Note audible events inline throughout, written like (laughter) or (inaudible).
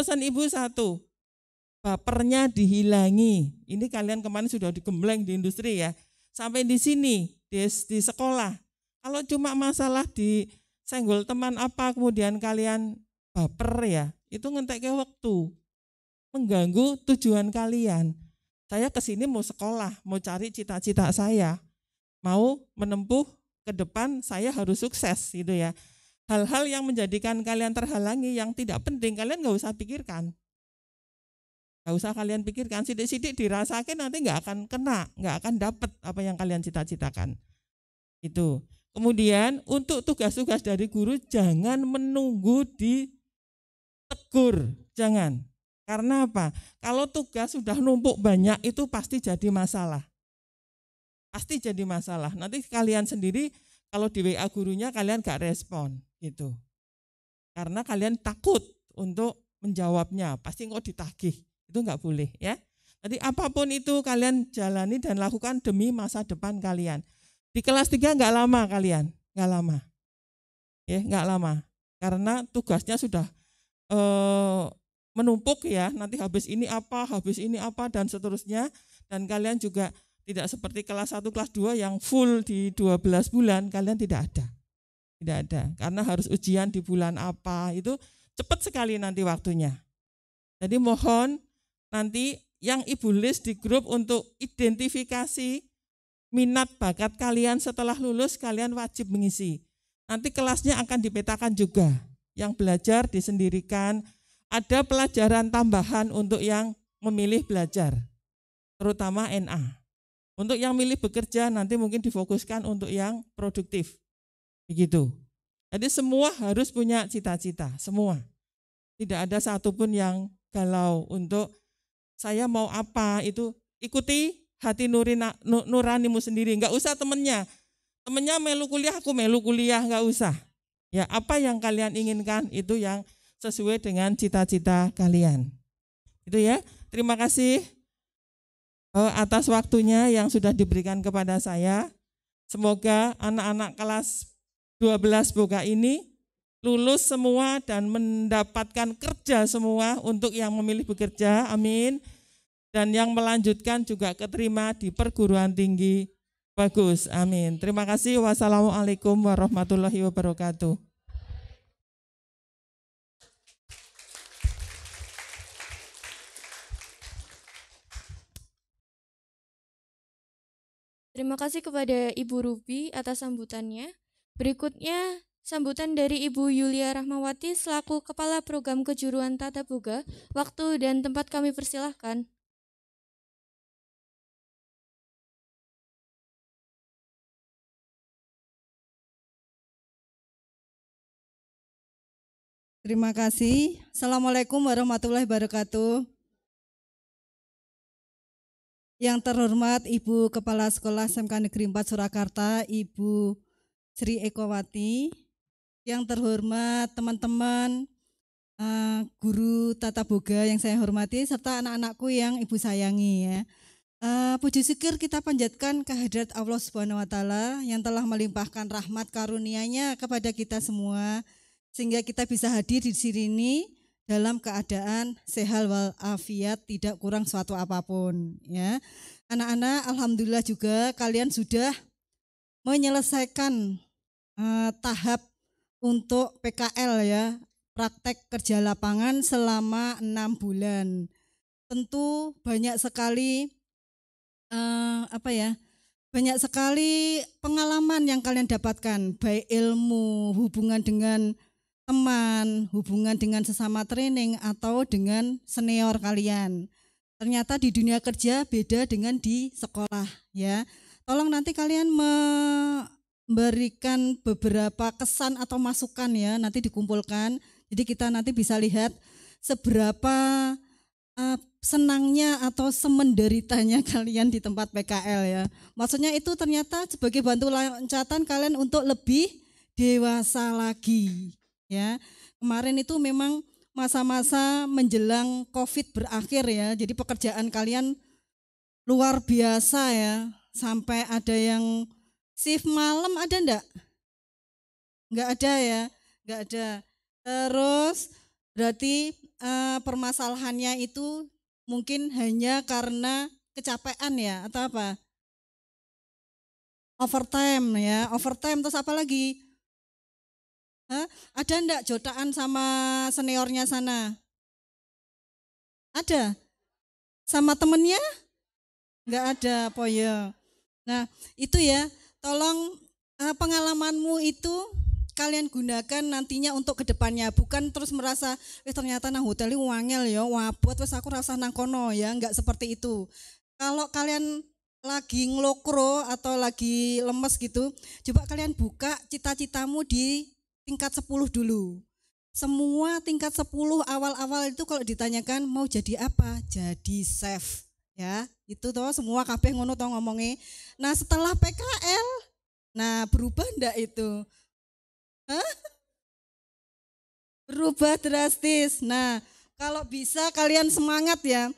pesan ibu satu, bapernya dihilangi. Ini kalian kemarin sudah digembleng di industri ya. Sampai di sini, di, di sekolah. Kalau cuma masalah di senggol teman apa, kemudian kalian baper ya, itu ngetek waktu. Mengganggu tujuan kalian. Saya ke sini mau sekolah, mau cari cita-cita saya. Mau menempuh ke depan saya harus sukses gitu ya hal-hal yang menjadikan kalian terhalangi yang tidak penting kalian nggak usah pikirkan nggak usah kalian pikirkan sidik-sidik dirasakan nanti nggak akan kena nggak akan dapat apa yang kalian cita-citakan itu kemudian untuk tugas-tugas dari guru jangan menunggu di tegur jangan karena apa kalau tugas sudah numpuk banyak itu pasti jadi masalah pasti jadi masalah nanti kalian sendiri kalau di WA gurunya kalian gak respon gitu. Karena kalian takut untuk menjawabnya, pasti kok ditagih. Itu nggak boleh ya. Jadi apapun itu kalian jalani dan lakukan demi masa depan kalian. Di kelas 3 nggak lama kalian, nggak lama. Ya, nggak lama. Karena tugasnya sudah eh, menumpuk ya. Nanti habis ini apa, habis ini apa dan seterusnya dan kalian juga tidak seperti kelas 1, kelas 2 yang full di 12 bulan, kalian tidak ada. Tidak ada, karena harus ujian di bulan apa, itu cepat sekali nanti waktunya. Jadi mohon nanti yang ibu list di grup untuk identifikasi minat bakat kalian setelah lulus, kalian wajib mengisi. Nanti kelasnya akan dipetakan juga. Yang belajar disendirikan, ada pelajaran tambahan untuk yang memilih belajar, terutama NA. Untuk yang milih bekerja nanti mungkin difokuskan untuk yang produktif. Begitu. Jadi semua harus punya cita-cita, semua. Tidak ada satupun yang galau untuk saya mau apa itu ikuti hati nurina, nuranimu sendiri. Enggak usah temennya. Temennya melu kuliah, aku melu kuliah, enggak usah. Ya, apa yang kalian inginkan itu yang sesuai dengan cita-cita kalian. Itu ya. Terima kasih. Eh, atas waktunya yang sudah diberikan kepada saya. Semoga anak-anak kelas 12 Boga ini lulus semua dan mendapatkan kerja semua untuk yang memilih bekerja. Amin. Dan yang melanjutkan juga keterima di perguruan tinggi bagus. Amin. Terima kasih. Wassalamualaikum warahmatullahi wabarakatuh. Terima kasih kepada Ibu Ruby atas sambutannya. Berikutnya, sambutan dari Ibu Yulia Rahmawati selaku Kepala Program Kejuruan Tata Boga. Waktu dan tempat kami persilahkan. Terima kasih. Assalamualaikum warahmatullahi wabarakatuh. Yang terhormat Ibu Kepala Sekolah SMK Negeri 4 Surakarta, Ibu Sri Ekowati. Yang terhormat teman-teman eh, guru tata boga yang saya hormati serta anak-anakku yang Ibu sayangi ya. Uh, puji syukur kita panjatkan kehadirat Allah Subhanahu wa taala yang telah melimpahkan rahmat karunia-Nya kepada kita semua sehingga kita bisa hadir di sini dalam keadaan sehat afiat tidak kurang suatu apapun ya. Anak-anak alhamdulillah juga kalian sudah menyelesaikan eh, tahap untuk PKL ya, praktek kerja lapangan selama enam bulan. Tentu banyak sekali eh, apa ya? Banyak sekali pengalaman yang kalian dapatkan baik ilmu, hubungan dengan teman, hubungan dengan sesama training atau dengan senior kalian. Ternyata di dunia kerja beda dengan di sekolah ya. Tolong nanti kalian memberikan beberapa kesan atau masukan ya nanti dikumpulkan. Jadi kita nanti bisa lihat seberapa uh, senangnya atau semenderitanya (laughs) kalian di tempat PKL ya. Maksudnya itu ternyata sebagai bantu loncatan kalian untuk lebih dewasa lagi ya. Kemarin itu memang masa-masa menjelang Covid berakhir ya. Jadi pekerjaan kalian luar biasa ya. Sampai ada yang shift malam ada enggak? Enggak ada ya, enggak ada. Terus berarti uh, permasalahannya itu mungkin hanya karena kecapean ya atau apa? Overtime ya, overtime terus apa lagi? Hah? Ada ndak jotaan sama seniornya sana? Ada? Sama temennya? Enggak ada, Poyo. Iya. Nah, itu ya, tolong eh, pengalamanmu itu kalian gunakan nantinya untuk kedepannya bukan terus merasa eh ternyata nang hotel ini wangel ya buat, wes aku rasa nang kono ya nggak seperti itu kalau kalian lagi ngelokro atau lagi lemes gitu coba kalian buka cita-citamu di tingkat 10 dulu. Semua tingkat 10 awal-awal itu kalau ditanyakan mau jadi apa? Jadi chef ya. Itu toh semua kabeh ngono toh ngomongnya. Nah, setelah PKL nah berubah ndak itu? Hah? Berubah drastis. Nah, kalau bisa kalian semangat ya.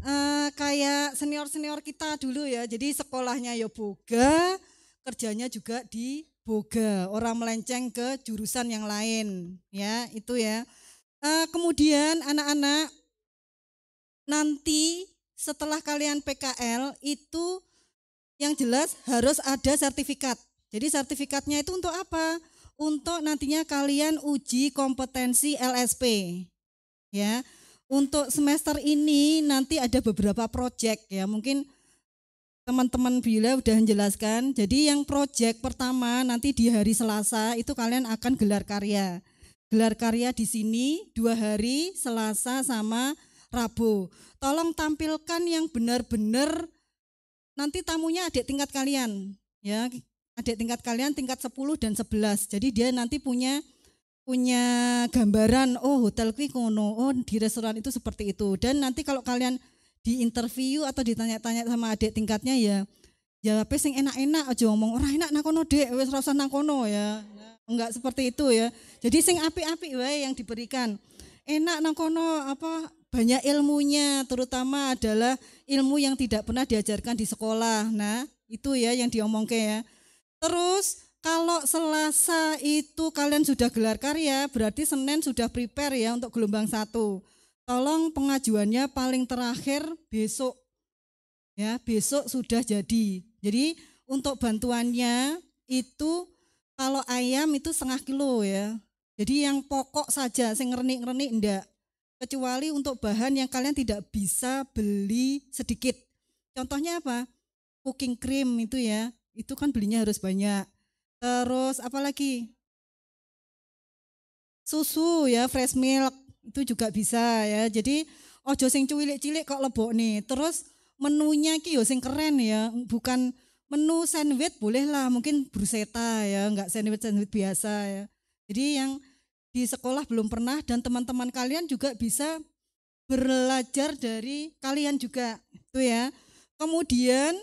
E, kayak senior-senior kita dulu ya. Jadi sekolahnya ya boga, kerjanya juga di boga, orang melenceng ke jurusan yang lain, ya itu ya. uh, kemudian anak-anak nanti setelah kalian PKL itu yang jelas harus ada sertifikat. Jadi sertifikatnya itu untuk apa? Untuk nantinya kalian uji kompetensi LSP, ya. Untuk semester ini nanti ada beberapa proyek ya, mungkin teman-teman Bila udah menjelaskan. Jadi yang proyek pertama nanti di hari Selasa itu kalian akan gelar karya. Gelar karya di sini dua hari Selasa sama Rabu. Tolong tampilkan yang benar-benar nanti tamunya adik tingkat kalian ya. Adik tingkat kalian tingkat 10 dan 11. Jadi dia nanti punya punya gambaran oh hotel kuwi kono, oh di restoran itu seperti itu. Dan nanti kalau kalian di interview atau ditanya-tanya sama adik tingkatnya ya jawabnya sing enak-enak aja ngomong orang enak kono dek wes rasa kono ya enggak seperti itu ya jadi sing api-api wae yang diberikan enak kono apa banyak ilmunya terutama adalah ilmu yang tidak pernah diajarkan di sekolah nah itu ya yang diomongke ya terus kalau Selasa itu kalian sudah gelar karya, berarti Senin sudah prepare ya untuk gelombang satu. Tolong pengajuannya paling terakhir besok. Ya, besok sudah jadi. Jadi untuk bantuannya itu kalau ayam itu setengah kilo ya. Jadi yang pokok saja, sing ngernik-ngernik ndak Kecuali untuk bahan yang kalian tidak bisa beli sedikit. Contohnya apa? Cooking cream itu ya. Itu kan belinya harus banyak. Terus apalagi? Susu ya, fresh milk itu juga bisa ya. Jadi oh sing cilik-cilik kok lebok nih. Terus menunya ki yo sing keren ya, bukan menu sandwich boleh lah, mungkin bruseta ya, enggak sandwich sandwich biasa ya. Jadi yang di sekolah belum pernah dan teman-teman kalian juga bisa belajar dari kalian juga itu ya. Kemudian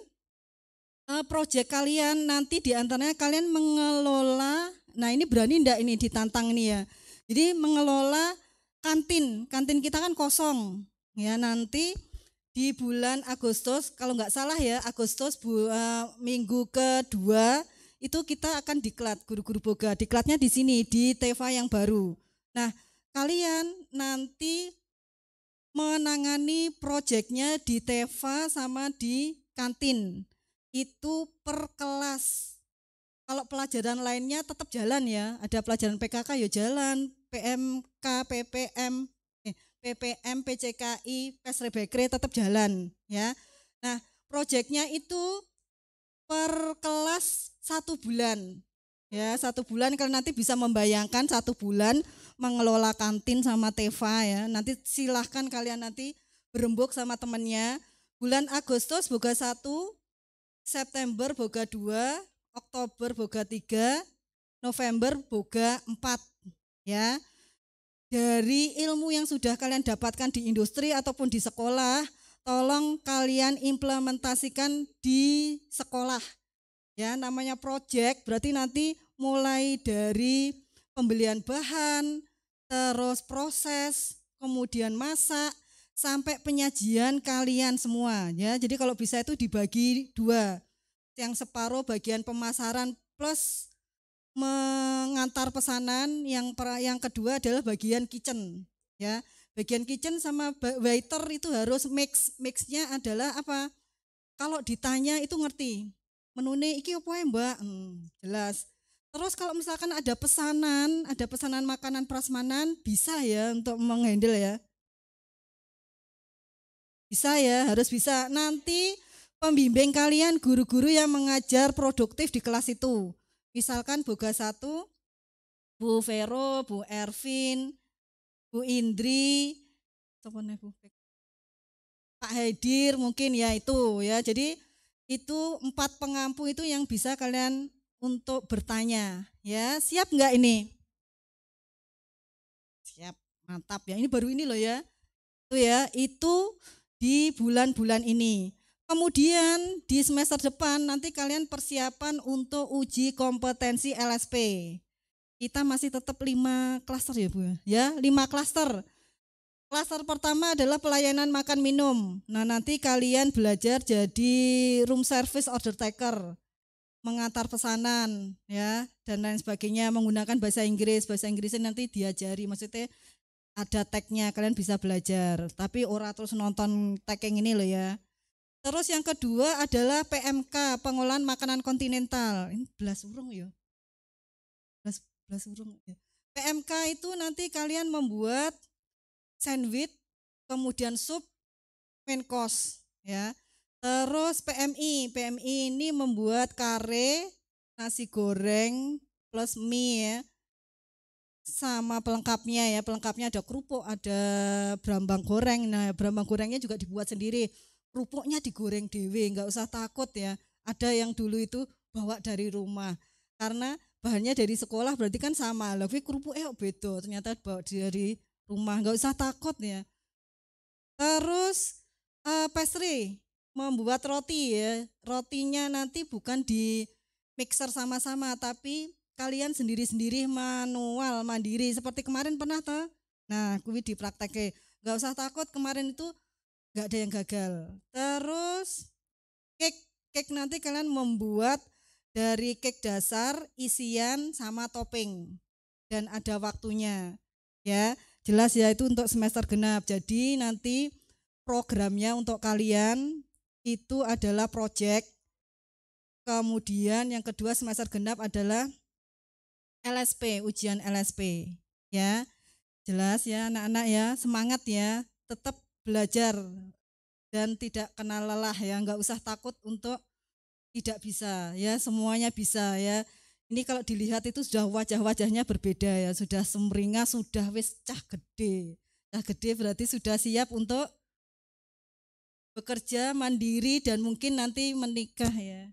eh, proyek kalian nanti diantaranya kalian mengelola, nah ini berani ndak ini ditantang nih ya. Jadi mengelola kantin. Kantin kita kan kosong. Ya, nanti di bulan Agustus, kalau nggak salah ya, Agustus bu, uh, minggu kedua itu kita akan diklat guru-guru boga. Diklatnya di sini di Teva yang baru. Nah, kalian nanti menangani proyeknya di Teva sama di kantin. Itu per kelas kalau pelajaran lainnya tetap jalan ya. Ada pelajaran PKK ya jalan, PMK, PPM, eh, PPM, PCKI, Pesrebekre tetap jalan ya. Nah, proyeknya itu per kelas satu bulan ya satu bulan kalau nanti bisa membayangkan satu bulan mengelola kantin sama Teva ya nanti silahkan kalian nanti berembuk sama temennya bulan Agustus boga satu, September boga dua. Oktober boga 3, November boga 4 ya. Dari ilmu yang sudah kalian dapatkan di industri ataupun di sekolah, tolong kalian implementasikan di sekolah. Ya, namanya project berarti nanti mulai dari pembelian bahan, terus proses, kemudian masak sampai penyajian kalian semua ya. Jadi kalau bisa itu dibagi dua yang separuh bagian pemasaran plus mengantar pesanan yang per, yang kedua adalah bagian kitchen ya bagian kitchen sama waiter itu harus mix mixnya adalah apa kalau ditanya itu ngerti menune iki apa ya mbak hmm, jelas terus kalau misalkan ada pesanan ada pesanan makanan prasmanan bisa ya untuk menghandle ya bisa ya harus bisa nanti pembimbing kalian guru-guru yang mengajar produktif di kelas itu. Misalkan Boga satu, Bu Vero, Bu Ervin, Bu Indri, Bu Pak Haidir mungkin ya itu ya. Jadi itu empat pengampu itu yang bisa kalian untuk bertanya ya. Siap nggak ini? Siap, mantap ya. Ini baru ini loh ya. Itu ya, itu di bulan-bulan ini. Kemudian di semester depan nanti kalian persiapan untuk uji kompetensi LSP. Kita masih tetap lima klaster ya Bu, ya lima klaster. Klaster pertama adalah pelayanan makan minum. Nah nanti kalian belajar jadi room service order taker, mengantar pesanan, ya dan lain sebagainya menggunakan bahasa Inggris. Bahasa Inggrisnya nanti diajari, maksudnya ada tag-nya kalian bisa belajar. Tapi ora terus nonton tag ini loh ya Terus yang kedua adalah PMK, pengolahan makanan kontinental. Ini belas urung ya. Belas, belas urung. Ya. PMK itu nanti kalian membuat sandwich, kemudian sup, main course. Ya. Terus PMI, PMI ini membuat kare, nasi goreng, plus mie ya sama pelengkapnya ya pelengkapnya ada kerupuk ada brambang goreng nah brambang gorengnya juga dibuat sendiri rupuknya digoreng dewe, nggak usah takut ya. Ada yang dulu itu bawa dari rumah karena bahannya dari sekolah berarti kan sama. Lah kerupuk eh beda, ternyata bawa dari rumah, nggak usah takut ya. Terus uh, pastry membuat roti ya. Rotinya nanti bukan di mixer sama-sama tapi kalian sendiri-sendiri manual mandiri seperti kemarin pernah tuh. Nah, kuwi dipraktekke. Gak usah takut kemarin itu nggak ada yang gagal. Terus cake cake nanti kalian membuat dari cake dasar, isian sama topping dan ada waktunya. Ya, jelas ya itu untuk semester genap. Jadi nanti programnya untuk kalian itu adalah project. Kemudian yang kedua semester genap adalah LSP, ujian LSP. Ya. Jelas ya anak-anak ya, semangat ya. Tetap belajar dan tidak kenal lelah ya, nggak usah takut untuk tidak bisa ya, semuanya bisa ya. Ini kalau dilihat itu sudah wajah-wajahnya berbeda ya, sudah semringa, sudah wis cah gede. Cah gede berarti sudah siap untuk bekerja mandiri dan mungkin nanti menikah ya.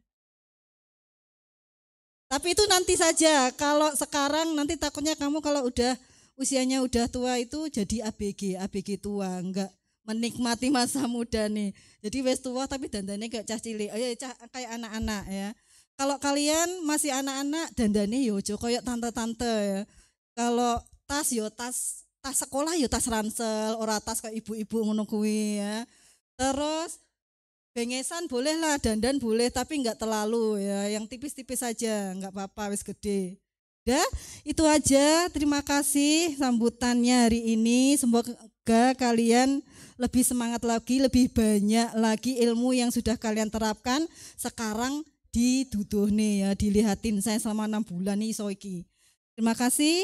Tapi itu nanti saja. Kalau sekarang nanti takutnya kamu kalau udah usianya udah tua itu jadi ABG, ABG tua, enggak menikmati masa muda nih. Jadi wes tua tapi dandannya gak cah cilik. Oh ya cah kayak anak-anak ya. Kalau kalian masih anak-anak dandani yo ya ojo tante-tante ya. Kalau tas yo ya tas tas sekolah yo ya tas ransel, ora tas kayak ibu-ibu ngono kuwi ya. Terus bengesan boleh lah, dandan boleh tapi nggak terlalu ya. Yang tipis-tipis saja, nggak apa-apa wis gede. Ya, itu aja. Terima kasih sambutannya hari ini. Semoga kalian lebih semangat lagi, lebih banyak lagi ilmu yang sudah kalian terapkan sekarang duduh nih ya, dilihatin saya selama enam bulan nih soiki. Terima kasih.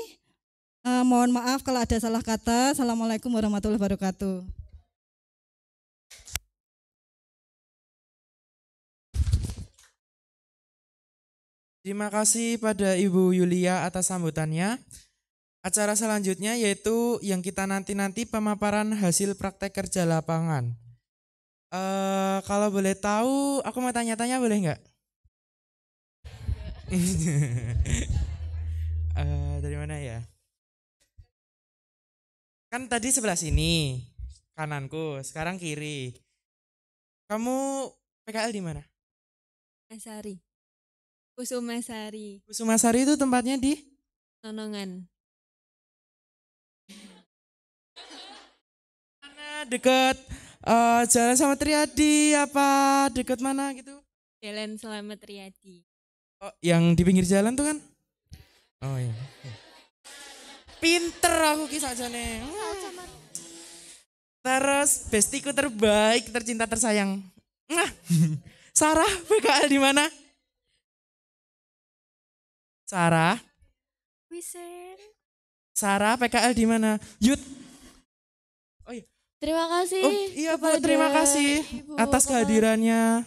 Uh, mohon maaf kalau ada salah kata. Assalamualaikum warahmatullahi wabarakatuh. Terima kasih pada Ibu Yulia atas sambutannya. Acara selanjutnya yaitu yang kita nanti-nanti pemaparan hasil praktek kerja lapangan. Uh, kalau boleh tahu, aku mau tanya-tanya boleh nggak? uh, (laughs) dari mana ya? Kan tadi sebelah sini, kananku, sekarang kiri. Kamu PKL di mana? Masari. Kusumasari. Kusumasari itu tempatnya di? Nonongan. deket uh, Jalan sama Triadi apa deket mana gitu? Jalan Selamat Triadi. Oh, yang di pinggir jalan tuh kan? Oh iya. Pinter aku kisah jane. nih. Terus bestiku terbaik, tercinta tersayang. Nah, (laughs) Sarah PKL di mana? Sarah. Wisen. Sarah PKL di mana? Yud, Terima kasih. Oh, iya Bu, terima kasih Ibu, atas Bapak. kehadirannya.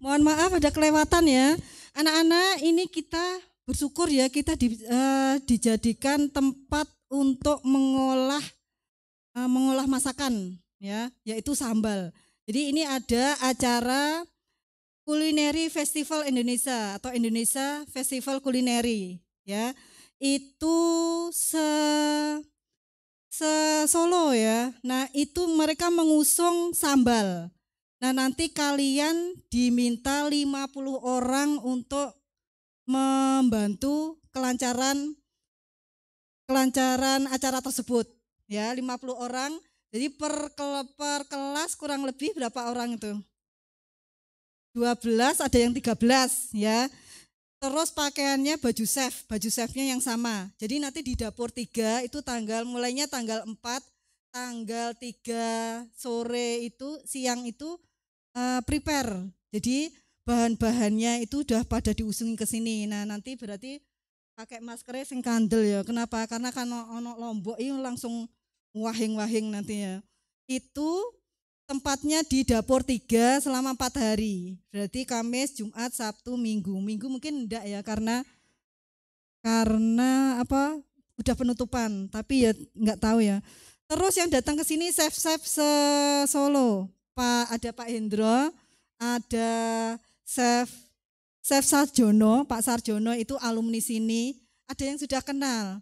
Mohon maaf ada kelewatan ya. Anak-anak ini kita bersyukur ya kita di, uh, dijadikan tempat untuk mengolah uh, mengolah masakan ya, yaitu sambal. Jadi ini ada acara kulineri Festival Indonesia atau Indonesia Festival kulineri ya itu se se Solo ya. Nah, itu mereka mengusung sambal. Nah, nanti kalian diminta 50 orang untuk membantu kelancaran kelancaran acara tersebut ya 50 orang jadi per, per kelas kurang lebih berapa orang itu 12 ada yang 13 ya Terus pakaiannya baju chef, baju chefnya yang sama. Jadi nanti di dapur tiga itu tanggal mulainya tanggal empat, tanggal tiga sore itu siang itu uh, prepare. Jadi bahan-bahannya itu udah pada diusung ke sini. Nah, nanti berarti pakai maskernya sing kandel ya. Kenapa? Karena kan ono lombok ini langsung wahing-wahing nantinya. Itu tempatnya di dapur tiga selama empat hari. Berarti Kamis, Jumat, Sabtu, Minggu. Minggu mungkin enggak ya karena karena apa udah penutupan. Tapi ya nggak tahu ya. Terus yang datang ke sini chef-chef se Solo. Pak ada Pak Hendro, ada chef chef Sarjono, Pak Sarjono itu alumni sini. Ada yang sudah kenal.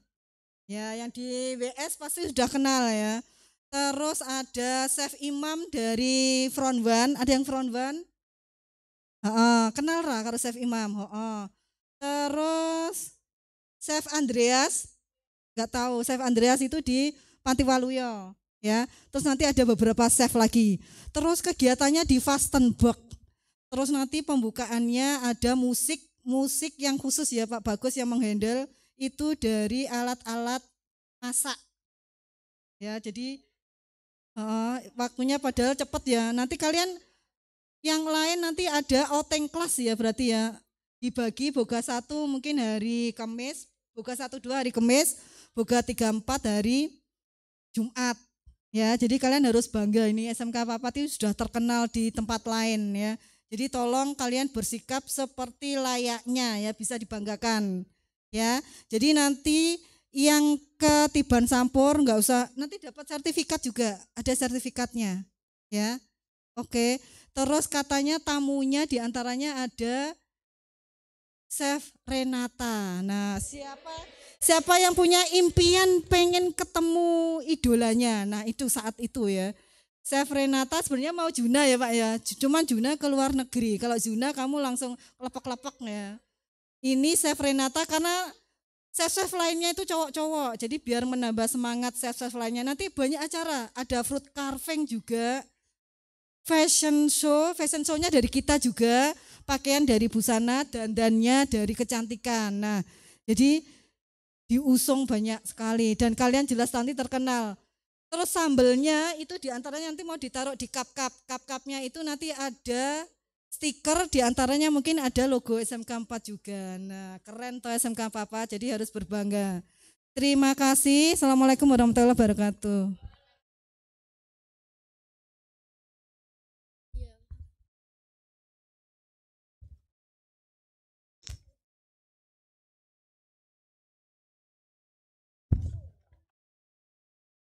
Ya, yang di WS pasti sudah kenal ya Terus ada Chef Imam dari Front One. Ada yang Front One? Uh, kenal lah kalau Chef Imam. Uh, Terus Chef Andreas. Gak tahu, Chef Andreas itu di Panti Waluyo. Ya. Terus nanti ada beberapa chef lagi. Terus kegiatannya di Fastenberg. Terus nanti pembukaannya ada musik, musik yang khusus ya Pak Bagus yang menghandle itu dari alat-alat masak. Ya, jadi Uh, waktunya padahal cepet ya. Nanti kalian yang lain nanti ada oteng kelas ya berarti ya. Dibagi boga satu mungkin hari Kamis, boga satu dua hari Kamis, boga tiga empat hari Jumat. Ya, jadi kalian harus bangga ini SMK Papati sudah terkenal di tempat lain ya. Jadi tolong kalian bersikap seperti layaknya ya bisa dibanggakan ya. Jadi nanti yang ketiban sampur nggak usah nanti dapat sertifikat juga ada sertifikatnya ya oke terus katanya tamunya diantaranya ada Chef Renata nah siapa siapa yang punya impian pengen ketemu idolanya nah itu saat itu ya Chef Renata sebenarnya mau Juna ya Pak ya cuman Juna ke luar negeri kalau Juna kamu langsung lepek-lepek ya ini Chef Renata karena chef lainnya itu cowok-cowok, jadi biar menambah semangat chef lainnya. Nanti banyak acara, ada fruit carving juga, fashion show, fashion show-nya dari kita juga, pakaian dari busana, dandannya dari kecantikan. Nah, jadi diusung banyak sekali dan kalian jelas nanti terkenal. Terus sambelnya itu diantaranya nanti mau ditaruh di cup-cup, cup-cupnya itu nanti ada stiker diantaranya mungkin ada logo SMK 4 juga. Nah, keren toh SMK 4 apa, jadi harus berbangga. Terima kasih. Assalamualaikum warahmatullahi wabarakatuh.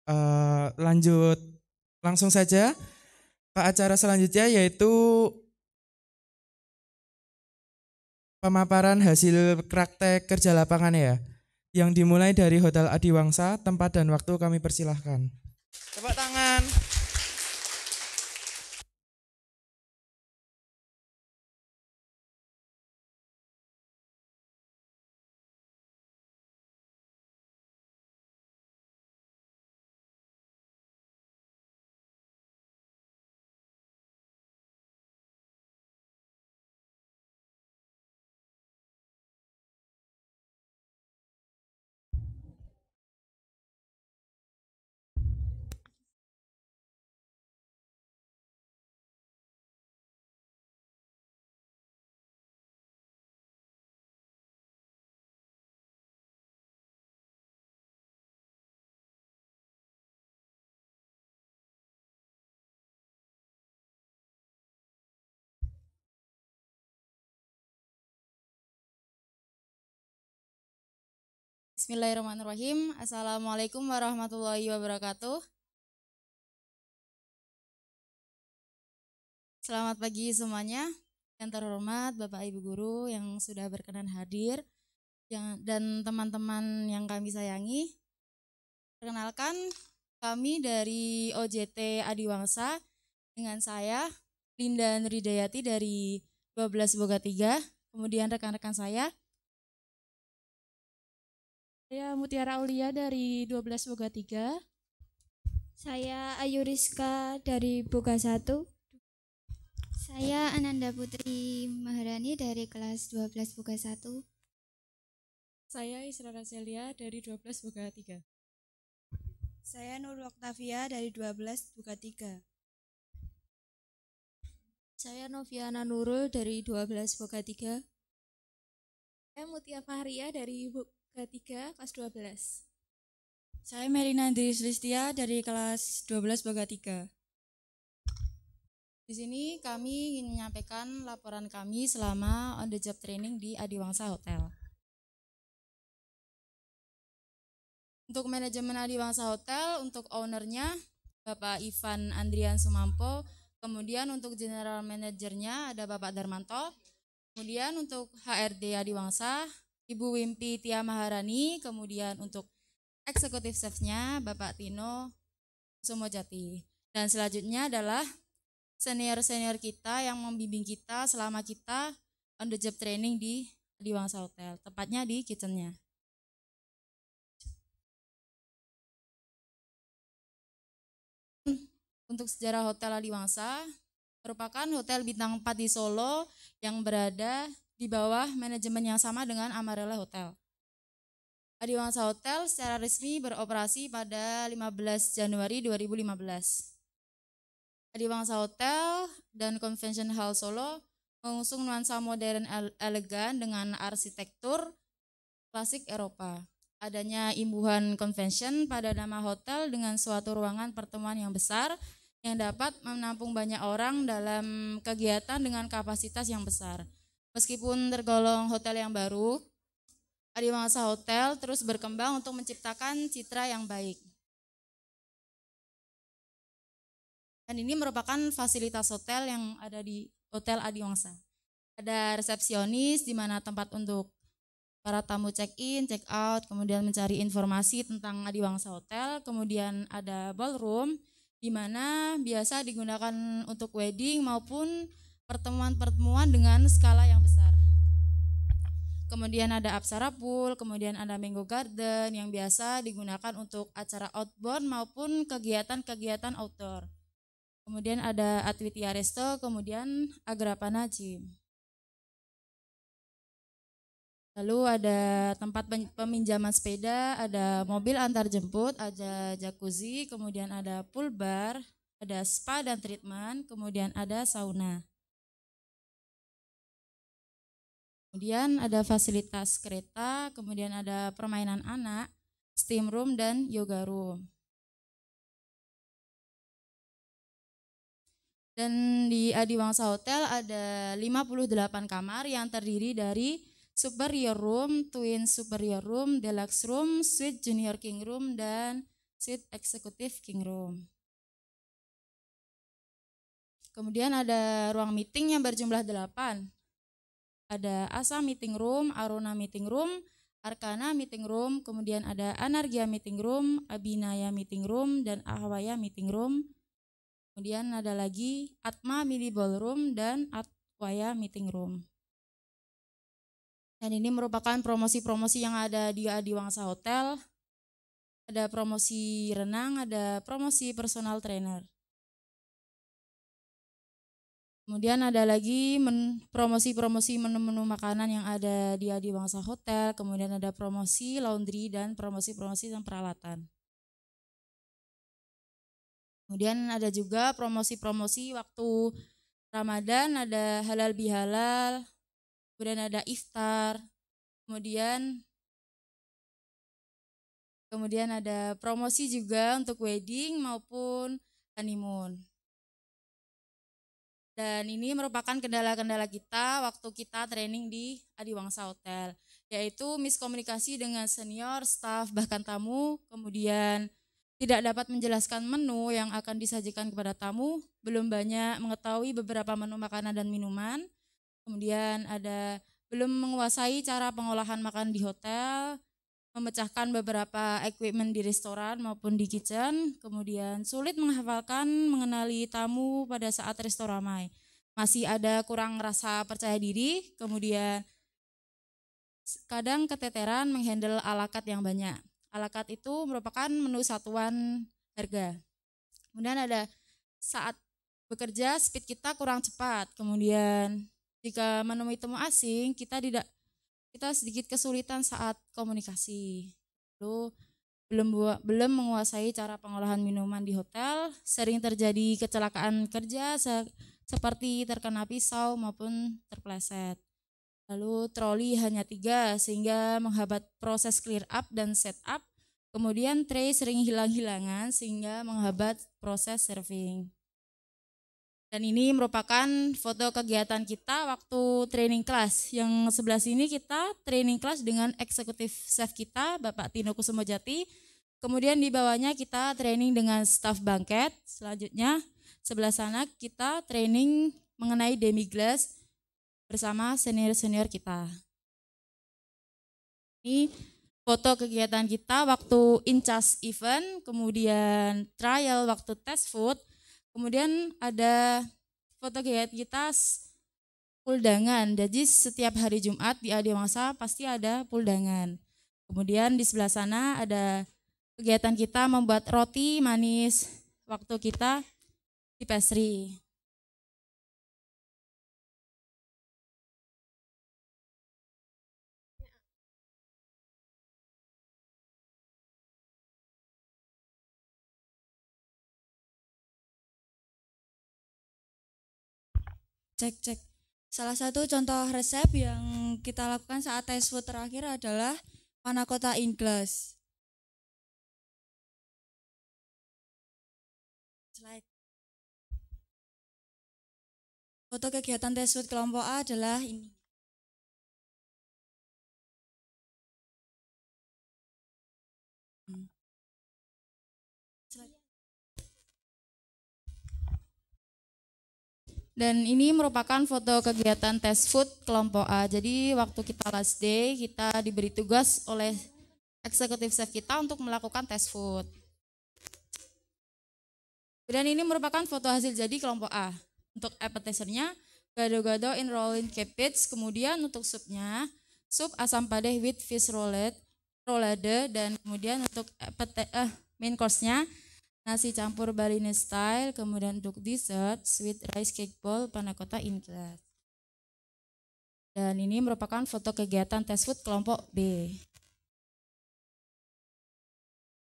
Uh, lanjut langsung saja ke acara selanjutnya yaitu pemaparan hasil praktek kerja lapangan ya yang dimulai dari Hotel Adiwangsa, tempat dan waktu kami persilahkan. Tepuk tangan. Bismillahirrahmanirrahim. Assalamualaikum warahmatullahi wabarakatuh. Selamat pagi semuanya. Yang terhormat Bapak Ibu guru yang sudah berkenan hadir dan teman-teman yang kami sayangi. Perkenalkan kami dari OJT Adiwangsa dengan saya Linda Nuridayati dari 12 Boga 3, kemudian rekan-rekan saya saya Mutiara Aulia dari 12 Boga 3. Saya Ayu Rizka dari Boga 1. Saya Ananda Putri Maharani dari kelas 12 Boga 1. Saya Isra Raselia dari 12 Boga 3. Saya Nur Oktavia dari 12 Boga 3. Saya Noviana Nurul dari 12 Boga 3. Saya Mutia Fahria dari Ketiga 3 kelas 12. Saya Merina Andri Sulistia dari kelas 12 Boga 3. Di sini kami ingin menyampaikan laporan kami selama on the job training di Adiwangsa Hotel. Untuk manajemen Adiwangsa Hotel, untuk ownernya Bapak Ivan Andrian Sumampo, kemudian untuk general manajernya ada Bapak Darmanto, kemudian untuk HRD Adiwangsa Ibu Wimpi Tia Maharani, kemudian untuk eksekutif chefnya Bapak Tino Sumojati. Dan selanjutnya adalah senior-senior kita yang membimbing kita selama kita on the job training di di Wangsa Hotel, tepatnya di kitchennya. Untuk sejarah Hotel Adiwangsa, merupakan hotel bintang 4 di Solo yang berada di bawah manajemen yang sama dengan Amarella Hotel. Adiwangsa Hotel secara resmi beroperasi pada 15 Januari 2015. Adiwangsa Hotel dan Convention Hall Solo mengusung nuansa modern elegan dengan arsitektur klasik Eropa. Adanya imbuhan convention pada nama hotel dengan suatu ruangan pertemuan yang besar yang dapat menampung banyak orang dalam kegiatan dengan kapasitas yang besar. Meskipun tergolong hotel yang baru, Adiwangsa Hotel terus berkembang untuk menciptakan citra yang baik. Dan ini merupakan fasilitas hotel yang ada di Hotel Adiwangsa. Ada resepsionis di mana tempat untuk para tamu check-in, check-out, kemudian mencari informasi tentang Adiwangsa Hotel, kemudian ada ballroom di mana biasa digunakan untuk wedding maupun pertemuan-pertemuan dengan skala yang besar. Kemudian ada Apsara Pool, kemudian ada Mango Garden yang biasa digunakan untuk acara outbound maupun kegiatan-kegiatan outdoor. Kemudian ada Atwiti Aresto, kemudian Agrapana Gym. Lalu ada tempat peminjaman sepeda, ada mobil antar jemput, ada jacuzzi, kemudian ada pool bar, ada spa dan treatment, kemudian ada sauna. Kemudian ada fasilitas kereta, kemudian ada permainan anak, steam room dan yoga room. Dan di Adiwangsa Hotel ada 58 kamar yang terdiri dari Superior Room, Twin Superior Room, Deluxe Room, Suite Junior King Room, dan Suite Executive King Room. Kemudian ada ruang meeting yang berjumlah 8 ada Asa Meeting Room, Aruna Meeting Room, Arkana Meeting Room, kemudian ada Anargia Meeting Room, Abinaya Meeting Room, dan Ahwaya Meeting Room. Kemudian ada lagi Atma Mini Ballroom dan Atwaya Meeting Room. Dan ini merupakan promosi-promosi yang ada di Adiwangsa Hotel. Ada promosi renang, ada promosi personal trainer. Kemudian ada lagi promosi-promosi menu-menu makanan yang ada di Adi Bangsa Hotel, kemudian ada promosi laundry dan promosi-promosi dan peralatan. Kemudian ada juga promosi-promosi waktu Ramadan, ada halal bihalal, kemudian ada iftar, kemudian kemudian ada promosi juga untuk wedding maupun honeymoon. Dan ini merupakan kendala-kendala kita waktu kita training di Adiwangsa Hotel, yaitu miskomunikasi dengan senior, staff, bahkan tamu, kemudian tidak dapat menjelaskan menu yang akan disajikan kepada tamu, belum banyak mengetahui beberapa menu makanan dan minuman, kemudian ada belum menguasai cara pengolahan makan di hotel, memecahkan beberapa equipment di restoran maupun di kitchen, kemudian sulit menghafalkan mengenali tamu pada saat restoran ramai. Masih ada kurang rasa percaya diri, kemudian kadang keteteran menghandle alakat yang banyak. Alakat itu merupakan menu satuan harga. Kemudian ada saat bekerja speed kita kurang cepat. Kemudian jika menemui temu asing, kita tidak kita sedikit kesulitan saat komunikasi. Lalu belum belum menguasai cara pengolahan minuman di hotel, sering terjadi kecelakaan kerja se seperti terkena pisau maupun terpleset. Lalu troli hanya tiga sehingga menghambat proses clear up dan set up. Kemudian tray sering hilang-hilangan sehingga menghambat proses serving. Dan ini merupakan foto kegiatan kita waktu training class. Yang sebelah sini kita training class dengan eksekutif chef kita, Bapak Tino Kusumojati. Kemudian di bawahnya kita training dengan staff bangket. Selanjutnya sebelah sana kita training mengenai demi glass bersama senior-senior kita. Ini foto kegiatan kita waktu incas event, kemudian trial waktu test food, Kemudian ada foto giat kita puldangan. Jadi setiap hari Jumat di Adi Masa pasti ada puldangan. Kemudian di sebelah sana ada kegiatan kita membuat roti manis waktu kita di pastry. cek-cek. Salah satu contoh resep yang kita lakukan saat tes food terakhir adalah panakota in glass. Foto kegiatan tes food kelompok A adalah ini. Dan ini merupakan foto kegiatan tes food kelompok A. Jadi waktu kita last day, kita diberi tugas oleh eksekutif chef kita untuk melakukan tes food. Dan ini merupakan foto hasil jadi kelompok A. Untuk appetizernya, gado-gado in rolling cabbage, kemudian untuk supnya, sup asam padeh with fish roulette, roulade, dan kemudian untuk eh, main course-nya, nasi campur Balinese style, kemudian untuk dessert, sweet rice cake ball panakota in glass. Dan ini merupakan foto kegiatan test food kelompok B.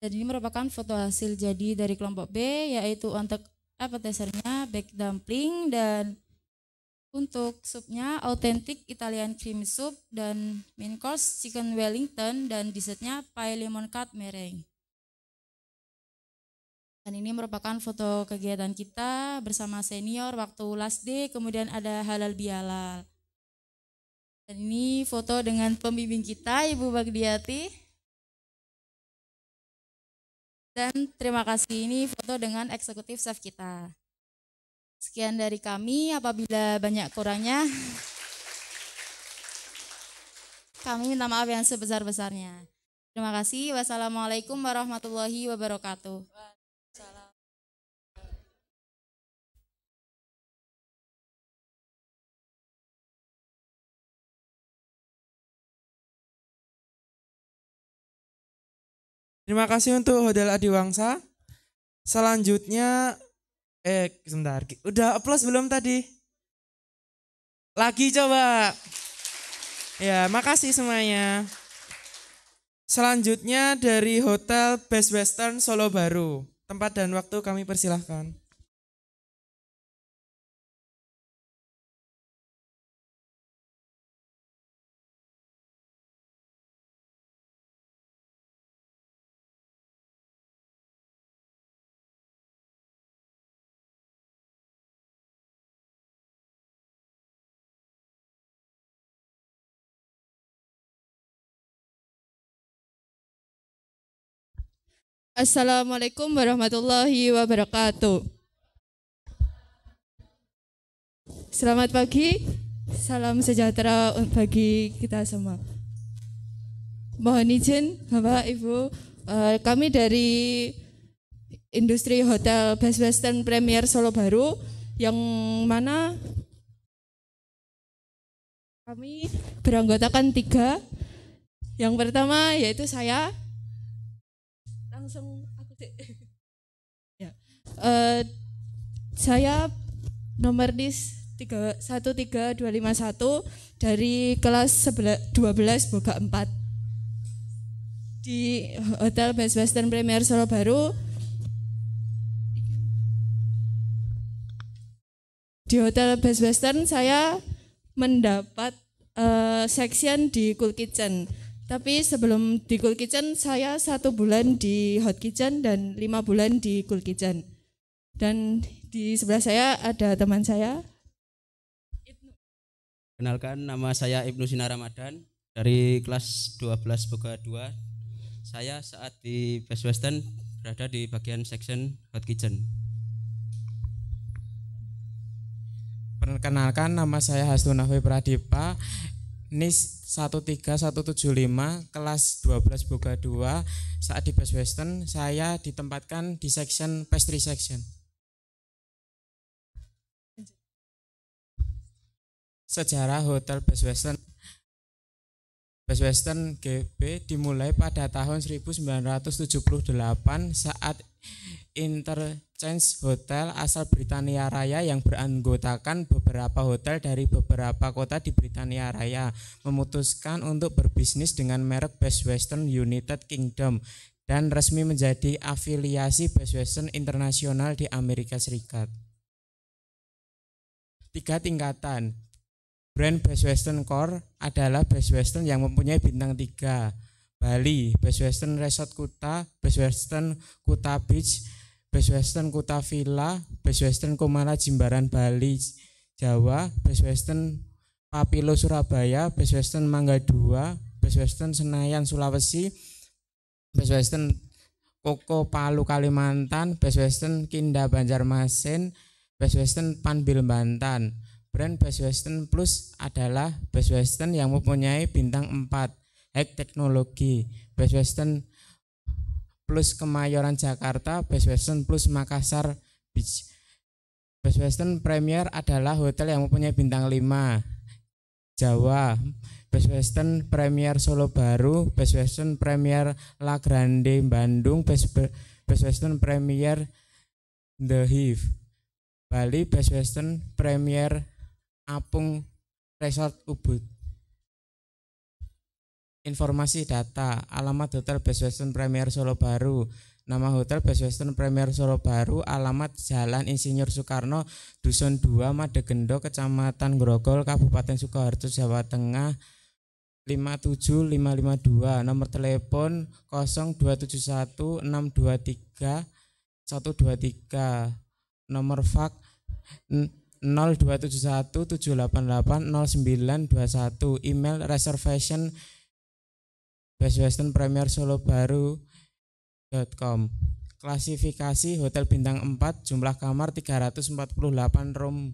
Dan ini merupakan foto hasil jadi dari kelompok B, yaitu untuk appetizernya baked dumpling dan untuk supnya authentic Italian cream soup dan main course chicken wellington dan dessertnya pie lemon cut meringue. Dan ini merupakan foto kegiatan kita bersama senior waktu last day, kemudian ada halal bihalal. Dan ini foto dengan pembimbing kita, Ibu Bagdiati. Dan terima kasih ini foto dengan eksekutif chef kita. Sekian dari kami, apabila banyak kurangnya, kami minta maaf yang sebesar-besarnya. Terima kasih. Wassalamualaikum warahmatullahi wabarakatuh. Terima kasih untuk Hotel Adiwangsa. Selanjutnya eh sebentar. Udah plus belum tadi? Lagi coba. Ya, makasih semuanya. Selanjutnya dari Hotel Best Western Solo Baru. Tempat dan waktu kami persilahkan. Assalamualaikum warahmatullahi wabarakatuh. Selamat pagi, salam sejahtera bagi kita semua. Mohon izin, Bapak Ibu, eh, kami dari industri hotel Best Western Premier Solo Baru yang mana kami beranggotakan tiga. Yang pertama yaitu saya, langsung aku deh. (laughs) ya. Uh, saya nomor dis 13251 dari kelas 11, 12 boga 4 di Hotel Best Western Premier Solo Baru di Hotel Best Western saya mendapat uh, section di Cool Kitchen tapi sebelum di Cool Kitchen, saya satu bulan di Hot Kitchen dan lima bulan di Cool Kitchen. Dan di sebelah saya ada teman saya. Kenalkan, nama saya Ibnu Sinar Ramadan dari kelas 12 Boga 2. Saya saat di Best Western berada di bagian section Hot Kitchen. Perkenalkan, nama saya Hasnun Nafi Pradipa. NIS 13175 kelas 12 Boga 2 saat di Best Western saya ditempatkan di section pastry section. Sejarah Hotel Best Western Best Western GB dimulai pada tahun 1978 saat Interchange Hotel asal Britania Raya yang beranggotakan beberapa hotel dari beberapa kota di Britania Raya memutuskan untuk berbisnis dengan merek Best Western United Kingdom dan resmi menjadi afiliasi Best Western Internasional di Amerika Serikat. Tiga tingkatan. Brand Best Western Core adalah Best Western yang mempunyai bintang tiga. Bali, Best Western Resort Kuta, Best Western Kuta Beach, Best Western Kota Villa, Best Western Komara Jimbaran Bali Jawa, Best Western Papilo Surabaya, Best Western Mangga Dua, Best Western Senayan Sulawesi, Best Western Koko Palu Kalimantan, Best Western Kinda Banjarmasin, Best Western Panbil Bantan. Brand Best Western Plus adalah Best Western yang mempunyai bintang 4 Hack Teknologi, Best Western plus Kemayoran Jakarta, Best Western plus Makassar Beach. Best Western Premier adalah hotel yang mempunyai bintang 5 Jawa, Best Western Premier Solo Baru, Best Western Premier La Grande Bandung, Best, Best Western Premier The Hive, Bali Best Western Premier Apung Resort Ubud informasi data, alamat Hotel Best Western Premier Solo Baru, nama Hotel Best Western Premier Solo Baru, alamat Jalan Insinyur Soekarno, Dusun 2, Madegendo, Kecamatan Grogol, Kabupaten Sukoharjo, Jawa Tengah, 57552, nomor telepon 0271 623 123, nomor fak 0271 788 0921 email reservation Best Western Premier Solo Baru.com Klasifikasi Hotel Bintang 4 jumlah kamar 348 room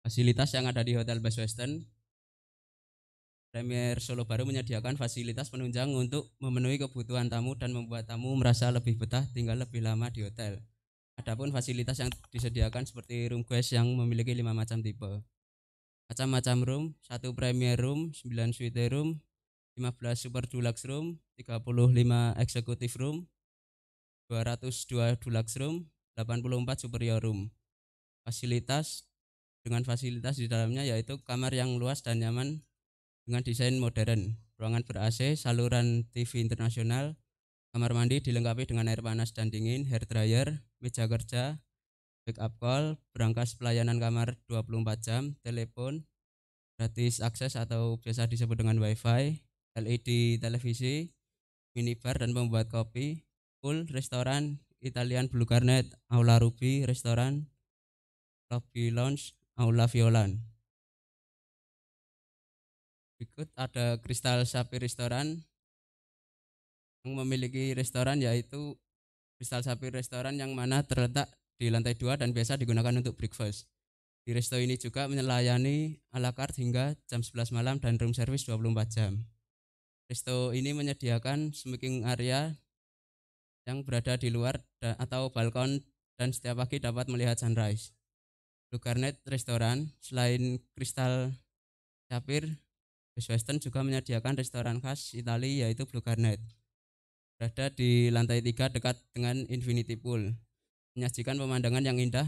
Fasilitas yang ada di Hotel Best Western Premier Solo Baru menyediakan fasilitas penunjang untuk memenuhi kebutuhan tamu dan membuat tamu merasa lebih betah tinggal lebih lama di hotel. Adapun fasilitas yang disediakan seperti room guest yang memiliki lima macam tipe. Macam-macam room, satu premier room, 9 suite room, 15 super deluxe room, 35 executive room, 202 deluxe room, 84 superior room. Fasilitas dengan fasilitas di dalamnya yaitu kamar yang luas dan nyaman dengan desain modern, ruangan ber-AC, saluran TV internasional, Kamar mandi dilengkapi dengan air panas dan dingin, hair dryer, meja kerja, backup up call, berangkas pelayanan kamar 24 jam, telepon, gratis akses atau biasa disebut dengan wifi, LED televisi, minibar dan pembuat kopi, pool, restoran, Italian Blue Carnet, Aula Ruby, restoran, lobby lounge, Aula Violan. Berikut ada Kristal Sapi Restoran, memiliki restoran yaitu Kristal Sapir Restoran yang mana terletak di lantai dua dan biasa digunakan untuk breakfast. Di resto ini juga melayani ala carte hingga jam 11 malam dan room service 24 jam. Resto ini menyediakan smoking area yang berada di luar atau balkon dan setiap pagi dapat melihat sunrise. Lugarnet Restoran selain Kristal Sapir West Western juga menyediakan restoran khas Italia yaitu Blue Garnet berada di lantai tiga dekat dengan infinity pool menyajikan pemandangan yang indah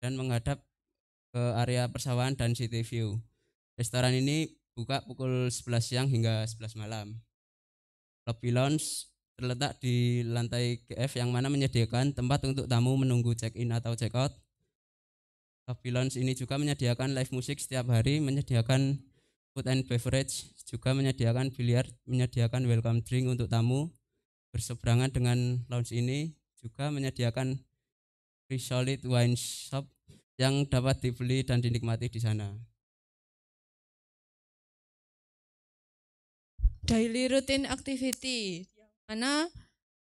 dan menghadap ke area persawahan dan city view restoran ini buka pukul 11 siang hingga 11 malam lobby lounge terletak di lantai GF yang mana menyediakan tempat untuk tamu menunggu check-in atau check-out. Lobby Lounge ini juga menyediakan live musik setiap hari, menyediakan Food and beverage juga menyediakan biliar, menyediakan welcome drink untuk tamu. Berseberangan dengan lounge ini juga menyediakan free solid wine shop yang dapat dibeli dan dinikmati di sana. Daily routine activity, mana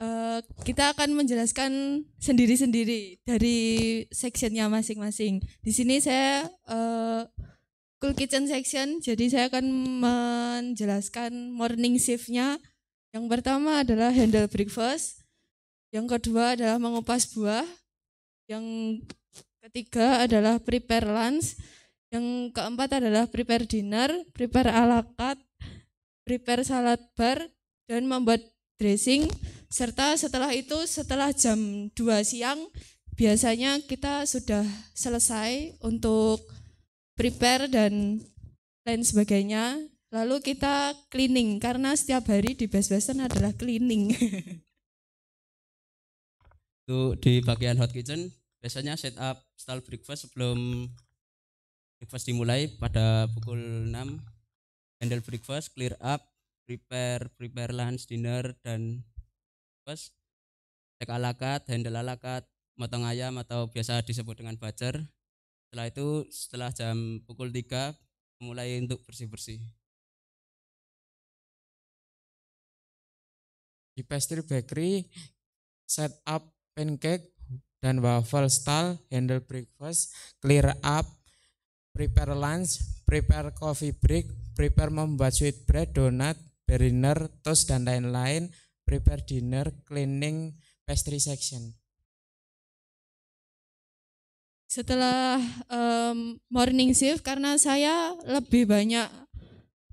uh, kita akan menjelaskan sendiri-sendiri dari sectionnya masing-masing. Di sini saya uh, cool kitchen section. Jadi saya akan menjelaskan morning shiftnya. Yang pertama adalah handle breakfast. Yang kedua adalah mengupas buah. Yang ketiga adalah prepare lunch. Yang keempat adalah prepare dinner, prepare ala carte, prepare salad bar, dan membuat dressing. Serta setelah itu, setelah jam 2 siang, biasanya kita sudah selesai untuk prepare dan lain sebagainya. Lalu kita cleaning karena setiap hari di base western adalah cleaning. (laughs) Itu di bagian hot kitchen biasanya setup style breakfast sebelum breakfast dimulai pada pukul 6. Handle breakfast, clear up, prepare prepare lunch, dinner dan breakfast. Cek alakat, handle alakat, motong ayam atau biasa disebut dengan butcher setelah itu setelah jam pukul 3 mulai untuk bersih-bersih di pastry bakery set up pancake dan waffle stall handle breakfast clear up prepare lunch prepare coffee break prepare membuat sweet bread donat beriner toast dan lain-lain prepare dinner cleaning pastry section setelah um, morning shift karena saya lebih banyak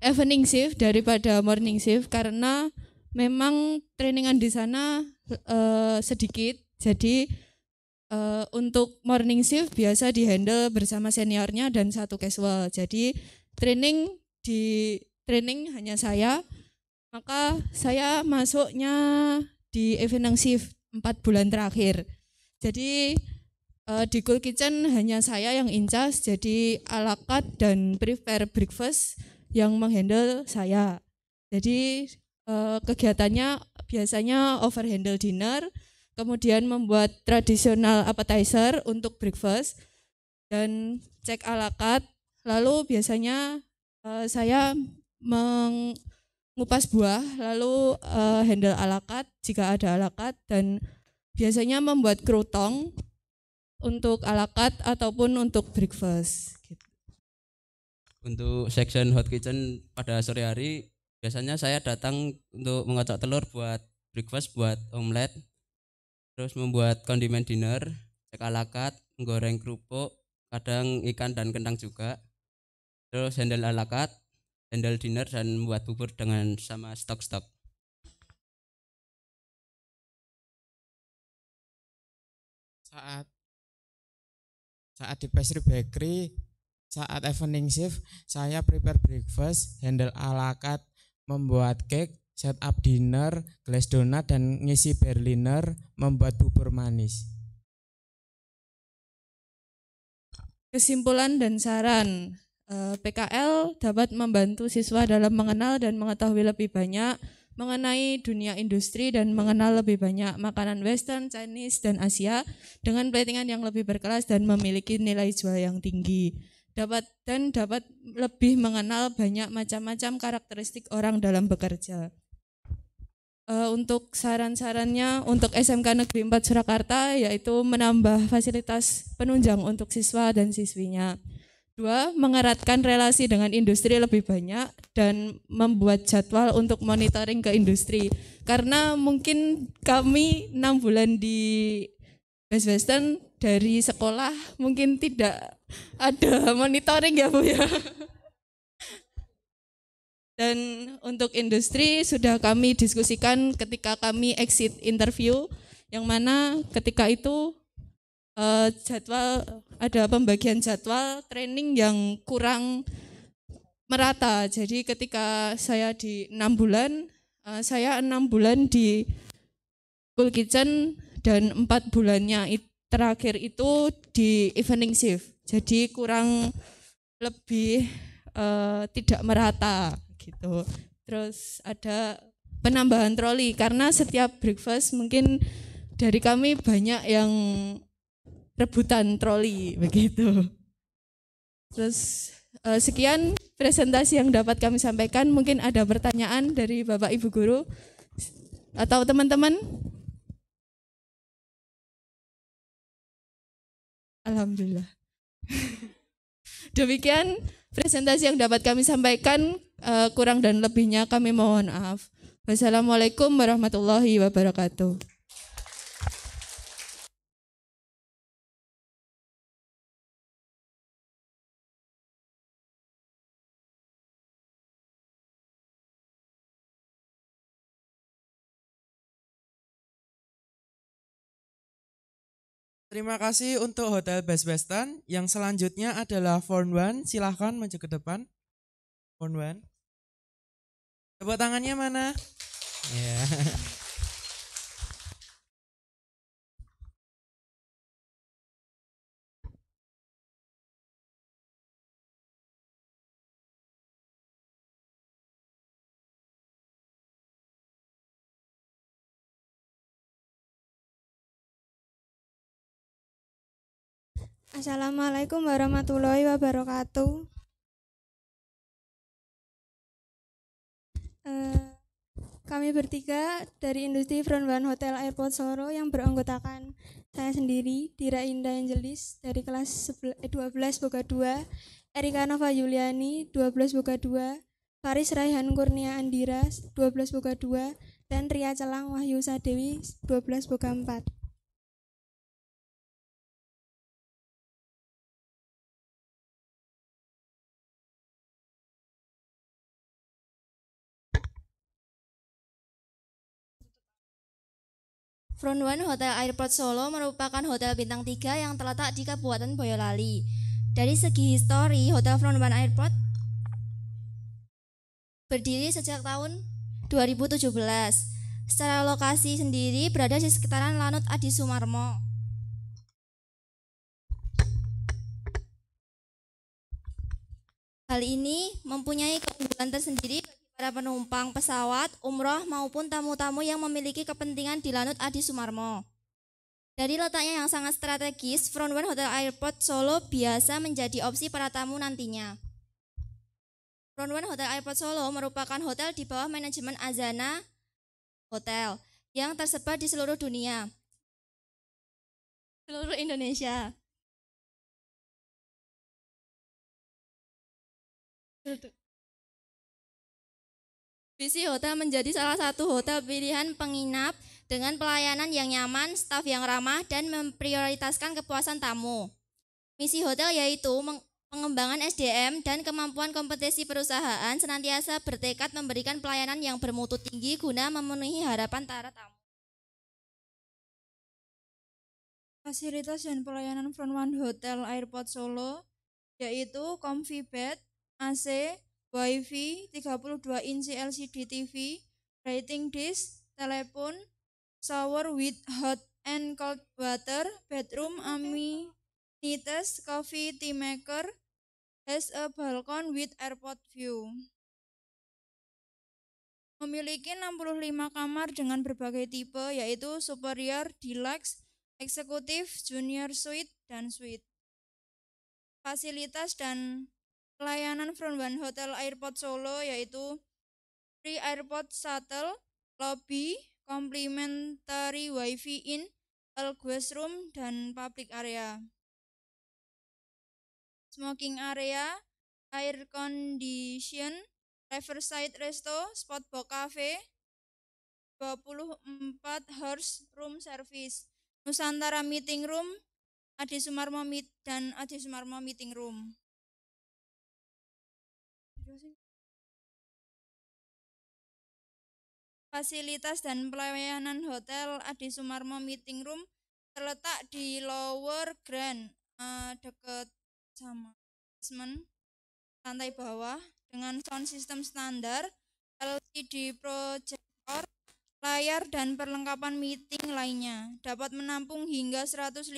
evening shift daripada morning shift karena memang trainingan di sana uh, sedikit jadi uh, untuk morning shift biasa dihandle bersama seniornya dan satu casual jadi training di training hanya saya maka saya masuknya di evening shift empat bulan terakhir jadi Eh, di Cool Kitchen hanya saya yang incas, jadi alakat dan prepare breakfast yang menghandle saya. Jadi eh, kegiatannya biasanya overhandle dinner, kemudian membuat tradisional appetizer untuk breakfast dan cek alakat. Lalu biasanya eh, saya mengupas buah, lalu uh, handle alakat jika ada alakat dan biasanya membuat kerutong untuk alakat ataupun untuk breakfast. Gitu. Untuk section hot kitchen pada sore hari biasanya saya datang untuk mengocok telur buat breakfast, buat omelet, terus membuat kondimen dinner, cek alakat, menggoreng kerupuk, kadang ikan dan kentang juga, terus handle alakat, handle dinner dan membuat bubur dengan sama stok-stok. Saat saat di pastry bakery, saat evening shift, saya prepare breakfast, handle ala membuat cake, set up dinner, glass donut dan ngisi berliner, membuat bubur manis. Kesimpulan dan saran, eh, PKL dapat membantu siswa dalam mengenal dan mengetahui lebih banyak mengenai dunia industri dan mengenal lebih banyak makanan Western, Chinese, dan Asia dengan platingan yang lebih berkelas dan memiliki nilai jual yang tinggi. Dapat dan dapat lebih mengenal banyak macam-macam karakteristik orang dalam bekerja. Uh, untuk saran-sarannya untuk SMK Negeri 4 Surakarta yaitu menambah fasilitas penunjang untuk siswa dan siswinya Dua, mengeratkan relasi dengan industri lebih banyak dan membuat jadwal untuk monitoring ke industri. Karena mungkin kami enam bulan di Best Western dari sekolah mungkin tidak ada monitoring ya Bu ya. Dan untuk industri sudah kami diskusikan ketika kami exit interview yang mana ketika itu uh, jadwal ada pembagian jadwal training yang kurang merata. Jadi ketika saya di enam bulan, uh, saya enam bulan di full Kitchen dan empat bulannya it, terakhir itu di evening shift. Jadi kurang lebih uh, tidak merata gitu. Terus ada penambahan troli karena setiap breakfast mungkin dari kami banyak yang rebutan troli (laughs) begitu. Terus uh, sekian presentasi yang dapat kami sampaikan. Mungkin ada pertanyaan dari Bapak Ibu guru atau teman-teman? Alhamdulillah. (laughs) Demikian presentasi yang dapat kami sampaikan. Eh, kurang dan lebihnya kami mohon maaf. Wassalamualaikum warahmatullahi wabarakatuh. Terima kasih untuk Hotel Best Western. Yang selanjutnya adalah Forn One. Silahkan maju ke depan. Forn One. Tepuk tangannya mana? Ya. Yeah. (laughs) Assalamualaikum warahmatullahi wabarakatuh. Uh, kami bertiga dari industri Front One Hotel Airport Soro yang beranggotakan saya sendiri, Dira Indah Angelis dari kelas 12 Boga 2, Erika Nova Yuliani 12 Boga 2, Faris Raihan Kurnia Andira 12 Boga 2, dan Ria Celang Wahyu Sadewi 12 Boga 4. Front One Hotel Airport Solo merupakan hotel bintang 3 yang terletak di Kabupaten Boyolali. Dari segi histori, Hotel Front One Airport berdiri sejak tahun 2017. Secara lokasi sendiri berada di sekitaran Lanut Adi Sumarmo. Hal ini mempunyai keunggulan tersendiri para penumpang pesawat, umroh maupun tamu-tamu yang memiliki kepentingan di Lanut Adi Sumarmo. Dari letaknya yang sangat strategis, Front One Hotel Airport Solo biasa menjadi opsi para tamu nantinya. Front One Hotel Airport Solo merupakan hotel di bawah manajemen Azana Hotel yang tersebar di seluruh dunia. Seluruh Indonesia. Duduk. BC Hotel menjadi salah satu hotel pilihan penginap dengan pelayanan yang nyaman, staf yang ramah, dan memprioritaskan kepuasan tamu. Misi hotel yaitu pengembangan SDM dan kemampuan kompetisi perusahaan senantiasa bertekad memberikan pelayanan yang bermutu tinggi guna memenuhi harapan para tamu. Fasilitas dan pelayanan Front One Hotel Airport Solo yaitu comfy bed, AC, WiFi, 32 inci LCD TV, rating disk, telepon, shower with hot and cold water, bedroom amenities, coffee, tea maker, has a balcon with airport view. Memiliki 65 kamar dengan berbagai tipe yaitu superior, deluxe, executive junior suite, dan suite. Fasilitas dan Layanan Front One Hotel Airport Solo yaitu Free Airport Shuttle, Lobby, Complimentary Wifi in, All Guest Room, dan Public Area. Smoking Area, Air Condition, Riverside Resto, spotbook Cafe, 24 Horse Room Service, Nusantara Meeting Room, Adi Sumarmo Meet dan Adi Sumarmo Meeting Room. Fasilitas dan pelayanan hotel Adi Sumarmo Meeting Room terletak di Lower Grand, uh, eh, dekat sama basement lantai bawah dengan sound system standar, LCD projector, layar dan perlengkapan meeting lainnya. Dapat menampung hingga 150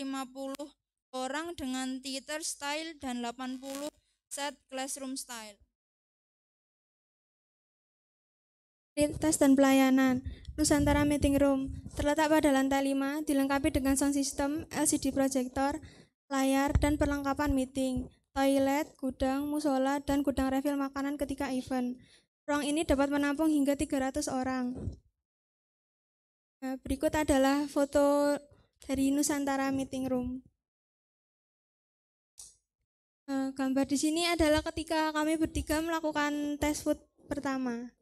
orang dengan theater style dan 80 set classroom style. lintas dan pelayanan. Nusantara Meeting Room terletak pada lantai 5, dilengkapi dengan sound system, LCD proyektor, layar, dan perlengkapan meeting, toilet, gudang, musola, dan gudang refill makanan ketika event. Ruang ini dapat menampung hingga 300 orang. Eh, berikut adalah foto dari Nusantara Meeting Room. Eh, gambar di sini adalah ketika kami bertiga melakukan tes food pertama.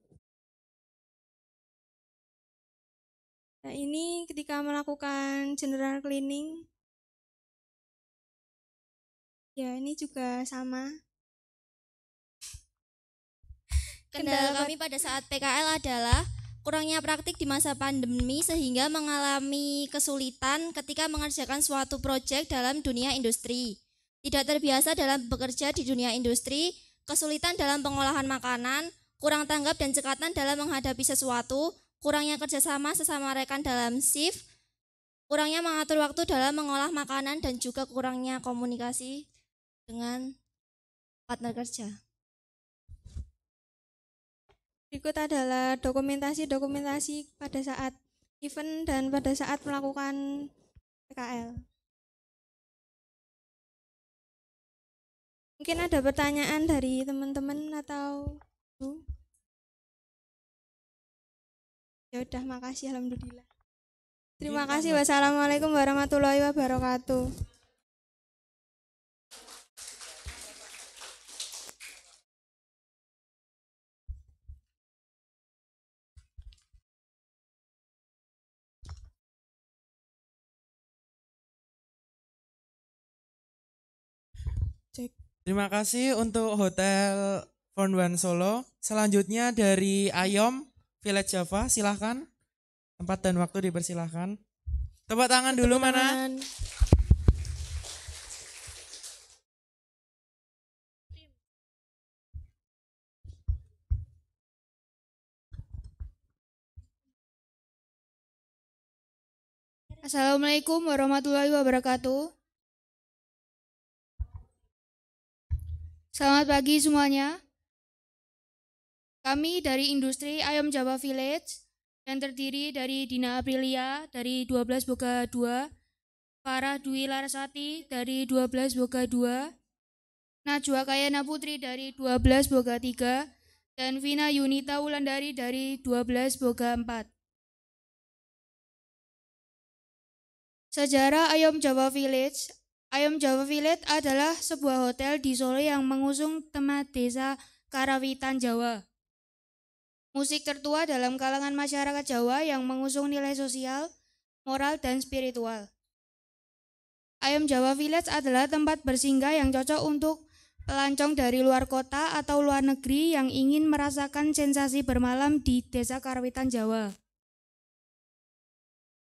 Nah, ini ketika melakukan general cleaning, ya ini juga sama. Kendala kami pada saat PKL adalah kurangnya praktik di masa pandemi sehingga mengalami kesulitan ketika mengerjakan suatu proyek dalam dunia industri. Tidak terbiasa dalam bekerja di dunia industri, kesulitan dalam pengolahan makanan, kurang tanggap dan cekatan dalam menghadapi sesuatu, kurangnya kerjasama sesama rekan dalam shift, kurangnya mengatur waktu dalam mengolah makanan dan juga kurangnya komunikasi dengan partner kerja. Berikut adalah dokumentasi-dokumentasi pada saat event dan pada saat melakukan PKL. Mungkin ada pertanyaan dari teman-teman atau Bu? ya udah makasih alhamdulillah terima ya, kasih wassalamualaikum warahmatullahi wabarakatuh Terima kasih untuk Hotel Font One Solo. Selanjutnya dari Ayom. Village Java, silahkan. Tempat dan waktu dipersilahkan. Tepuk tangan Tepuk dulu tangan. mana? Assalamualaikum warahmatullahi wabarakatuh. Selamat pagi semuanya. Kami dari industri Ayam Jawa Village yang terdiri dari Dina Aprilia dari 12 Boga 2, Farah Dwi Larasati dari 12 Boga 2, Najwa Kayana Putri dari 12 Boga 3, dan Vina Yunita Wulandari dari 12 Boga 4. Sejarah Ayam Jawa Village Ayam Jawa Village adalah sebuah hotel di Solo yang mengusung tema desa Karawitan Jawa musik tertua dalam kalangan masyarakat Jawa yang mengusung nilai sosial, moral, dan spiritual. Ayam Jawa Village adalah tempat bersinggah yang cocok untuk pelancong dari luar kota atau luar negeri yang ingin merasakan sensasi bermalam di Desa Karawitan Jawa.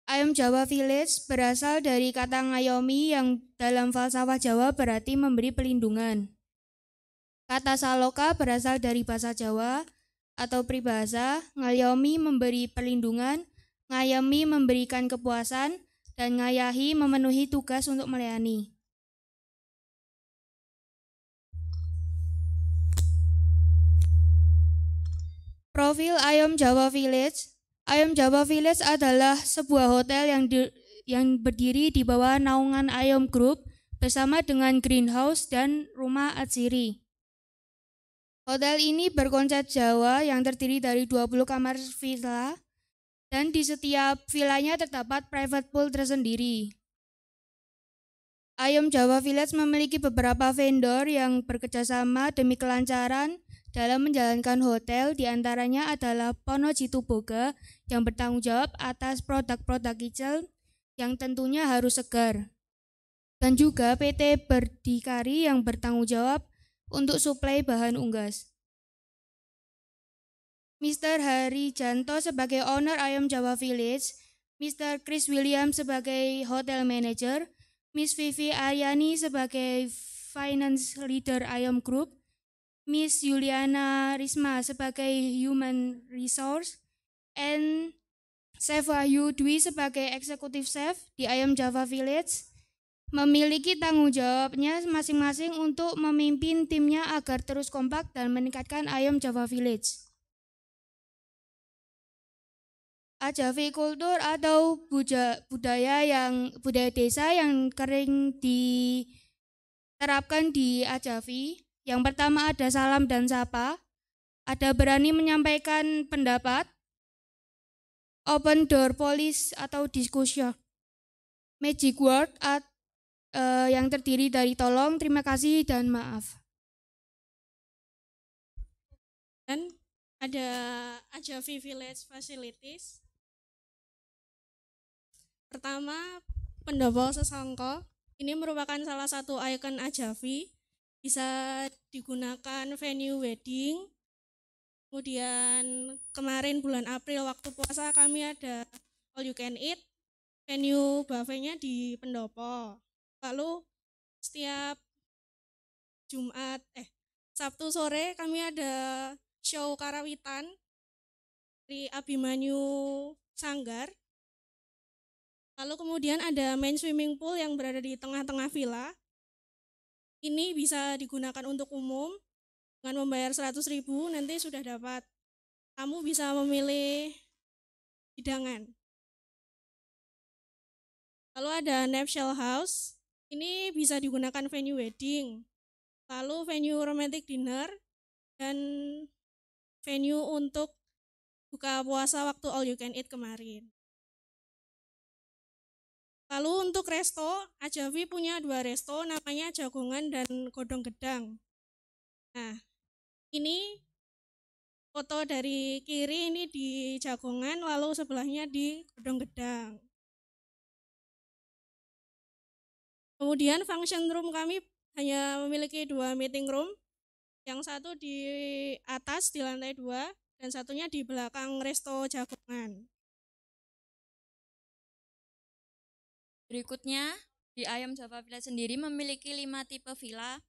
Ayam Jawa Village berasal dari kata ngayomi yang dalam falsafah Jawa berarti memberi pelindungan. Kata saloka berasal dari bahasa Jawa, atau peribahasa, ngayomi memberi perlindungan, ngayomi memberikan kepuasan, dan ngayahi memenuhi tugas untuk melayani. Profil Ayom Jawa Village Ayom Jawa Village adalah sebuah hotel yang di, yang berdiri di bawah naungan Ayom Group bersama dengan greenhouse dan rumah atsiri. Hotel ini berkonsep Jawa yang terdiri dari 20 kamar villa dan di setiap villanya terdapat private pool tersendiri. Ayam Jawa Village memiliki beberapa vendor yang bekerjasama demi kelancaran dalam menjalankan hotel, diantaranya adalah Pono Boga yang bertanggung jawab atas produk-produk kicil yang tentunya harus segar. Dan juga PT Berdikari yang bertanggung jawab untuk suplai bahan unggas. Mr. Hari Janto sebagai owner Ayam Jawa Village, Mr. Chris William sebagai hotel manager, Miss Vivi Ayani sebagai finance leader Ayam Group, Miss Juliana Risma sebagai human resource, and Chef Wahyu Dwi sebagai executive chef di Ayam Java Village, memiliki tanggung jawabnya masing-masing untuk memimpin timnya agar terus kompak dan meningkatkan Ayam Java Village. Ajavi kultur atau buja, budaya yang budaya desa yang kering diterapkan di Ajavi. Yang pertama ada salam dan sapa, ada berani menyampaikan pendapat, open door police atau diskusi. magic word at uh, yang terdiri dari tolong, terima kasih, dan maaf. Dan ada Ajavi Village Facilities. Pertama, pendopo sesongko. Ini merupakan salah satu ikon Ajavi. Bisa digunakan venue wedding. Kemudian kemarin bulan April waktu puasa kami ada all you can eat. Venue buffetnya di pendopo lalu setiap Jumat eh Sabtu sore kami ada show karawitan di Abimanyu Sanggar. Lalu kemudian ada main swimming pool yang berada di tengah-tengah villa. Ini bisa digunakan untuk umum dengan membayar 100 ribu nanti sudah dapat. Kamu bisa memilih hidangan. Lalu ada Nepshell House ini bisa digunakan venue wedding, lalu venue romantic dinner, dan venue untuk buka puasa waktu all you can eat kemarin. Lalu untuk resto, Ajawi punya dua resto namanya Jagongan dan Godong Gedang. Nah, ini foto dari kiri ini di Jagongan, lalu sebelahnya di Godong Gedang. Kemudian function room kami hanya memiliki dua meeting room, yang satu di atas di lantai dua dan satunya di belakang resto jagungan. Berikutnya, di Ayam Java villa sendiri memiliki lima tipe villa.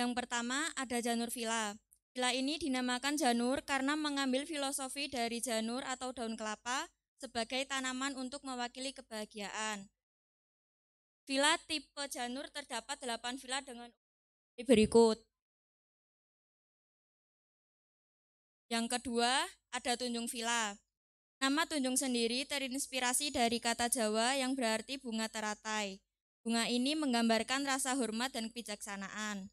Yang pertama ada janur villa. Villa ini dinamakan janur karena mengambil filosofi dari janur atau daun kelapa sebagai tanaman untuk mewakili kebahagiaan. Villa tipe janur terdapat 8 villa dengan berikut. Yang kedua, ada tunjung villa. Nama tunjung sendiri terinspirasi dari kata Jawa yang berarti bunga teratai. Bunga ini menggambarkan rasa hormat dan kebijaksanaan.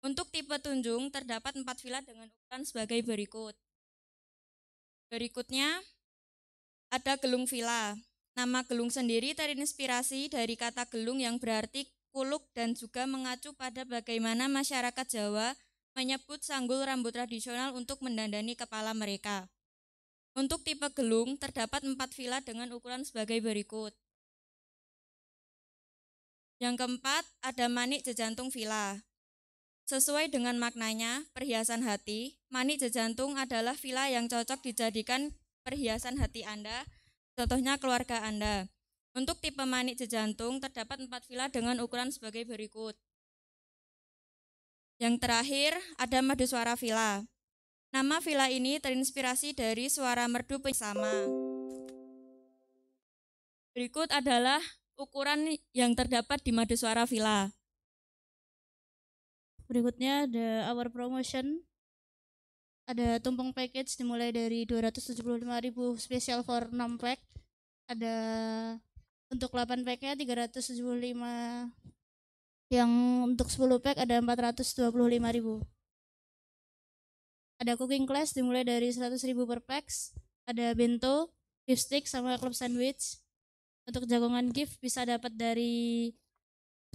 Untuk tipe tunjung terdapat empat villa dengan ukuran sebagai berikut. Berikutnya, ada gelung villa. Nama gelung sendiri terinspirasi dari kata gelung yang berarti kuluk dan juga mengacu pada bagaimana masyarakat Jawa menyebut sanggul rambut tradisional untuk mendandani kepala mereka. Untuk tipe gelung, terdapat empat villa dengan ukuran sebagai berikut. Yang keempat, ada manik jejantung villa. Sesuai dengan maknanya, perhiasan hati, manik jejantung adalah villa yang cocok dijadikan perhiasan hati Anda contohnya keluarga Anda. Untuk tipe manik jantung terdapat empat villa dengan ukuran sebagai berikut. Yang terakhir ada Madu suara Villa. Nama villa ini terinspirasi dari suara merdu bersama. Berikut adalah ukuran yang terdapat di madu suara Villa. Berikutnya ada our promotion ada tumpeng package dimulai dari 275.000 special for 6 pack ada untuk 8 packnya 375 yang untuk 10 pack ada 425.000 ada cooking class dimulai dari 100.000 per pack ada bento beef stick sama club sandwich untuk jagongan gift bisa dapat dari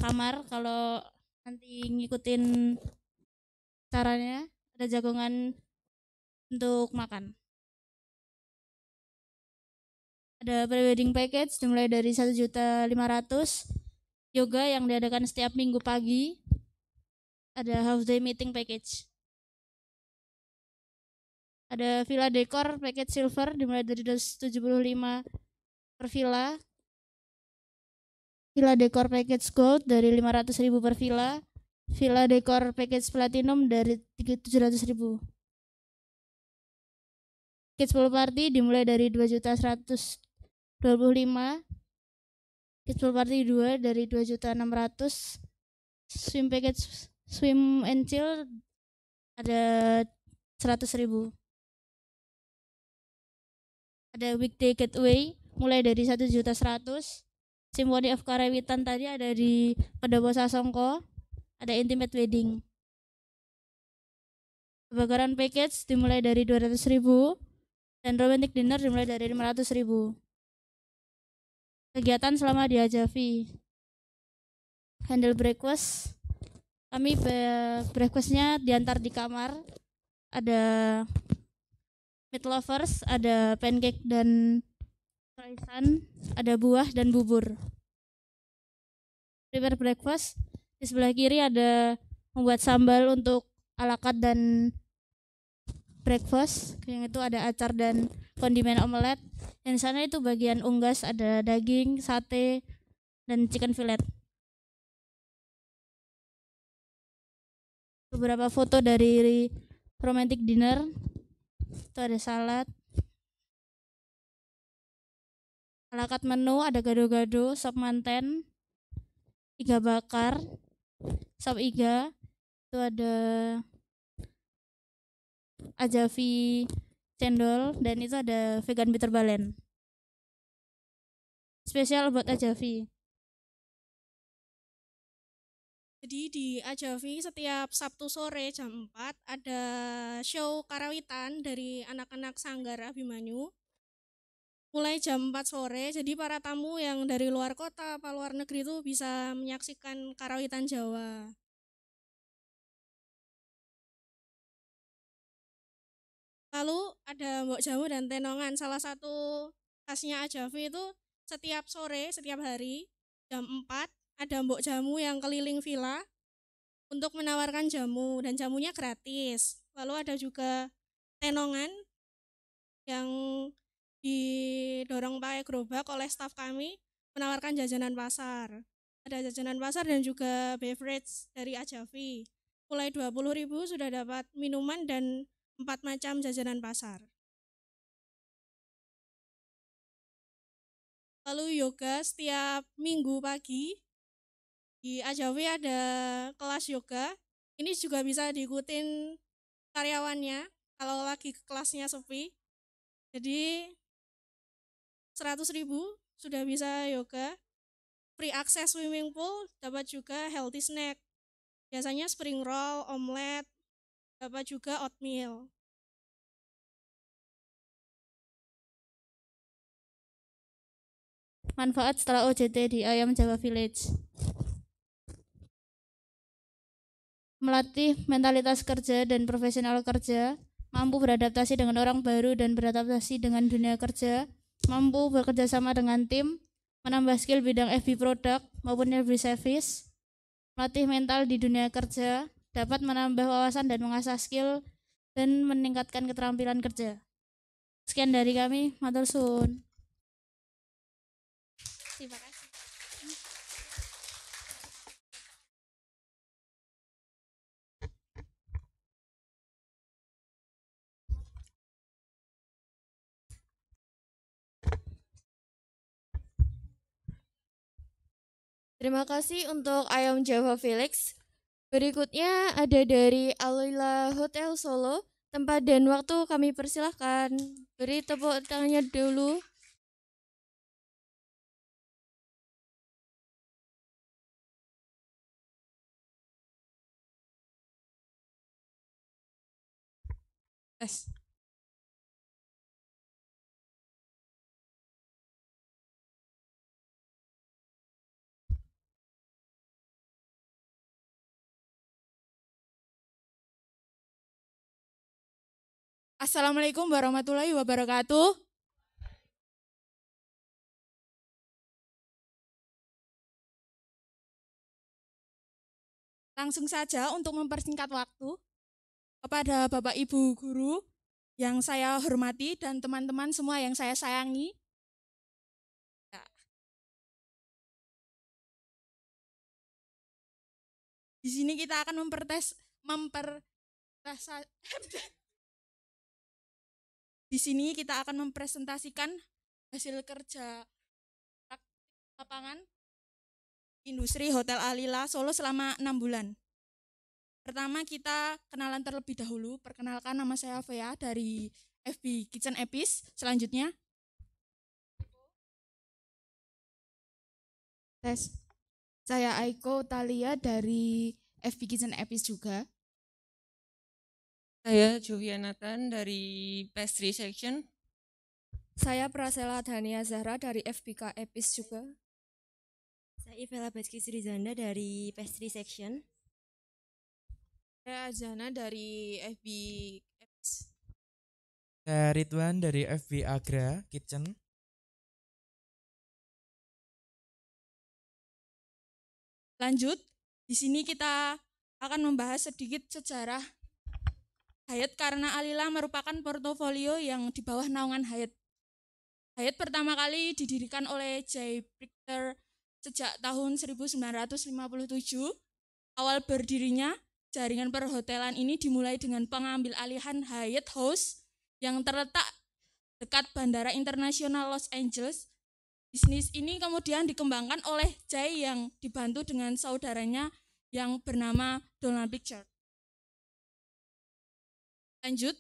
kamar kalau nanti ngikutin caranya ada jagongan untuk makan. Ada pre-wedding package dimulai dari 1.500 yoga yang diadakan setiap minggu pagi. Ada half day meeting package. Ada villa decor package silver dimulai dari 275 per villa. Villa decor package gold dari 500.000 per villa. Villa decor Package Platinum dari 700.000 Kids Pool Party dimulai dari 2.125 Kids Pool Party 2 dari 2.600 Swim Package Swim and Chill ada 100.000 ada weekday getaway mulai dari satu juta seratus simfoni of karawitan tadi ada di Pendopo Sasongko ada intimate wedding kebakaran package dimulai dari 200 ribu dan romantic dinner dimulai dari 500 ribu. Kegiatan selama di Ajavi. Handle breakfast. Kami breakfastnya diantar di kamar. Ada meat lovers, ada pancake dan croissant, ada buah dan bubur. Prepare breakfast. Di sebelah kiri ada membuat sambal untuk alakat dan breakfast yang itu ada acar dan kondimen omelet Dan di sana itu bagian unggas ada daging sate dan chicken fillet beberapa foto dari romantic dinner itu ada salad alakat menu ada gado-gado sop manten iga bakar sop iga itu ada Ajavi cendol dan itu ada vegan bitter balen spesial buat Ajavi jadi di Ajavi setiap Sabtu sore jam 4 ada show karawitan dari anak-anak Sanggar Abimanyu mulai jam 4 sore jadi para tamu yang dari luar kota apa luar negeri itu bisa menyaksikan karawitan Jawa Lalu ada Mbok Jamu dan Tenongan. Salah satu khasnya Ajavi itu setiap sore, setiap hari jam 4 ada Mbok Jamu yang keliling villa untuk menawarkan jamu dan jamunya gratis. Lalu ada juga Tenongan yang didorong pakai gerobak oleh staff kami menawarkan jajanan pasar. Ada jajanan pasar dan juga beverage dari Ajavi. Mulai 20.000 sudah dapat minuman dan empat macam jajanan pasar. Lalu yoga setiap minggu pagi di Ajawi ada kelas yoga. Ini juga bisa diikutin karyawannya kalau lagi kelasnya sepi. Jadi 100 ribu sudah bisa yoga. Free access swimming pool dapat juga healthy snack. Biasanya spring roll, omelet, Bapak juga oatmeal. Manfaat setelah OJT di Ayam Jawa Village. Melatih mentalitas kerja dan profesional kerja, mampu beradaptasi dengan orang baru dan beradaptasi dengan dunia kerja, mampu bekerja sama dengan tim, menambah skill bidang FB produk maupun FB service, melatih mental di dunia kerja, dapat menambah wawasan dan mengasah skill dan meningkatkan keterampilan kerja. Sekian dari kami, matur Sun Terima kasih. Terima kasih untuk Ayam Jawa Felix. Berikutnya ada dari Alila Hotel Solo. Tempat dan waktu kami persilahkan. Beri tepuk tangannya dulu. Yes. Assalamualaikum warahmatullahi wabarakatuh. Langsung saja untuk mempersingkat waktu kepada Bapak Ibu guru yang saya hormati dan teman-teman semua yang saya sayangi. Ya. Di sini kita akan mempertes memper di sini kita akan mempresentasikan hasil kerja lapangan industri Hotel Alila Solo selama enam bulan. Pertama kita kenalan terlebih dahulu. Perkenalkan nama saya Fea dari FB Kitchen Epis. Selanjutnya tes. Saya Aiko Talia dari FB Kitchen Epis juga. Saya Jovianatan dari Pastry Section. Saya Prasela Dania Zahra dari FBK Epis juga. Saya Ivela Baski Srizanda dari Pastry Section. Saya Azana dari FB Epis. Saya Ridwan dari FB Agra Kitchen. Lanjut, di sini kita akan membahas sedikit sejarah Hayat karena Alila merupakan portofolio yang di bawah naungan Hayat. Hayat pertama kali didirikan oleh Jay Brichter sejak tahun 1957. Awal berdirinya, jaringan perhotelan ini dimulai dengan pengambil alihan Hyatt House yang terletak dekat Bandara Internasional Los Angeles. Bisnis ini kemudian dikembangkan oleh Jay yang dibantu dengan saudaranya yang bernama Donald Picture. Lanjut.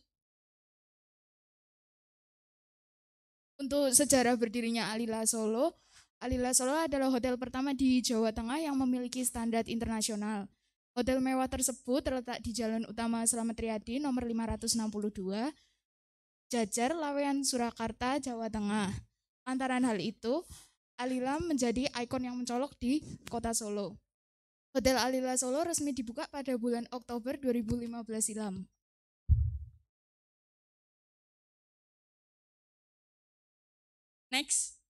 Untuk sejarah berdirinya Alila Solo, Alila Solo adalah hotel pertama di Jawa Tengah yang memiliki standar internasional. Hotel mewah tersebut terletak di Jalan Utama Selamat Riyadi nomor 562, Jajar, Lawean, Surakarta, Jawa Tengah. Antara hal itu, Alila menjadi ikon yang mencolok di kota Solo. Hotel Alila Solo resmi dibuka pada bulan Oktober 2015 silam. Next.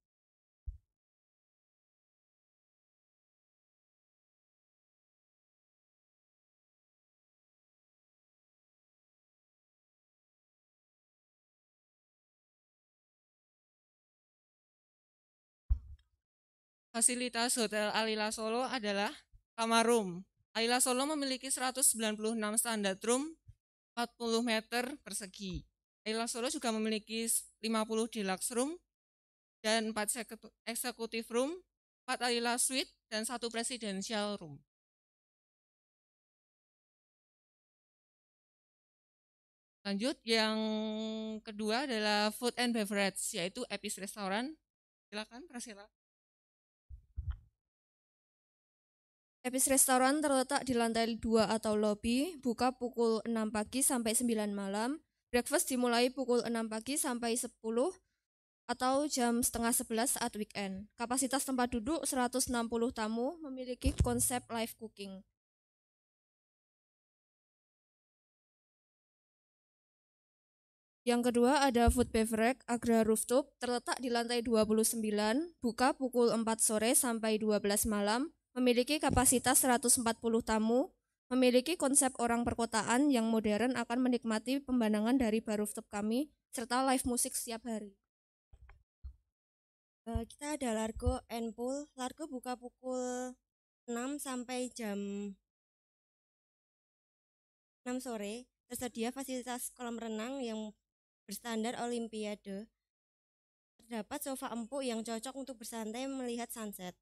Fasilitas Hotel Alila Solo adalah kamar room. Alila Solo memiliki 196 standar room 40 meter persegi. Alila Solo juga memiliki 50 deluxe room, dan 4 eksekutif room, 4 alila suite, dan 1 presidential room. Lanjut, yang kedua adalah food and beverage, yaitu Epis Restaurant. Silakan, Prasila. Epis Restaurant terletak di lantai 2 atau lobby, buka pukul 6 pagi sampai 9 malam, breakfast dimulai pukul 6 pagi sampai 10, atau jam setengah sebelas saat weekend. Kapasitas tempat duduk 160 tamu memiliki konsep live cooking. Yang kedua ada food beverage Agra Rooftop terletak di lantai 29, buka pukul 4 sore sampai 12 malam, memiliki kapasitas 140 tamu, memiliki konsep orang perkotaan yang modern akan menikmati pemandangan dari bar rooftop kami serta live musik setiap hari. Eh, kita ada Largo and Pool. Largo buka pukul 6 sampai jam 6 sore. Tersedia fasilitas kolam renang yang berstandar olimpiade. Terdapat sofa empuk yang cocok untuk bersantai melihat sunset.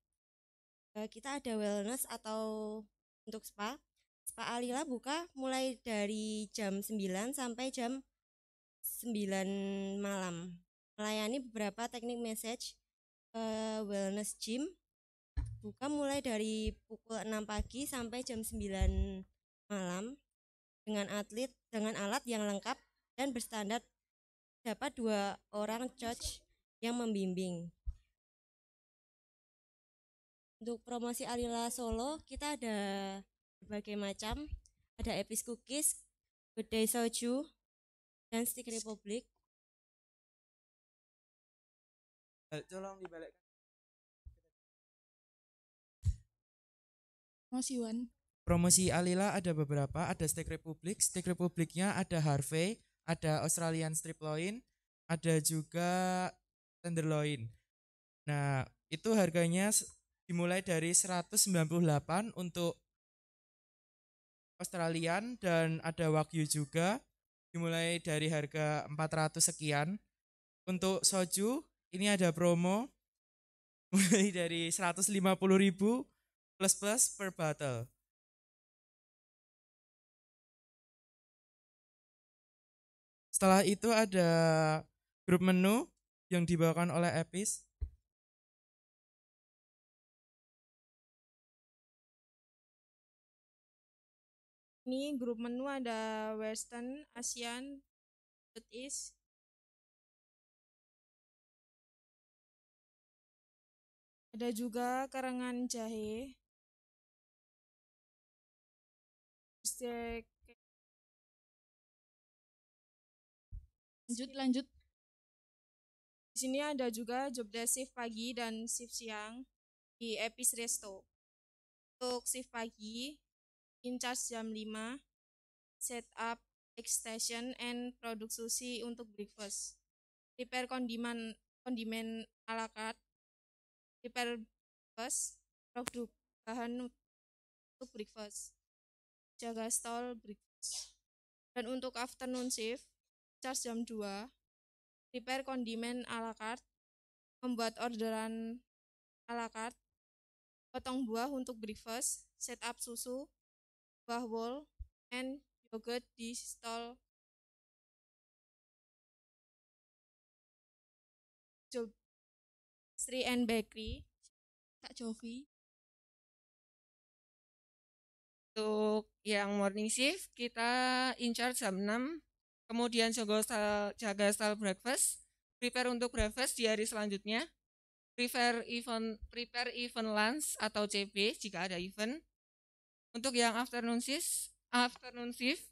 Eh, kita ada wellness atau untuk spa. Spa Alila buka mulai dari jam 9 sampai jam 9 malam. Melayani beberapa teknik message uh, wellness gym buka mulai dari pukul 6 pagi sampai jam 9 malam dengan atlet dengan alat yang lengkap dan berstandar dapat dua orang coach yang membimbing. Untuk promosi Alila Solo kita ada berbagai macam, ada Epis Cookies, Good Day Soju, dan Stick Republic. Eh, tolong dibalikkan promosi Wan promosi Alila ada beberapa ada Steak Republic Steak Republiknya ada Harvey ada Australian Striploin ada juga Tenderloin nah itu harganya dimulai dari 198 untuk Australian dan ada Wagyu juga dimulai dari harga 400 sekian. Untuk soju ini ada promo (laughs) mulai dari 150.000 plus plus per battle. Setelah itu ada grup menu yang dibawakan oleh Epis. Ini grup menu ada Western, ASEAN, Southeast, Ada juga karangan jahe. Lanjut, lanjut. Di sini ada juga desk shift pagi dan shift siang di Epis Resto. Untuk shift pagi, in charge jam 5, setup extension and produk sushi untuk breakfast. Prepare kondimen kondimen ala Prepare breakfast produk bahan untuk breakfast jaga stall breakfast dan untuk afternoon shift charge jam 2 prepare kondimen ala carte membuat orderan ala carte potong buah untuk breakfast setup susu buah wol and yogurt di stall Pastry and Bakery Kak Jovi untuk yang morning shift kita in charge jam 6 kemudian jaga style, jaga style breakfast prepare untuk breakfast di hari selanjutnya prepare event prepare event lunch atau CB jika ada event untuk yang afternoon shift afternoon shift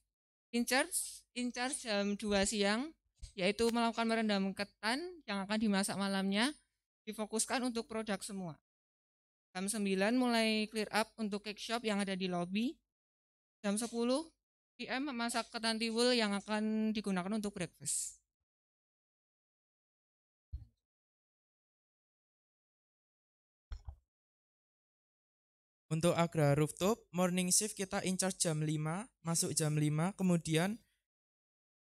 in charge in charge jam 2 siang yaitu melakukan merendam ketan yang akan dimasak malamnya difokuskan untuk produk semua. Jam 9 mulai clear up untuk cake shop yang ada di lobby. Jam 10 PM memasak ketan tiwul yang akan digunakan untuk breakfast. Untuk Agra Rooftop, morning shift kita in charge jam 5, masuk jam 5, kemudian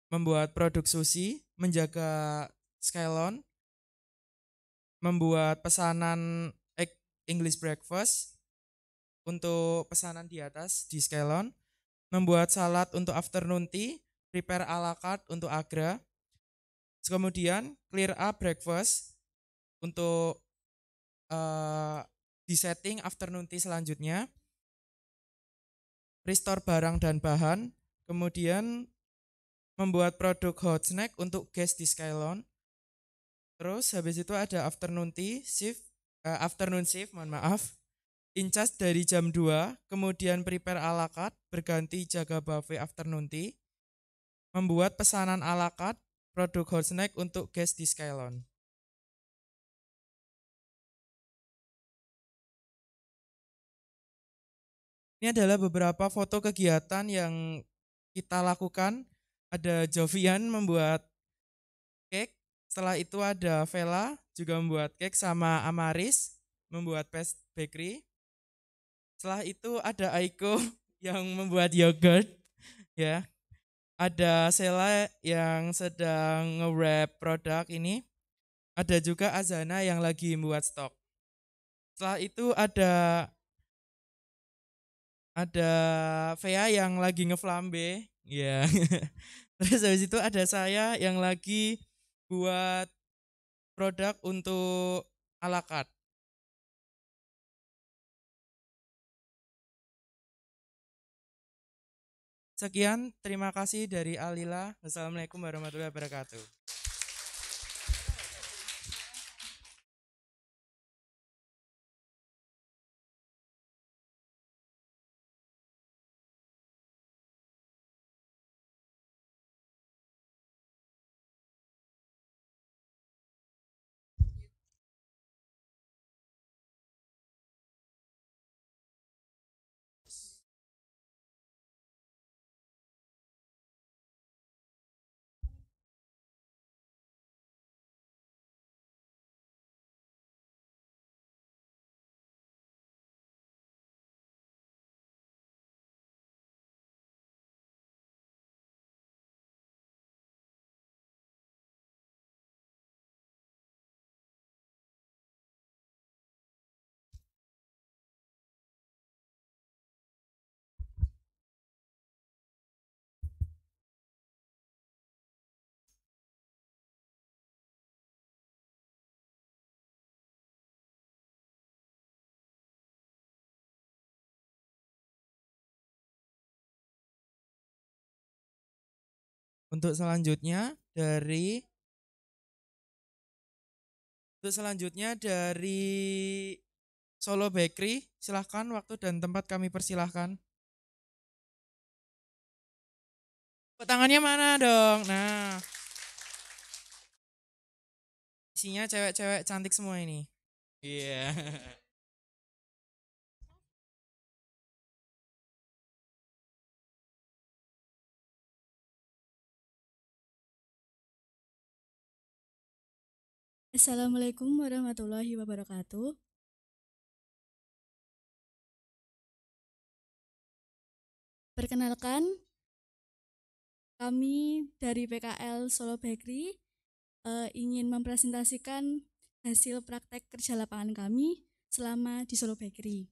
membuat produk sushi, menjaga skylon, membuat pesanan eh, English breakfast untuk pesanan di atas di Skelon, membuat salad untuk afternoon tea, prepare ala carte untuk Agra. Kemudian clear up breakfast untuk uh, eh, di setting afternoon tea selanjutnya. Restore barang dan bahan, kemudian membuat produk hot snack untuk guest di Skylon, Terus habis itu ada afternoon tea shift, uh, afternoon shift, mohon maaf. Incas dari jam 2, kemudian prepare ala berganti jaga buffet afternoon tea, membuat pesanan ala produk hot snack untuk guest di Skylon. Ini adalah beberapa foto kegiatan yang kita lakukan. Ada Jovian membuat setelah itu ada Vela juga membuat cake sama Amaris membuat past bakery. Setelah itu ada Aiko (laughs) yang membuat yogurt ya. Ada Sela yang sedang nge-wrap produk ini. Ada juga Azana yang lagi membuat stok. Setelah itu ada ada Vea yang lagi ngeflambe, ya. Yeah. (laughs) Terus habis itu ada saya yang lagi buat produk untuk ala Sekian, terima kasih dari Alila. Wassalamualaikum warahmatullahi wabarakatuh. Untuk selanjutnya dari untuk selanjutnya dari Solo Bakery, silahkan waktu dan tempat kami persilahkan. Tangannya mana dong? Nah. Isinya cewek-cewek cantik semua ini. Iya. Yeah. (laughs) Assalamualaikum warahmatullahi wabarakatuh. Perkenalkan, kami dari PKL Solo Bakery uh, ingin mempresentasikan hasil praktek kerja lapangan kami selama di Solo Bakery.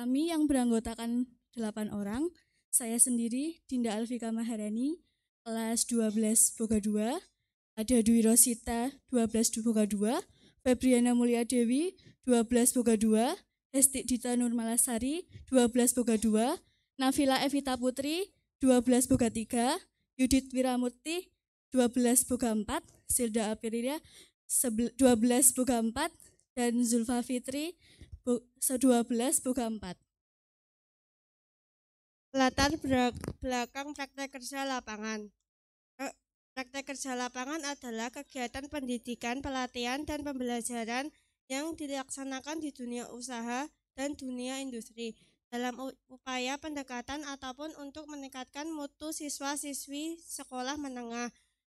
Kami yang beranggotakan delapan orang, saya sendiri Dinda Alfika Maharani, kelas 12 Boga 2, ada Dwi Rosita 12 Boga 2, Febriana Mulia Dewi 12 Boga 2, Hesti Dita Nurmalasari 12 Boga 2, Nafila Evita Putri 12 Boga 3, Yudit Wiramurti 12 Boga 4, Silda Apirilia 12 Boga 4, dan Zulfa Fitri 12 Boga 4. Latar belakang praktek kerja lapangan. Praktek kerja lapangan adalah kegiatan pendidikan, pelatihan, dan pembelajaran yang dilaksanakan di dunia usaha dan dunia industri dalam upaya pendekatan ataupun untuk meningkatkan mutu siswa-siswi sekolah menengah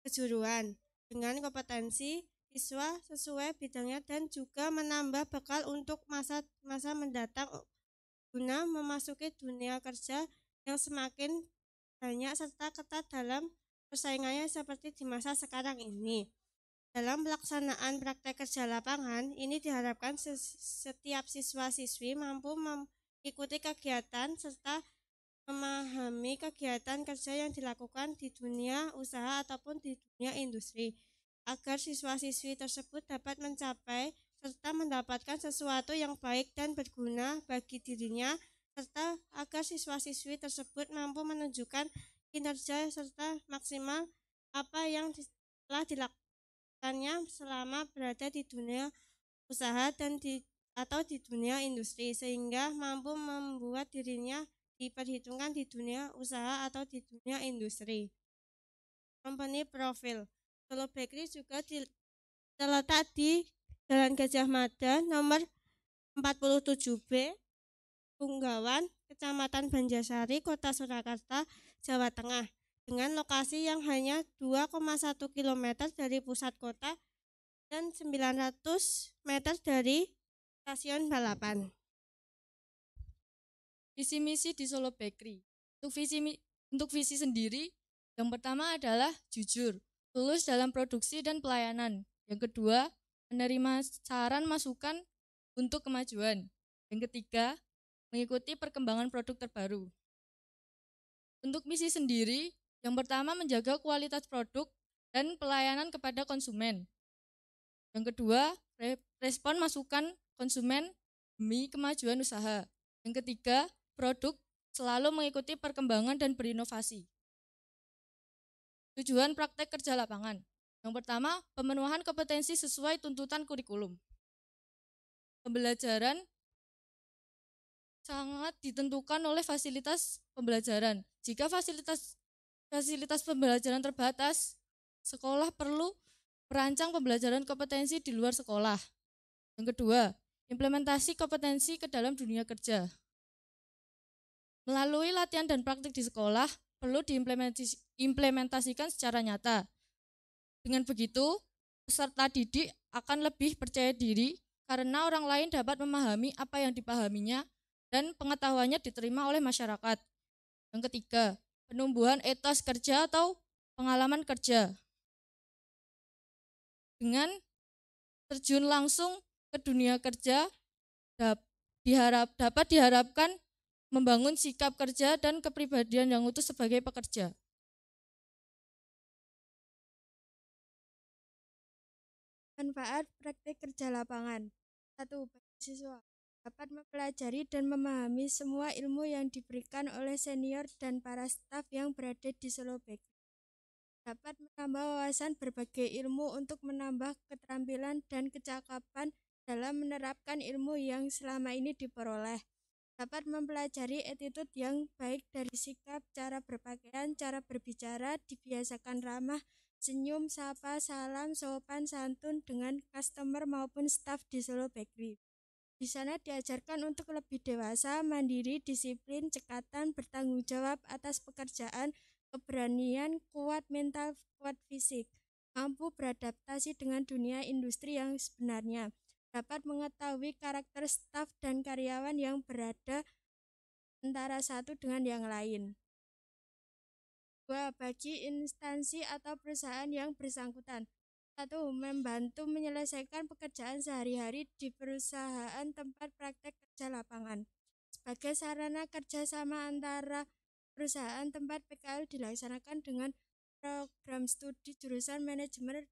kejuruan dengan kompetensi siswa sesuai bidangnya dan juga menambah bekal untuk masa-masa mendatang guna memasuki dunia kerja yang semakin banyak serta ketat dalam persaingannya seperti di masa sekarang ini. Dalam pelaksanaan praktek kerja lapangan, ini diharapkan setiap siswa-siswi mampu mengikuti kegiatan serta memahami kegiatan kerja yang dilakukan di dunia usaha ataupun di dunia industri, agar siswa-siswi tersebut dapat mencapai serta mendapatkan sesuatu yang baik dan berguna bagi dirinya, serta agar siswa-siswi tersebut mampu menunjukkan kinerja serta maksimal apa yang telah dilakukannya selama berada di dunia usaha dan di atau di dunia industri sehingga mampu membuat dirinya diperhitungkan di dunia usaha atau di dunia industri. Company profile. Solo Bakery juga terletak di Jalan Gajah Mada nomor 47B, Punggawan, Kecamatan Banjarsari, Kota Surakarta, Jawa Tengah dengan lokasi yang hanya 2,1 km dari pusat kota dan 900 meter dari stasiun balapan. Visi misi di Solo Bakery. Untuk visi, untuk visi sendiri, yang pertama adalah jujur, tulus dalam produksi dan pelayanan. Yang kedua, menerima saran masukan untuk kemajuan. Yang ketiga, mengikuti perkembangan produk terbaru. Untuk misi sendiri, yang pertama menjaga kualitas produk dan pelayanan kepada konsumen. Yang kedua, respon masukan konsumen demi kemajuan usaha. Yang ketiga, produk selalu mengikuti perkembangan dan berinovasi. Tujuan praktek kerja lapangan. Yang pertama, pemenuhan kompetensi sesuai tuntutan kurikulum. Pembelajaran sangat ditentukan oleh fasilitas pembelajaran. Jika fasilitas fasilitas pembelajaran terbatas, sekolah perlu merancang pembelajaran kompetensi di luar sekolah. Yang kedua, implementasi kompetensi ke dalam dunia kerja. Melalui latihan dan praktik di sekolah, perlu diimplementasikan secara nyata. Dengan begitu, peserta didik akan lebih percaya diri karena orang lain dapat memahami apa yang dipahaminya dan pengetahuannya diterima oleh masyarakat. Yang ketiga, penumbuhan etos kerja atau pengalaman kerja. Dengan terjun langsung ke dunia kerja diharap dapat diharapkan membangun sikap kerja dan kepribadian yang utuh sebagai pekerja. Manfaat praktik kerja lapangan. Satu siswa dapat mempelajari dan memahami semua ilmu yang diberikan oleh senior dan para staf yang berada di Solo Bakery. Dapat menambah wawasan berbagai ilmu untuk menambah keterampilan dan kecakapan dalam menerapkan ilmu yang selama ini diperoleh. Dapat mempelajari attitude yang baik dari sikap, cara berpakaian, cara berbicara, dibiasakan ramah, senyum, sapa, salam, sopan, santun dengan customer maupun staf di Solo Bakery. Di sana diajarkan untuk lebih dewasa, mandiri, disiplin, cekatan, bertanggung jawab atas pekerjaan, keberanian, kuat mental, kuat fisik, mampu beradaptasi dengan dunia industri yang sebenarnya, dapat mengetahui karakter staf dan karyawan yang berada antara satu dengan yang lain. Dua, Bagi instansi atau perusahaan yang bersangkutan, satu membantu menyelesaikan pekerjaan sehari-hari di perusahaan tempat praktek kerja lapangan sebagai sarana kerjasama antara perusahaan tempat PKL dilaksanakan dengan program studi jurusan manajemen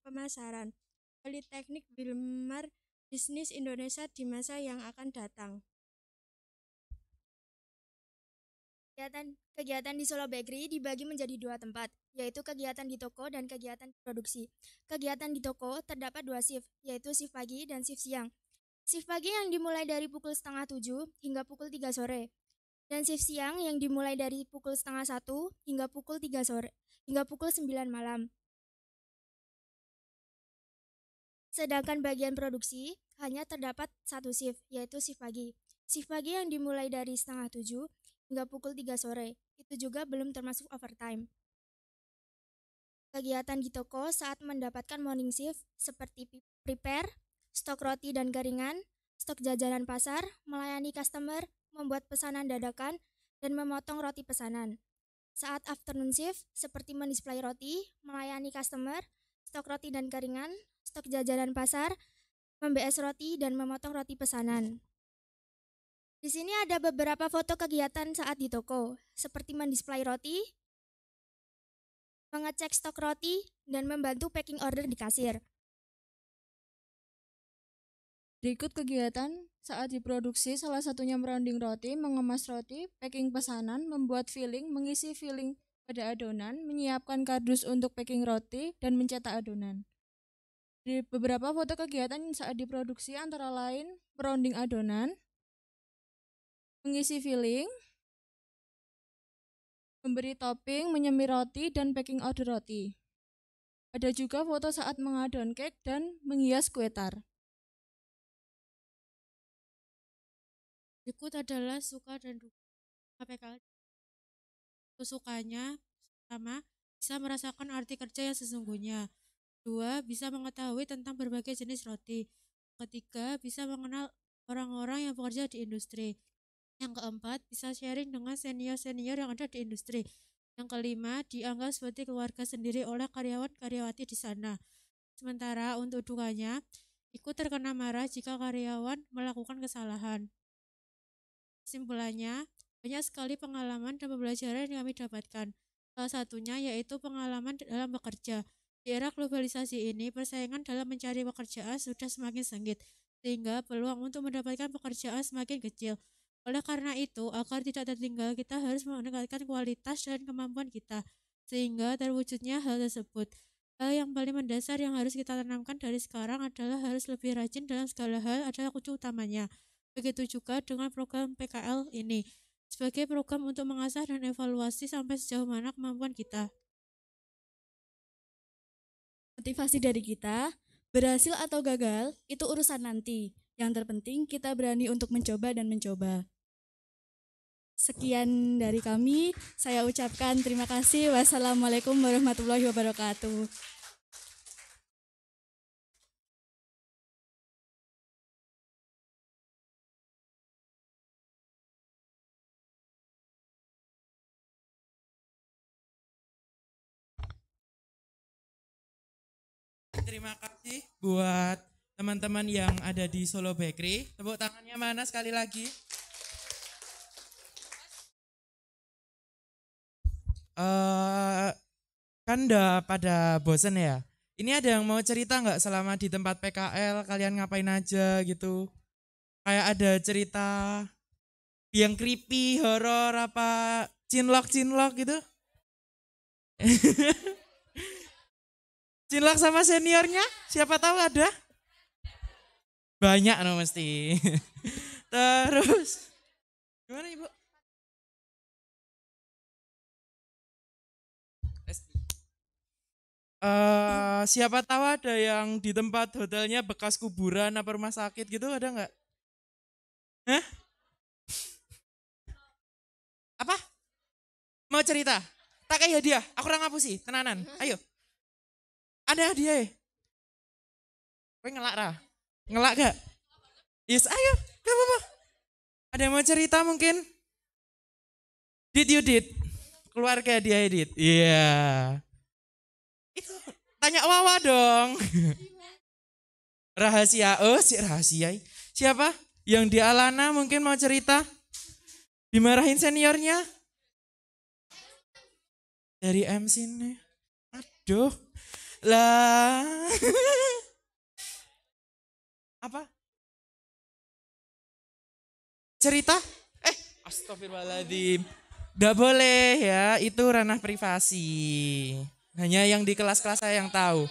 pemasaran Politeknik Wilmar Bisnis Indonesia di masa yang akan datang. Kegiatan, kegiatan di Solo Bakery dibagi menjadi dua tempat, yaitu kegiatan di toko dan kegiatan produksi. Kegiatan di toko terdapat dua shift, yaitu shift pagi dan shift siang. Shift pagi yang dimulai dari pukul setengah tujuh hingga pukul tiga sore, dan shift siang yang dimulai dari pukul setengah satu hingga pukul tiga sore, hingga pukul sembilan malam. Sedangkan bagian produksi hanya terdapat satu shift, yaitu shift pagi. Shift pagi yang dimulai dari setengah tujuh hingga pukul tiga sore, itu juga belum termasuk overtime kegiatan di toko saat mendapatkan morning shift seperti prepare, stok roti dan garingan, stok jajanan pasar, melayani customer, membuat pesanan dadakan, dan memotong roti pesanan. Saat afternoon shift seperti mendisplay roti, melayani customer, stok roti dan garingan, stok jajanan pasar, membes roti dan memotong roti pesanan. Di sini ada beberapa foto kegiatan saat di toko, seperti mendisplay roti, mengecek stok roti, dan membantu packing order di kasir. Berikut kegiatan saat diproduksi, salah satunya merounding roti, mengemas roti, packing pesanan, membuat filling, mengisi filling pada adonan, menyiapkan kardus untuk packing roti, dan mencetak adonan. Di beberapa foto kegiatan saat diproduksi antara lain merounding adonan, mengisi filling, memberi topping, menyemir roti, dan packing order roti. Ada juga foto saat mengadon cake dan menghias kue tar. Berikut adalah suka dan duka. KPK kesukanya pertama bisa merasakan arti kerja yang sesungguhnya. Dua, bisa mengetahui tentang berbagai jenis roti. Ketiga, bisa mengenal orang-orang yang bekerja di industri. Yang keempat, bisa sharing dengan senior-senior yang ada di industri. Yang kelima, dianggap seperti keluarga sendiri oleh karyawan-karyawati di sana. Sementara untuk dukanya, ikut terkena marah jika karyawan melakukan kesalahan. Simpulannya, banyak sekali pengalaman dan pembelajaran yang kami dapatkan. Salah satunya yaitu pengalaman dalam bekerja. Di era globalisasi ini, persaingan dalam mencari pekerjaan sudah semakin sengit, sehingga peluang untuk mendapatkan pekerjaan semakin kecil. Oleh karena itu, agar tidak tertinggal, kita harus meningkatkan kualitas dan kemampuan kita, sehingga terwujudnya hal tersebut. Hal yang paling mendasar yang harus kita tanamkan dari sekarang adalah harus lebih rajin dalam segala hal adalah kunci utamanya. Begitu juga dengan program PKL ini, sebagai program untuk mengasah dan evaluasi sampai sejauh mana kemampuan kita. Motivasi dari kita, berhasil atau gagal, itu urusan nanti. Yang terpenting kita berani untuk mencoba dan mencoba. Sekian dari kami. Saya ucapkan terima kasih. Wassalamualaikum warahmatullahi wabarakatuh. Terima kasih buat teman-teman yang ada di Solo Bakery. Tepuk tangannya mana sekali lagi? uh, kan udah pada bosen ya. Ini ada yang mau cerita nggak selama di tempat PKL kalian ngapain aja gitu? Kayak ada cerita yang creepy, horor apa cinlok cinlok gitu? (laughs) cinlok sama seniornya? Siapa tahu ada? Banyak no mesti. (laughs) Terus gimana ibu? Eh, siapa tahu ada yang di tempat hotelnya bekas kuburan apa rumah sakit gitu ada nggak? Hah? Apa? Mau cerita? Tak kayak hadiah. Aku orang ngapusi, tenanan. Ayo. Ada hadiah. Eh? Kau ngelak ra? Ngelak gak? Yes, ayo. Gak apa-apa. Ada yang mau cerita mungkin? Did you did? Keluarga dia edit. Iya. Yeah tanya Wawa dong. (laughs) rahasia, oh si rahasia. Siapa? Yang di Alana mungkin mau cerita? Dimarahin seniornya? Dari MC ini. Aduh. Lah. (laughs) Apa? Cerita? Eh, astagfirullahaladzim. Gak boleh ya, itu ranah privasi. Hanya yang di kelas-kelas saya yang tahu.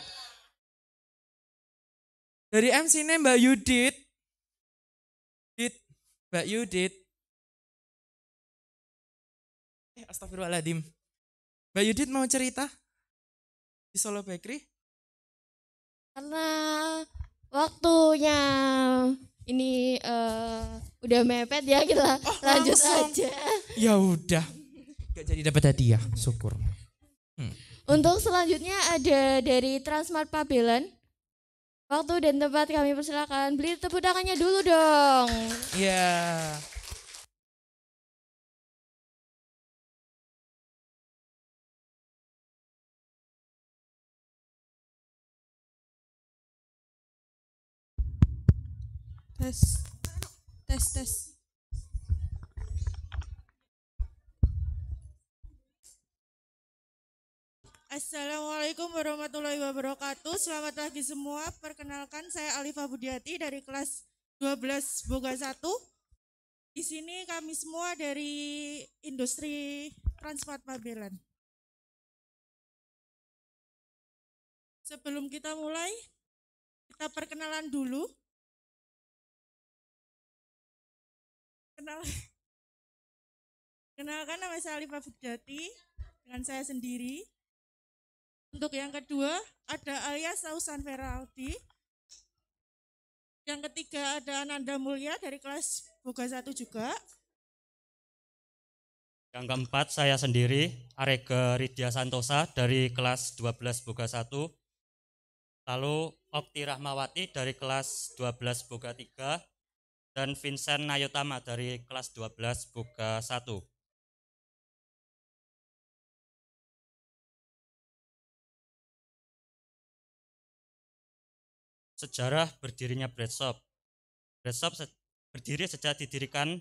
Dari MC-nya Mbak Yudit. Yudit. Mbak Yudit. Eh, astagfirullahaladzim. Mbak Yudit mau cerita? Di Solo Bakery? Karena waktunya ini uh, udah mepet ya kita oh, lanjut langsung. aja. Ya udah. Gak jadi dapat hadiah, syukur. Hmm. Untuk selanjutnya ada dari Transmart Pavilion. Waktu dan tempat kami persilakan. Beli tepuk tangannya dulu dong. Iya. Yeah. Tes. Tes, tes. Assalamualaikum warahmatullahi wabarakatuh. Selamat pagi semua. Perkenalkan saya Alifa Budiati dari kelas 12 Boga 1. Di sini kami semua dari industri Transport Pabelan. Sebelum kita mulai, kita perkenalan dulu. Kenal (laughs) Kenalkan nama saya Alifa Budiati dengan saya sendiri. Untuk yang kedua ada Alia Sausan Feraldi. Yang ketiga ada Ananda Mulya dari kelas Boga 1 juga. Yang keempat saya sendiri, Arega Ridya Santosa dari kelas 12 Boga 1. Lalu Okti Rahmawati dari kelas 12 Boga 3 dan Vincent Nayotama dari kelas 12 Boga 1. Sejarah berdirinya bread shop. se berdiri sejak didirikan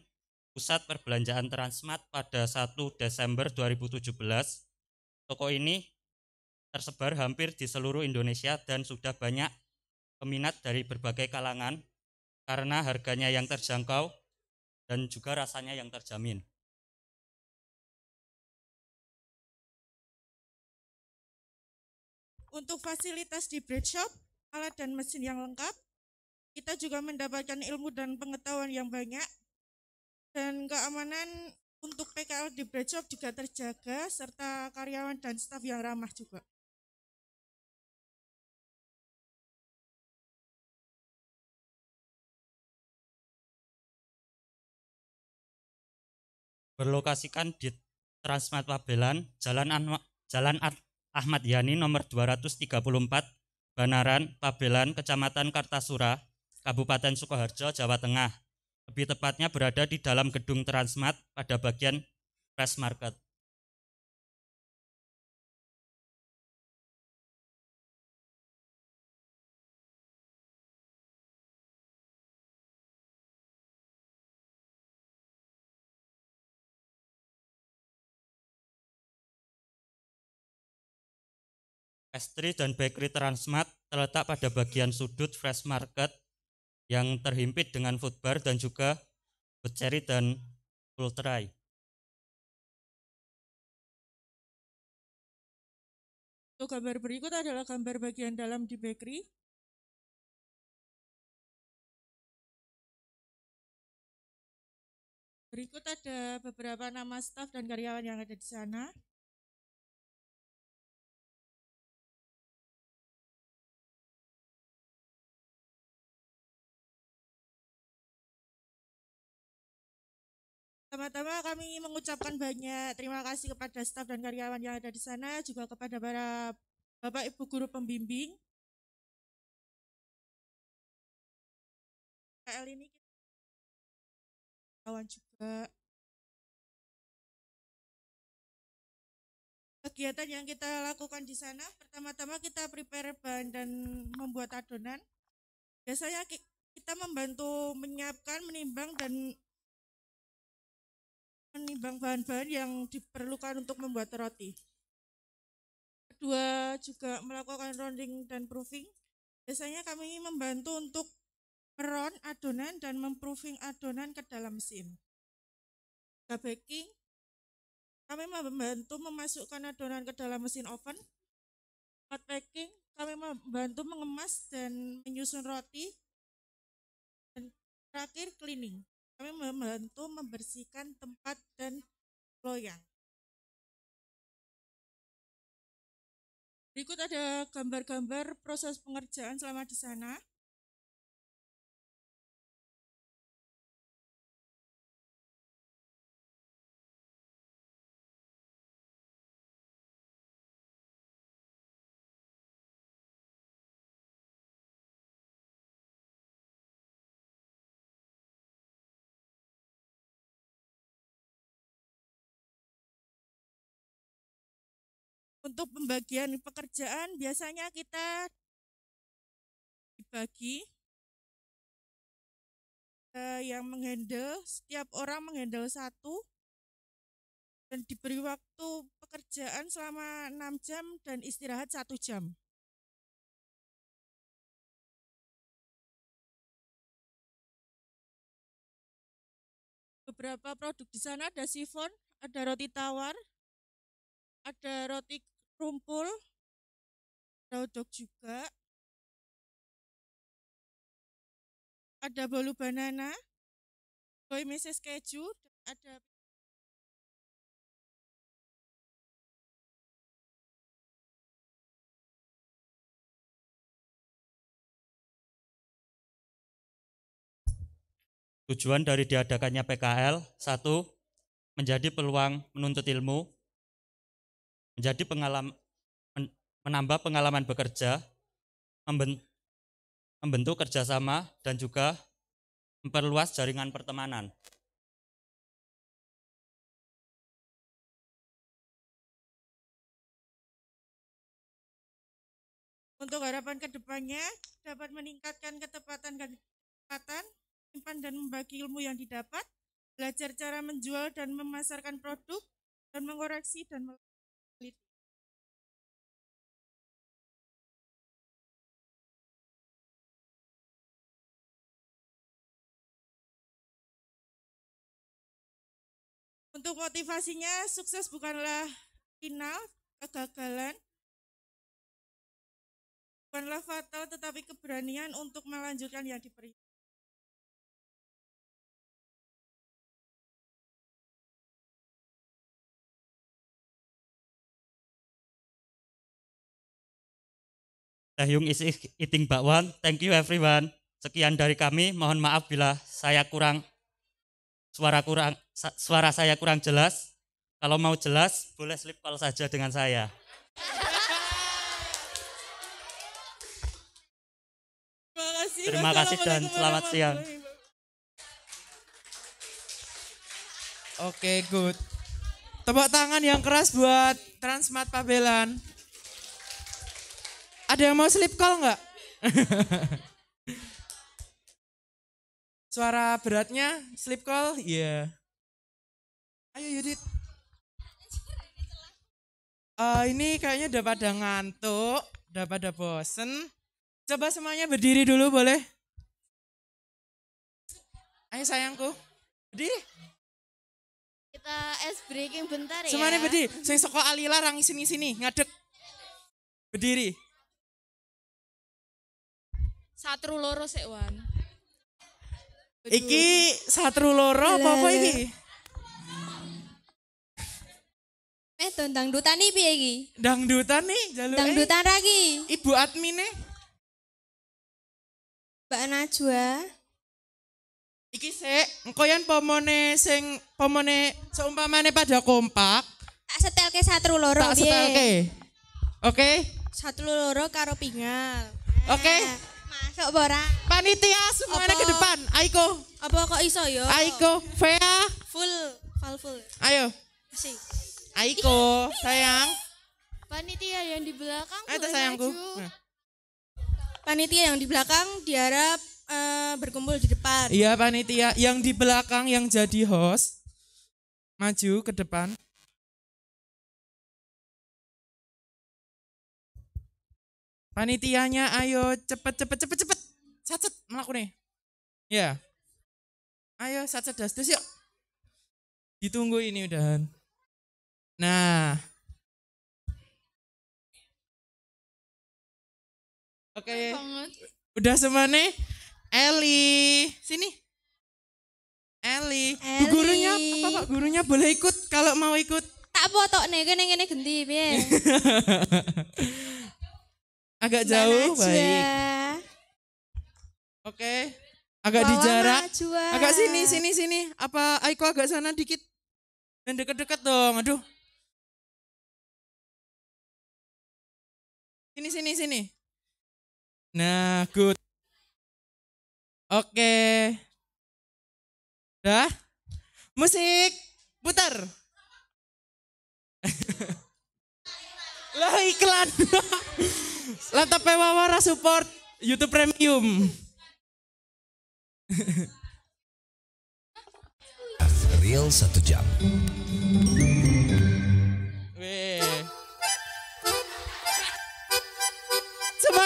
pusat perbelanjaan Transmart pada 1 Desember 2017. Toko ini tersebar hampir di seluruh Indonesia dan sudah banyak peminat dari berbagai kalangan karena harganya yang terjangkau dan juga rasanya yang terjamin. Untuk fasilitas di bread shop, alat dan mesin yang lengkap. Kita juga mendapatkan ilmu dan pengetahuan yang banyak. Dan keamanan untuk PKL di Brejob juga terjaga, serta karyawan dan staf yang ramah juga. berlokasikan di Transmart Pabelan, Jalan, Anwa, Jalan Ahmad Yani nomor 234, Banaran, Pabelan, Kecamatan Kartasura, Kabupaten Sukoharjo, Jawa Tengah. Lebih tepatnya berada di dalam gedung Transmart pada bagian press market. Pastry dan bakery Transmart terletak pada bagian sudut Fresh Market yang terhimpit dengan food bar dan juga food cherry dan try. Untuk gambar berikut adalah gambar bagian dalam di bakery. Berikut ada beberapa nama staf dan karyawan yang ada di sana. Pertama-tama kami mengucapkan banyak terima kasih kepada staf dan karyawan yang ada di sana, juga kepada para Bapak Ibu guru pembimbing. KL ini kawan juga. Kegiatan yang kita lakukan di sana, pertama-tama kita prepare bahan dan membuat adonan. Biasanya kita membantu menyiapkan, menimbang, dan menimbang bahan-bahan yang diperlukan untuk membuat roti. Kedua, juga melakukan rounding dan proofing. Biasanya kami membantu untuk meron adonan dan memproofing adonan ke dalam mesin. Kita baking, kami membantu memasukkan adonan ke dalam mesin oven. Hot packing. kami membantu mengemas dan menyusun roti. Dan terakhir, cleaning kami membantu membersihkan tempat dan loyang. Berikut ada gambar-gambar proses pengerjaan selama di sana. untuk pembagian pekerjaan biasanya kita dibagi eh, yang menghandle setiap orang menghandle satu dan diberi waktu pekerjaan selama 6 jam dan istirahat satu jam. Beberapa produk di sana ada sifon, ada roti tawar, ada roti rumpul, daudok juga, ada bolu banana, koi meses keju, ada Tujuan dari diadakannya PKL, satu, menjadi peluang menuntut ilmu, menjadi pengalaman menambah pengalaman bekerja, membentuk kerjasama, dan juga memperluas jaringan pertemanan. Untuk harapan kedepannya dapat meningkatkan ketepatan dan ketepatan, simpan dan membagi ilmu yang didapat, belajar cara menjual dan memasarkan produk, dan mengoreksi dan Untuk motivasinya, sukses bukanlah final, kegagalan, bukanlah fatal, tetapi keberanian untuk melanjutkan yang diberi. Taehyung is eating bakwan. Thank you everyone. Sekian dari kami. Mohon maaf bila saya kurang suara kurang suara saya kurang jelas. Kalau mau jelas, boleh slip call saja dengan saya. Terima kasih, Terima kasih dan selamat siang. Oke, good. Tepuk tangan yang keras buat Transmart Pabelan. Ada yang mau slip call nggak? (laughs) Suara beratnya slip call? Iya. Yeah. Ayo Yudit. Uh, ini kayaknya udah pada ngantuk, udah pada bosen. Coba semuanya berdiri dulu boleh? Ayo sayangku, berdiri. Kita es breaking bentar ya. Semuanya berdiri. Saya soko Alila rangi sini sini ngadek. Berdiri. Satru loro sik, Iki satru loro apa apa iki? Eh, tuh dangdutan nih piye Dang duta nih jalur eh. Dangdutan eh. lagi. Ibu admine. Mbak Najwa. Iki se, engko yen pomone sing pomone seumpamane pada kompak. Tak setelke satru loro Tak setel setelke. Oke. Okay. Satru loro karo pingal. Oke. Okay. Eh, masuk Bora. Panitia semuanya ke depan. Aiko. Apa kok iso yo? Aiko, Fea. Full, full full. Ayo. Asik. Aiko, sayang. Panitia yang di belakang. Ayo sayangku. Hmm. Panitia yang di belakang diharap uh, berkumpul di depan. Iya panitia, yang di belakang yang jadi host maju ke depan. Panitianya ayo cepet cepet cepet cepet. Sacet melaku nih. Ya. Ayo sacet das, das yuk. Ditunggu ini udahan. Nah. Oke. Okay. Udah semua Eli, sini. Eli. gurunya apa Pak? Gurunya boleh ikut kalau mau ikut. Tak foto nih, gini gini ganti biar. (laughs) Agak jauh, baik. Oke. Agak Bawa di jarak. Agak sini, sini, sini. Apa Aiko agak sana dikit? Dan deket-deket dong. Aduh. Sini sini sini. Nah, good. Oke. Dah. Musik putar. (laughs) lah iklan. (laughs) Laptop pewawara support YouTube Premium. Real satu jam. Weh.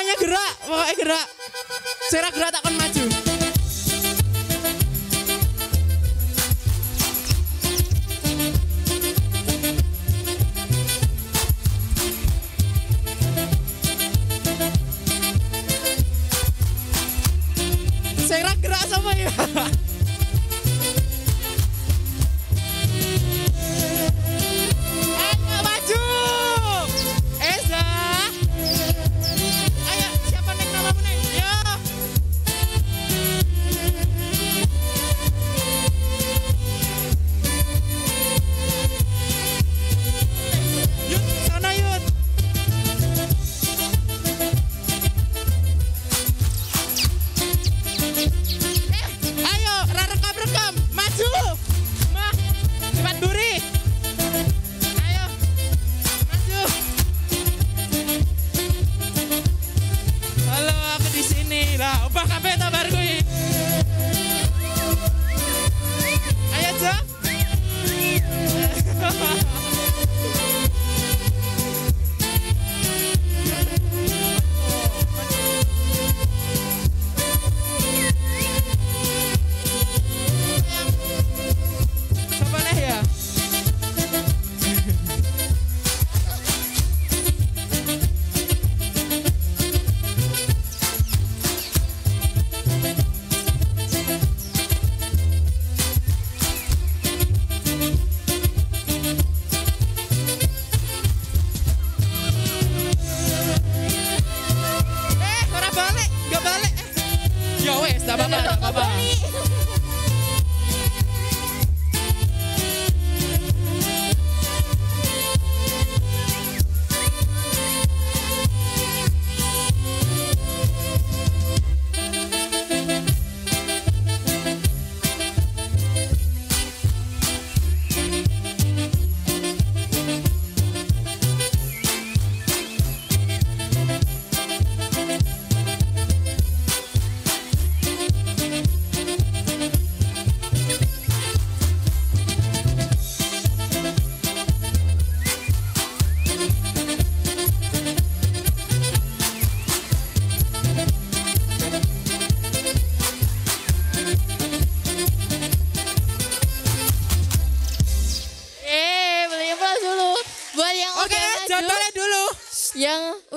pokoknya gerak pokoknya gerak serak gerak takkan maju serak gerak sama ya (laughs)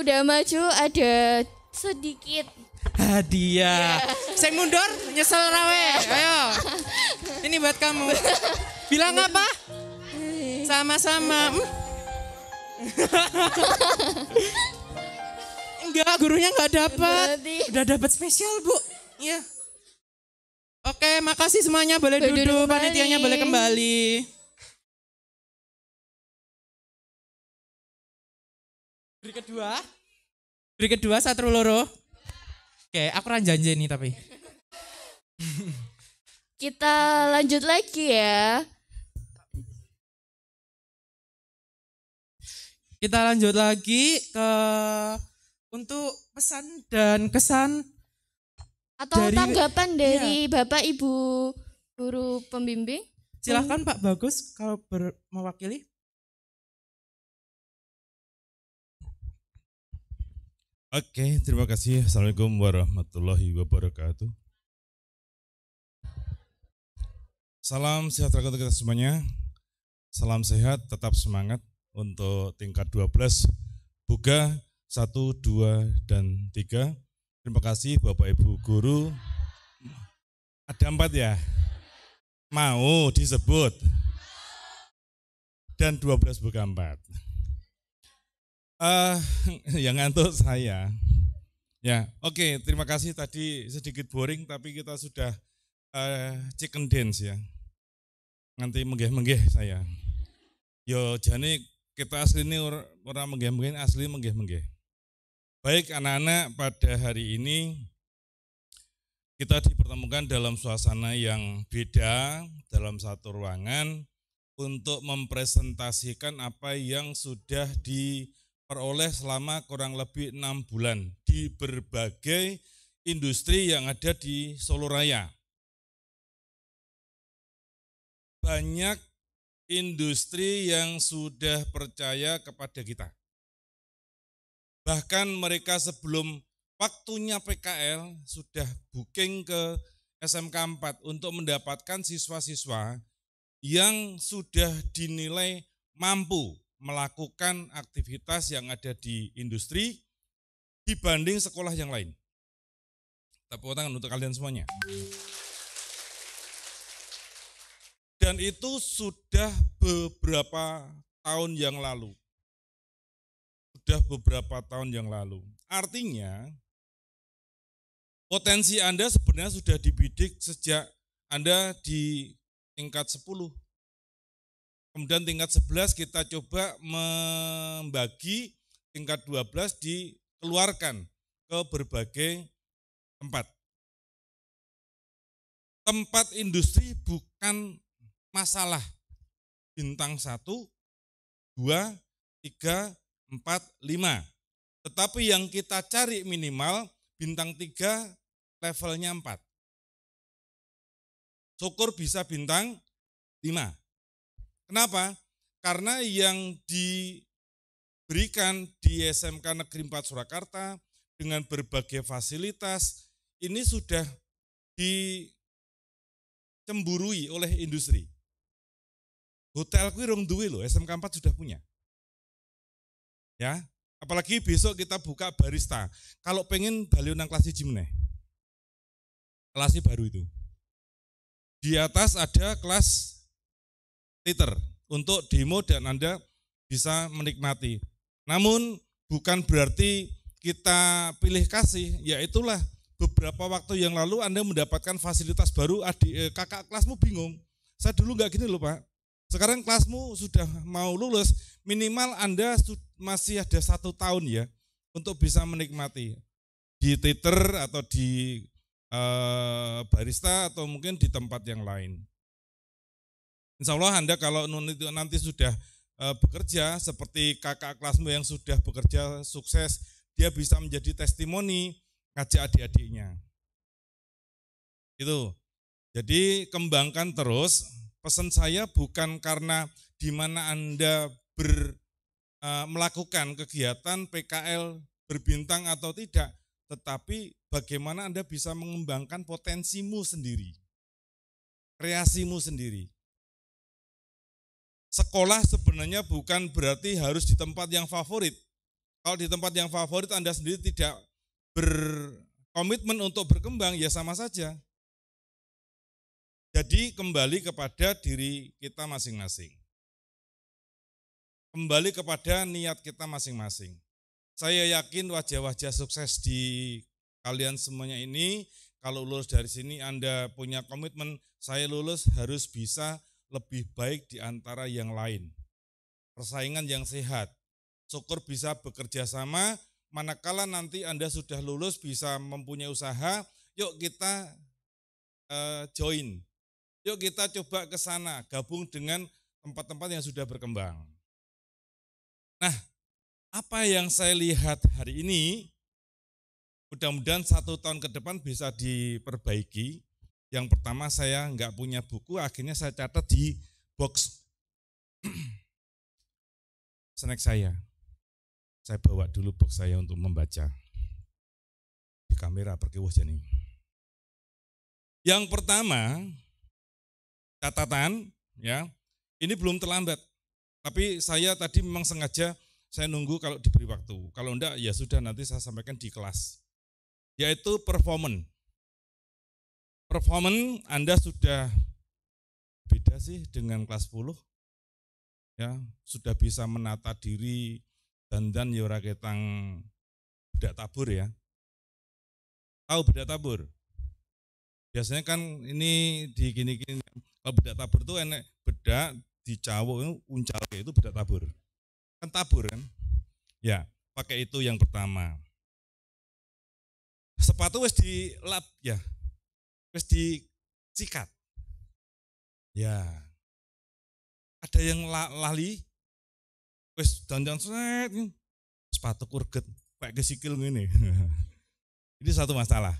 udah maju ada sedikit hadiah. Yeah. Saya mundur, nyesel rawe. Iya. Ayo. Ini buat kamu. Bilang iya. apa? Sama-sama. Iya. Hmm. Enggak, gurunya enggak dapat. Udah dapat spesial, Bu. Iya. Oke, makasih semuanya. Boleh duduk, duduk panitianya boleh kembali. Beri kedua. Beri kedua satu loro. Oke, aku janji ini tapi. Kita lanjut lagi ya. Kita lanjut lagi ke untuk pesan dan kesan atau dari, tanggapan iya. dari iya. Bapak Ibu guru pembimbing. Silahkan Pak Bagus kalau ber, mewakili. Oke, okay, terima kasih. Assalamualaikum warahmatullahi wabarakatuh. Salam sejahtera untuk kita semuanya. Salam sehat, tetap semangat untuk tingkat 12, buka 1, 2, dan 3. Terima kasih Bapak Ibu Guru. Ada empat ya? Mau disebut. Dan 12 buka 4 uh, (laughs) yang ngantuk saya. Ya, oke, okay, terima kasih tadi sedikit boring tapi kita sudah uh, chicken dance ya. Nanti menggeh-menggeh saya. Yo jadi kita asli ini orang menggeh-menggeh asli menggeh-menggeh. Baik anak-anak pada hari ini kita dipertemukan dalam suasana yang beda dalam satu ruangan untuk mempresentasikan apa yang sudah di peroleh selama kurang lebih enam bulan di berbagai industri yang ada di Solo Raya. Banyak industri yang sudah percaya kepada kita. Bahkan mereka sebelum waktunya PKL sudah booking ke SMK 4 untuk mendapatkan siswa-siswa yang sudah dinilai mampu melakukan aktivitas yang ada di industri dibanding sekolah yang lain. Tepuk tangan untuk kalian semuanya. Dan itu sudah beberapa tahun yang lalu. Sudah beberapa tahun yang lalu. Artinya, potensi Anda sebenarnya sudah dibidik sejak Anda di tingkat 10, Kemudian tingkat 11 kita coba membagi tingkat 12 dikeluarkan ke berbagai tempat. Tempat industri bukan masalah bintang 1, 2, 3, 4, 5. Tetapi yang kita cari minimal bintang 3 levelnya 4. Syukur bisa bintang 5. Kenapa? Karena yang diberikan di SMK Negeri 4 Surakarta dengan berbagai fasilitas ini sudah dicemburui oleh industri. Hotel kuwi rong duwe loh, SMK 4 sudah punya. Ya, apalagi besok kita buka barista. Kalau pengen balik nang kelas gym meneh. Kelas baru itu. Di atas ada kelas Twitter untuk demo dan Anda bisa menikmati. Namun bukan berarti kita pilih kasih, yaitulah beberapa waktu yang lalu Anda mendapatkan fasilitas baru, adik, eh, kakak kelasmu bingung. Saya dulu nggak gini loh Pak, sekarang kelasmu sudah mau lulus, minimal Anda masih ada satu tahun ya untuk bisa menikmati di Twitter atau di eh, barista atau mungkin di tempat yang lain. Insya Allah Anda kalau nanti sudah eh, bekerja seperti kakak kelasmu yang sudah bekerja sukses, dia bisa menjadi testimoni ngajak adik-adiknya. Itu. Jadi kembangkan terus. Pesan saya bukan karena di mana Anda ber, e, melakukan kegiatan PKL berbintang atau tidak, tetapi bagaimana Anda bisa mengembangkan potensimu sendiri, kreasimu sendiri. Sekolah sebenarnya bukan berarti harus di tempat yang favorit. Kalau di tempat yang favorit Anda sendiri tidak berkomitmen untuk berkembang, ya sama saja. Jadi kembali kepada diri kita masing-masing. Kembali kepada niat kita masing-masing. Saya yakin wajah-wajah sukses di kalian semuanya ini, kalau lulus dari sini Anda punya komitmen, saya lulus harus bisa lebih baik di antara yang lain. Persaingan yang sehat. Syukur bisa bekerja sama, manakala nanti Anda sudah lulus bisa mempunyai usaha, yuk kita uh, join. Yuk kita coba ke sana, gabung dengan tempat-tempat yang sudah berkembang. Nah, apa yang saya lihat hari ini, mudah-mudahan satu tahun ke depan bisa diperbaiki, yang pertama saya nggak punya buku, akhirnya saya catat di box (clears throat) snack saya. Saya bawa dulu box saya untuk membaca. Di kamera pergi wajah jadi. Yang pertama, catatan ya, ini belum terlambat. Tapi saya tadi memang sengaja saya nunggu kalau diberi waktu. Kalau enggak ya sudah nanti saya sampaikan di kelas. Yaitu performance performance Anda sudah beda sih dengan kelas 10. Ya, sudah bisa menata diri dan dan yora ya ketang bedak tabur ya. Tahu bedak tabur? Biasanya kan ini di gini-gini kalau bedak tabur tuh enak bedak dicawuk eh, itu uncal itu bedak tabur. Kan tabur kan? Ya, pakai itu yang pertama. Sepatu wis lap ya, terus disikat. Ya. Ada yang lali terus dandan set sepatu kurget kayak kesikil gini. (laughs) Ini satu masalah.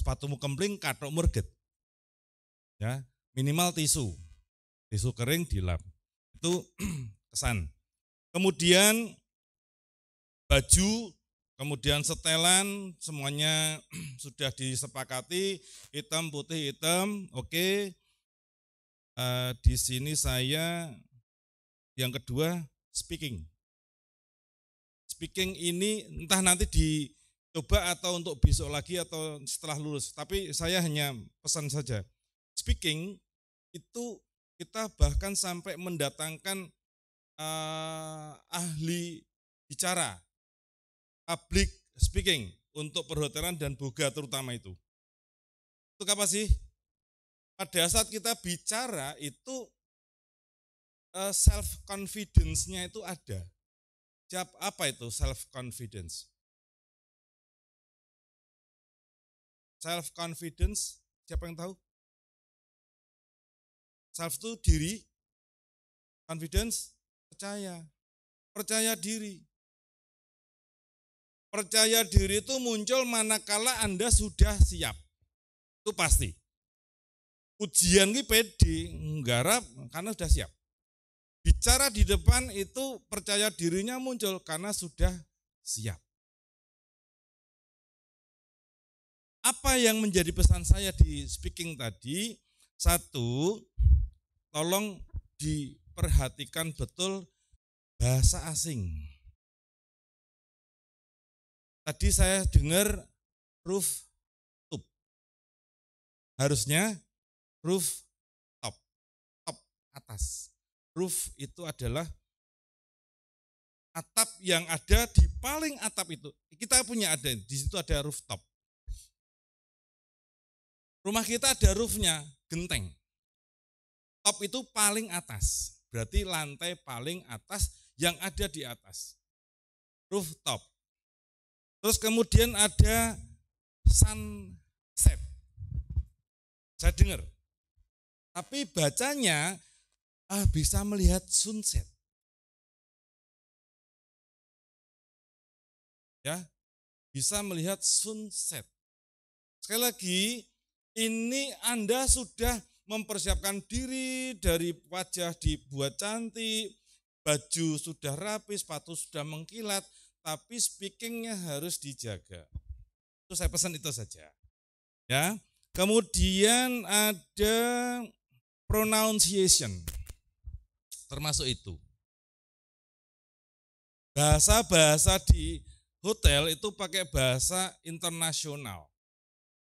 Sepatumu kempling katok murget. Ya, minimal tisu. Tisu kering dilap. Itu (clears throat) kesan. Kemudian baju Kemudian setelan semuanya (clears throat) sudah disepakati hitam putih hitam. Oke. Uh, di sini saya yang kedua speaking. Speaking ini entah nanti dicoba atau untuk besok lagi atau setelah lulus. Tapi saya hanya pesan saja. Speaking itu kita bahkan sampai mendatangkan uh, ahli bicara public speaking untuk perhotelan dan boga terutama itu. Untuk apa sih? Pada saat kita bicara itu eh, self confidence-nya itu ada. Jawab apa itu self confidence? Self confidence, siapa yang tahu? Self itu diri, confidence percaya, percaya diri. Percaya diri itu muncul manakala Anda sudah siap. Itu pasti. Ujian ini pede, nggarap karena sudah siap. Bicara di depan itu percaya dirinya muncul karena sudah siap. Apa yang menjadi pesan saya di speaking tadi? Satu, tolong diperhatikan betul bahasa asing. Tadi saya dengar roof top. Harusnya roof top, top atas. Roof itu adalah atap yang ada di paling atap itu. Kita punya ada, di situ ada rooftop. Rumah kita ada roofnya, genteng. Top itu paling atas, berarti lantai paling atas yang ada di atas. Rooftop. Terus kemudian ada sunset. Saya dengar. Tapi bacanya ah bisa melihat sunset. Ya, bisa melihat sunset. Sekali lagi, ini Anda sudah mempersiapkan diri dari wajah dibuat cantik, baju sudah rapi, sepatu sudah mengkilat, tapi speakingnya harus dijaga. Itu saya pesan itu saja. Ya. Kemudian ada pronunciation. Termasuk itu. Bahasa-bahasa di hotel itu pakai bahasa internasional.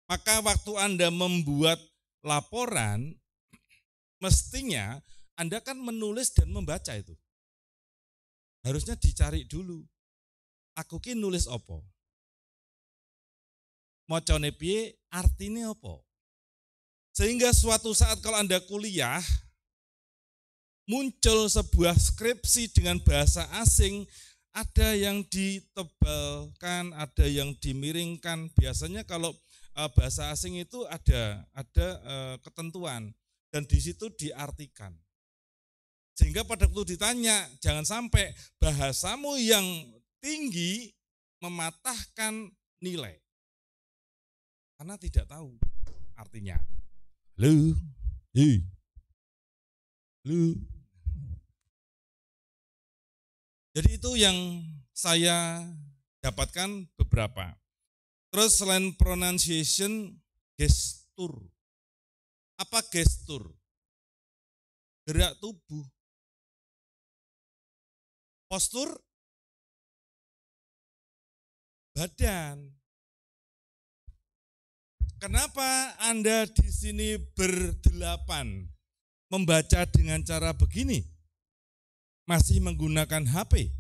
Maka waktu Anda membuat laporan, mestinya Anda kan menulis dan membaca itu. Harusnya dicari dulu aku ki nulis apa? Mocone piye artinya apa? Sehingga suatu saat kalau Anda kuliah, muncul sebuah skripsi dengan bahasa asing, ada yang ditebalkan, ada yang dimiringkan. Biasanya kalau e, bahasa asing itu ada ada e, ketentuan dan di situ diartikan. Sehingga pada waktu ditanya, jangan sampai bahasamu yang tinggi mematahkan nilai. Karena tidak tahu artinya. Lu, hi, lu. Jadi itu yang saya dapatkan beberapa. Terus selain pronunciation, gestur. Apa gestur? Gerak tubuh. Postur badan. Kenapa Anda di sini berdelapan membaca dengan cara begini? Masih menggunakan HP?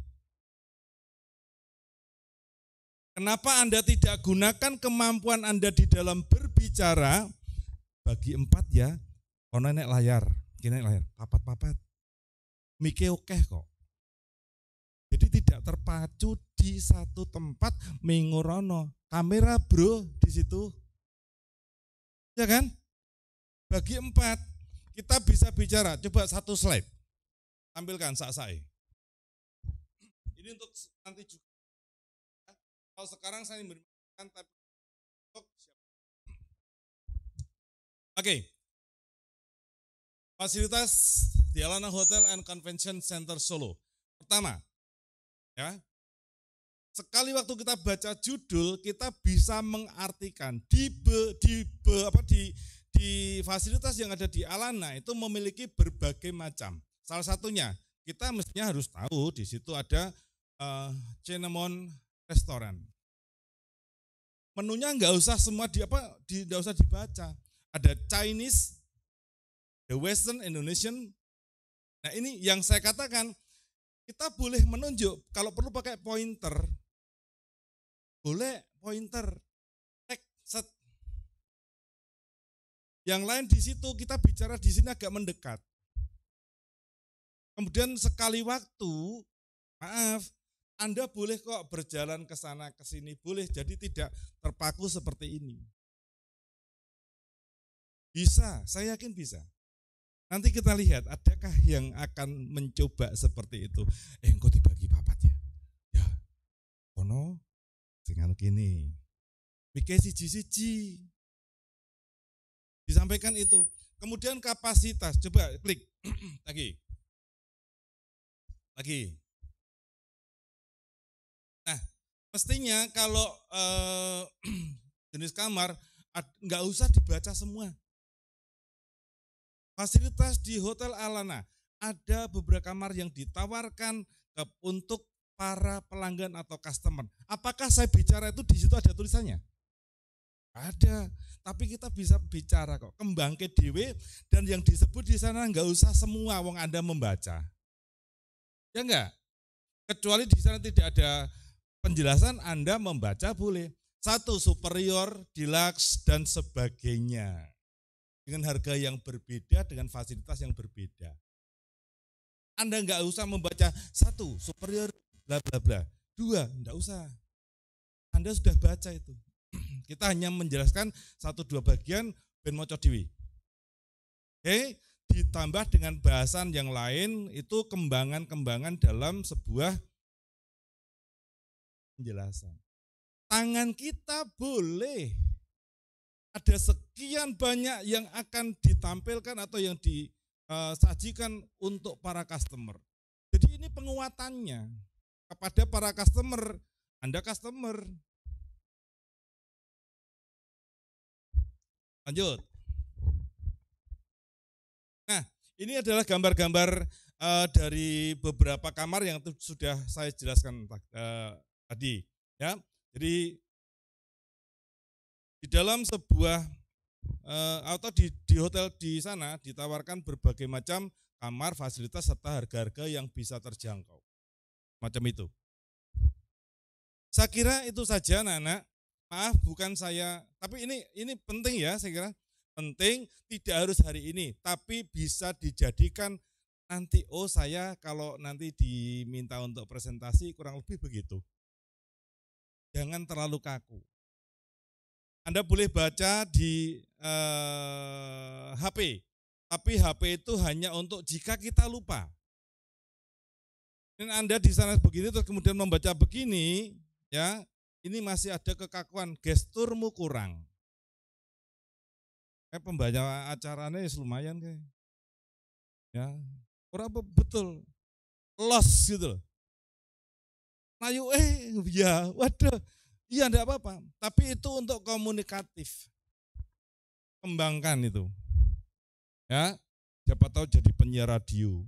Kenapa Anda tidak gunakan kemampuan Anda di dalam berbicara? Bagi empat ya, kono layar, kini layar, papat-papat. mikir oke kok. Jadi tidak terpacu di satu tempat mengurono Kamera bro di situ. Ya kan? Bagi empat, kita bisa bicara. Coba satu slide. Tampilkan saat saya Ini untuk nanti juga. Kalau sekarang saya memberikan tapi Oke. Fasilitas di Alana Hotel and Convention Center Solo. Pertama, Ya. Sekali waktu kita baca judul, kita bisa mengartikan di be, di be, apa di di fasilitas yang ada di Alana itu memiliki berbagai macam. Salah satunya kita mestinya harus tahu di situ ada uh, cinnamon restoran. Menunya nggak usah semua di apa di nggak usah dibaca. Ada Chinese, the Western Indonesian. Nah ini yang saya katakan kita boleh menunjuk, kalau perlu pakai pointer, boleh pointer, tek, set. Yang lain di situ kita bicara di sini agak mendekat. Kemudian sekali waktu, maaf, Anda boleh kok berjalan ke sana ke sini, boleh jadi tidak terpaku seperti ini. Bisa, saya yakin bisa. Nanti kita lihat, adakah yang akan mencoba seperti itu? Eh, engkau dibagi papat ya. Ya, kono, dengan anu kini. Mikir siji-siji. Disampaikan itu. Kemudian kapasitas, coba klik. (clears throat) Lagi. Lagi. Nah, mestinya kalau eh, (clears throat) jenis kamar, nggak usah dibaca semua. Fasilitas di Hotel Alana ada beberapa kamar yang ditawarkan ke, untuk para pelanggan atau customer. Apakah saya bicara itu di situ ada tulisannya? Ada, tapi kita bisa bicara kok. Kembang ke dewe dan yang disebut di sana nggak usah semua wong Anda membaca. Ya enggak? Kecuali di sana tidak ada penjelasan Anda membaca boleh. Satu superior, deluxe dan sebagainya dengan harga yang berbeda, dengan fasilitas yang berbeda. Anda nggak usah membaca satu superior bla bla bla, dua nggak usah. Anda sudah baca itu. (clears throat) Kita hanya menjelaskan satu dua bagian ben moco dewi. Oke, ditambah dengan bahasan yang lain itu kembangan-kembangan dalam sebuah penjelasan. Tangan kita boleh ada sekian banyak yang akan ditampilkan atau yang disajikan eh, untuk para customer. Jadi ini penguatannya kepada para customer. Anda customer. Lanjut. Nah, ini adalah gambar-gambar uh, dari beberapa kamar yang sudah saya jelaskan uh, tadi. Ya, jadi di dalam sebuah uh, atau di, di hotel di sana ditawarkan berbagai macam kamar, fasilitas serta harga-harga yang bisa terjangkau. Macam itu. Saya kira itu saja anak-anak. Maaf bukan saya, tapi ini ini penting ya saya kira. Penting tidak harus hari ini, tapi bisa dijadikan nanti oh saya kalau nanti diminta untuk presentasi kurang lebih begitu. Jangan terlalu kaku. Anda boleh baca di eh, HP, tapi HP itu hanya untuk jika kita lupa. Dan Anda di sana begini terus kemudian membaca begini, ya, ini masih ada kekakuan, gesturmu kurang. Kayak pembaca acaranya ya lumayan kayak. Ya, kurang betul. lost gitu Nah, yuk, eh, ya, waduh, Iya, enggak apa-apa. Tapi itu untuk komunikatif. Kembangkan itu. Ya, siapa tahu jadi penyiar radio.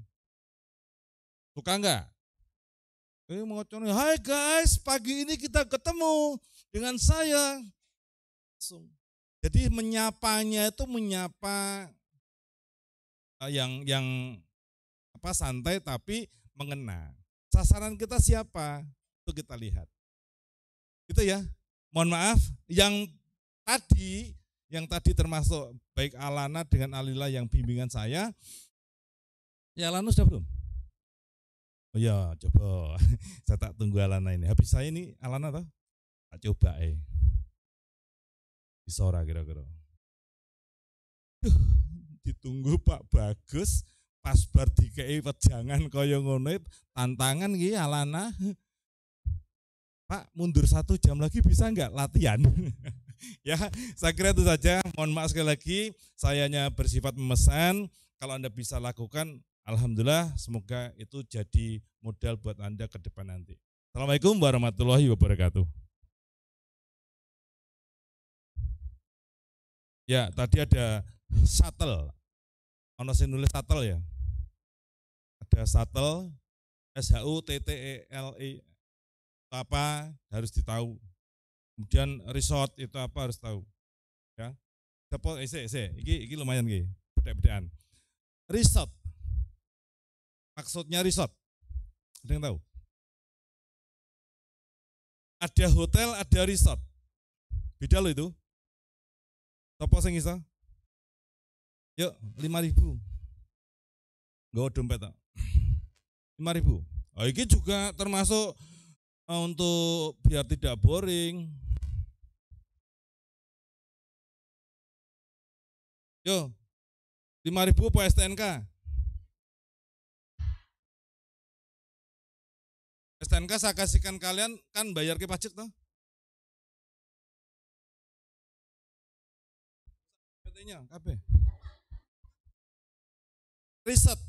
Suka enggak? Eh, mengocoknya, hai guys, pagi ini kita ketemu dengan saya. Jadi menyapanya itu menyapa eh, yang yang apa santai tapi mengena. Sasaran kita siapa? Itu kita lihat gitu ya. Mohon maaf, yang tadi yang tadi termasuk baik Alana dengan Alila yang bimbingan saya. Ya Alana sudah belum? Oh ya, coba. (laughs) saya tak tunggu Alana ini. Habis saya ini Alana toh? Tak coba eh. Bisa ora kira-kira. ditunggu Pak Bagus pas bar dikei pejangan kaya ngono tantangan iki Alana. (laughs) Pak mundur satu jam lagi bisa enggak latihan? (laughs) ya, saya kira itu saja. Mohon maaf sekali lagi, saya hanya bersifat memesan. Kalau Anda bisa lakukan, Alhamdulillah semoga itu jadi modal buat Anda ke depan nanti. Assalamualaikum warahmatullahi wabarakatuh. Ya, tadi ada shuttle. Ono sing nulis shuttle ya. Ada shuttle S H U T T E L E apa harus ditahu. Kemudian resort itu apa harus tahu. Ya. Depo ese ese iki iki lumayan iki bedek-bedekan. Resort. Maksudnya resort. Ada yang tahu? Ada hotel, ada resort. Beda loh itu. Sopo sing iso? Yuk, 5000. Enggak dompet tak. 5000. Oh, ini juga termasuk Eh, untuk biar tidak boring. Yo, 5000 apa STNK. STNK saya kasihkan kalian kan bayar ke pajak tuh. Katanya, nya Riset,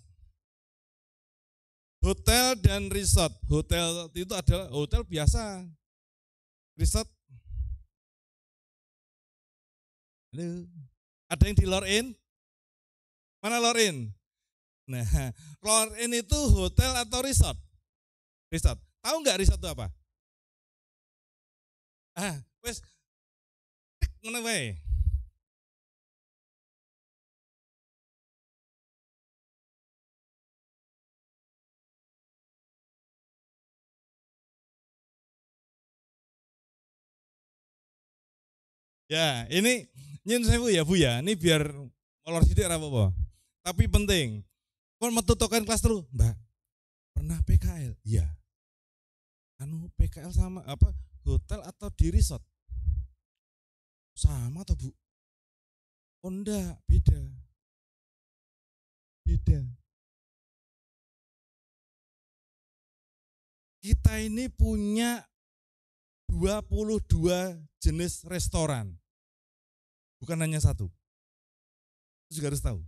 Hotel dan resort. Hotel itu adalah hotel biasa. Resort. Halo. Ada yang di in? Mana in? Nah, (laughs) Lorin itu hotel atau resort? Resort. Tahu nggak resort itu apa? Ah, wes. Mana wae. Ya, ini saya sewu ya Bu ya. Ini biar molor sidik ra apa Tapi penting. Kon metu token kelas terus, Mbak. Pernah PKL? Iya. Anu PKL sama apa? Hotel atau di resort? Sama atau Bu? Oh beda. Beda. Kita ini punya 22 jenis restoran. Bukan hanya satu. Itu juga harus tahu.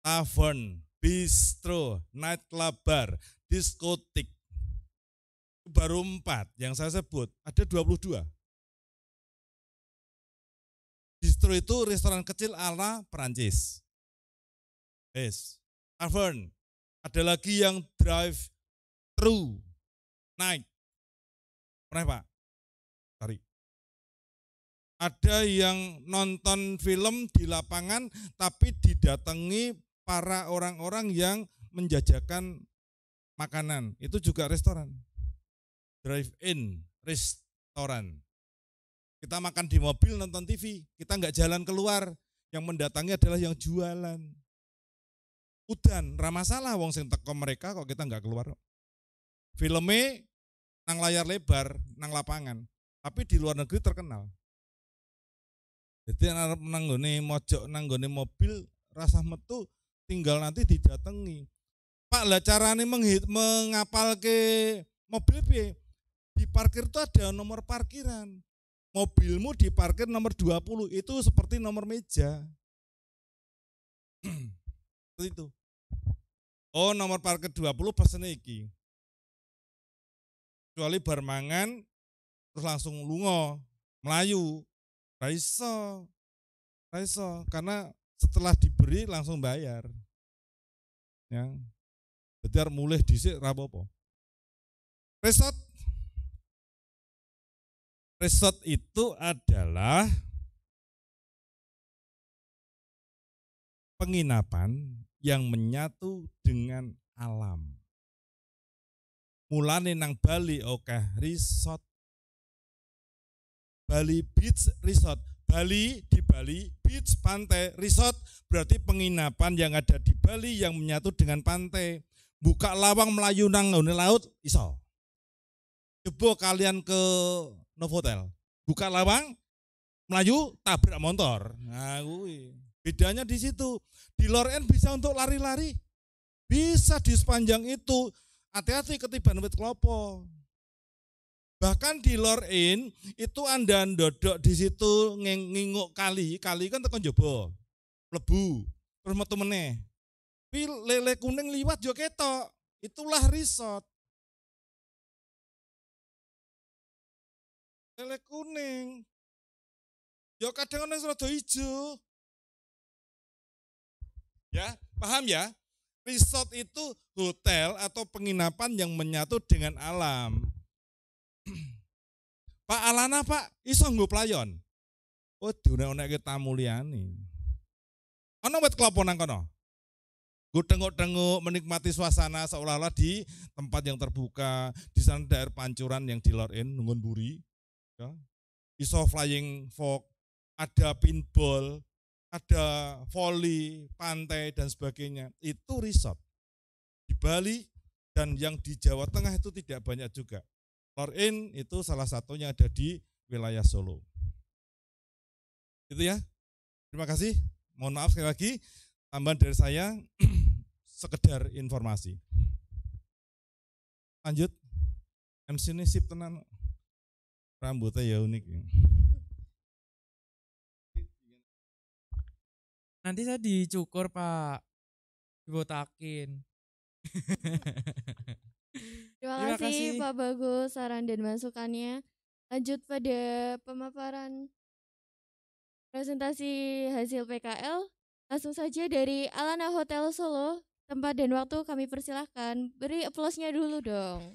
Tavern, bistro, nightclub bar, diskotik. Baru empat yang saya sebut, ada 22. Bistro itu restoran kecil ala Perancis. Yes. Tavern. Ada lagi yang drive through night. Pernah Pak? Ada yang nonton film di lapangan tapi didatangi para orang-orang yang menjajakan makanan. Itu juga restoran. Drive-in restoran. Kita makan di mobil nonton TV, kita nggak jalan keluar. Yang mendatangi adalah yang jualan. Udan, salah wong sing teko mereka kok kita nggak keluar. Filmnya nang layar lebar, nang lapangan. Tapi di luar negeri terkenal. Jadi arep nanggone mojok nanggone mobil rasa metu tinggal nanti didatangi. Pak lah carane menghit mengapal ke mobil B di parkir itu ada nomor parkiran. Mobilmu di parkir nomor 20 itu seperti nomor meja. (clears throat) itu. Oh nomor parkir 20 pesen iki. Kecuali bermangan terus langsung lungo, melayu, Raiso, Raiso, karena setelah diberi langsung bayar. Ya. Berarti harus mulih dhisik Resort Resort itu adalah penginapan yang menyatu dengan alam. Mulane nang Bali oke okay, resort Bali Beach Resort. Bali di Bali, beach, pantai, resort berarti penginapan yang ada di Bali yang menyatu dengan pantai. Buka lawang Melayu nang laut, iso. Coba kalian ke Novotel. Buka lawang Melayu tabrak motor. Nah, Bedanya di situ. Di Loren bisa untuk lari-lari. Bisa di sepanjang itu. Hati-hati ketiban wit kelopo. Bahkan di lor in itu Anda ndodok di situ nginguk kali, kali kan tekan jaba. Lebu, terus metu meneh. Pi lele kuning liwat yo ketok. Itulah resort. Lele kuning. Yo kadang ana rada ijo. Ya, paham ya? Resort itu hotel atau penginapan yang menyatu dengan alam (clears throat) Pak Alana Pak iso nggo playon. Oh diunek-unekke tamu liyane. Ana wit klopo nang kono. Gue tengok-tengok menikmati suasana seolah-olah di tempat yang terbuka, di sana daerah pancuran yang di lorin nungun buri. Ya. Iso flying fog, ada pinball, ada volley, pantai, dan sebagainya. Itu resort. Di Bali dan yang di Jawa Tengah itu tidak banyak juga. Torin itu salah satunya ada di wilayah Solo. Itu ya. Terima kasih. Mohon maaf sekali lagi tambahan dari saya (clears throat) sekedar informasi. Lanjut. MC ini sip tenan. Rambutnya ya unik. Nanti saya dicukur, Pak. Dibotakin. (laughs) Terima, Terima kasih, kasih Pak Bagus saran dan masukannya. Lanjut pada pemaparan presentasi hasil PKL. Langsung saja dari Alana Hotel Solo, tempat dan waktu kami persilahkan. Beri aplausnya dulu dong.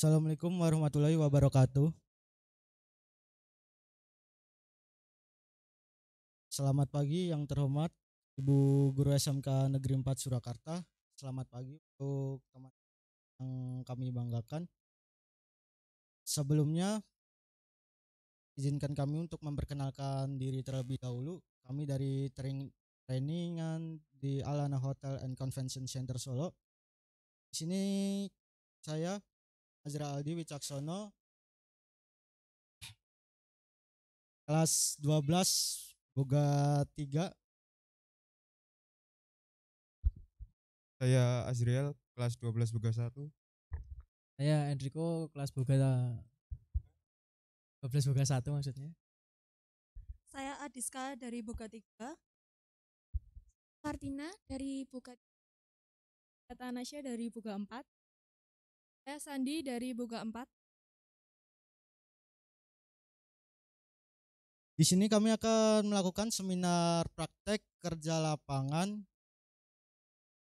Assalamualaikum warahmatullahi wabarakatuh. Selamat pagi yang terhormat Ibu Guru SMK Negeri 4 Surakarta. Selamat pagi untuk teman yang kami banggakan. Sebelumnya izinkan kami untuk memperkenalkan diri terlebih dahulu. Kami dari training trainingan di Alana Hotel and Convention Center Solo. Di sini saya Azra Aldi Wicaksono kelas 12 boga 3 saya Azriel kelas 12 boga 1 saya Enrico kelas boga 12 boga 1 maksudnya saya Adiska dari boga 3 Martina dari boga 3 Tata Anasya dari boga 4 saya Sandi dari Buka 4. Di sini kami akan melakukan seminar praktek kerja lapangan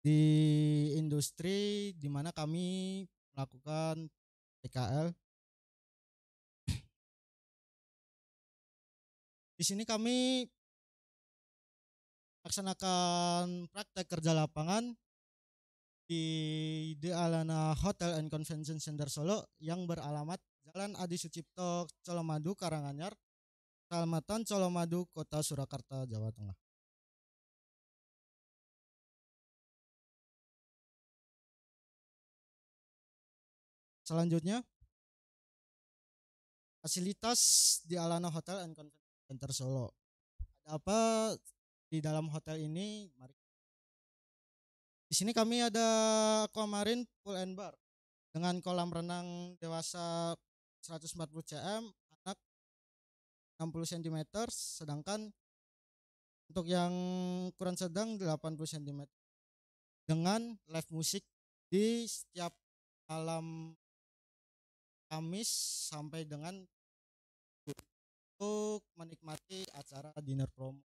di industri di mana kami melakukan PKL. Di sini kami laksanakan praktek kerja lapangan di The Alana Hotel and Convention Center Solo yang beralamat Jalan Adi Sucipto, Colomadu, Karanganyar, Kalmatan, Colomadu, Kota Surakarta, Jawa Tengah. Selanjutnya, fasilitas di Alana Hotel and Convention Center Solo. Ada apa di dalam hotel ini? Mari di sini kami ada aquamarine pool and bar dengan kolam renang dewasa 140 cm, anak 60 cm, sedangkan untuk yang ukuran sedang 80 cm dengan live musik di setiap malam Kamis sampai dengan untuk menikmati acara dinner promo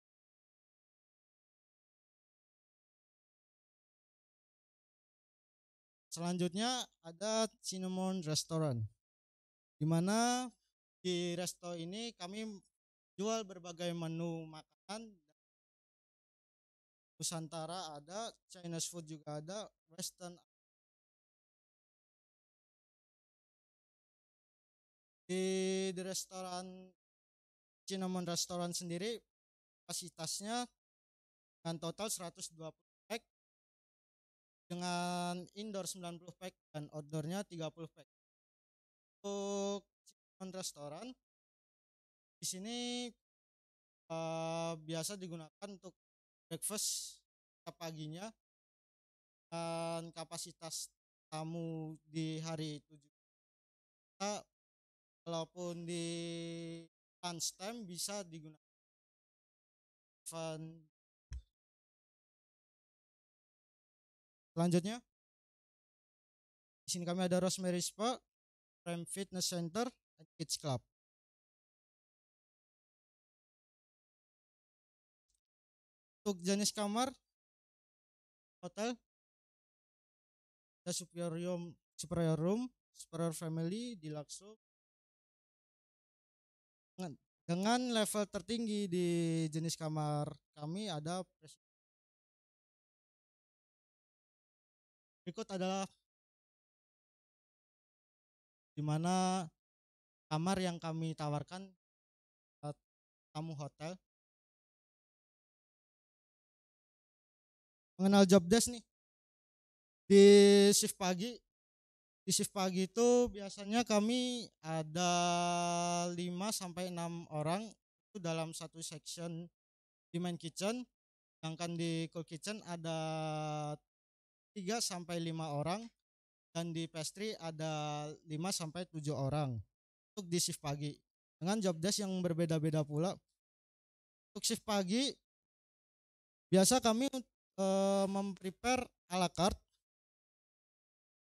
Selanjutnya ada Cinnamon Restaurant. Di mana di resto ini kami jual berbagai menu makanan Nusantara ada, Chinese food juga ada, Western di, di restoran Cinnamon restoran sendiri kapasitasnya dengan total 120 dengan indoor 90 pack dan outdoornya 30 pack untuk Cirebon restoran di sini uh, biasa digunakan untuk breakfast ke paginya dan kapasitas tamu di hari itu juga walaupun di lunch time bisa digunakan Selanjutnya, di sini kami ada Rosemary Spa, Prime Fitness Center, dan Kids Club. Untuk jenis kamar, hotel, ada superior room, superior room, superior family, deluxe room. Dengan level tertinggi di jenis kamar kami ada Berikut adalah di mana kamar yang kami tawarkan eh, tamu hotel. Mengenal job desk nih. Di shift pagi, di shift pagi itu biasanya kami ada 5 sampai 6 orang itu dalam satu section di main kitchen. Sedangkan di cool kitchen ada 3 sampai 5 orang dan di pastry ada 5 sampai 7 orang untuk di shift pagi dengan job desk yang berbeda-beda pula. Untuk shift pagi biasa kami e, memprepare ala carte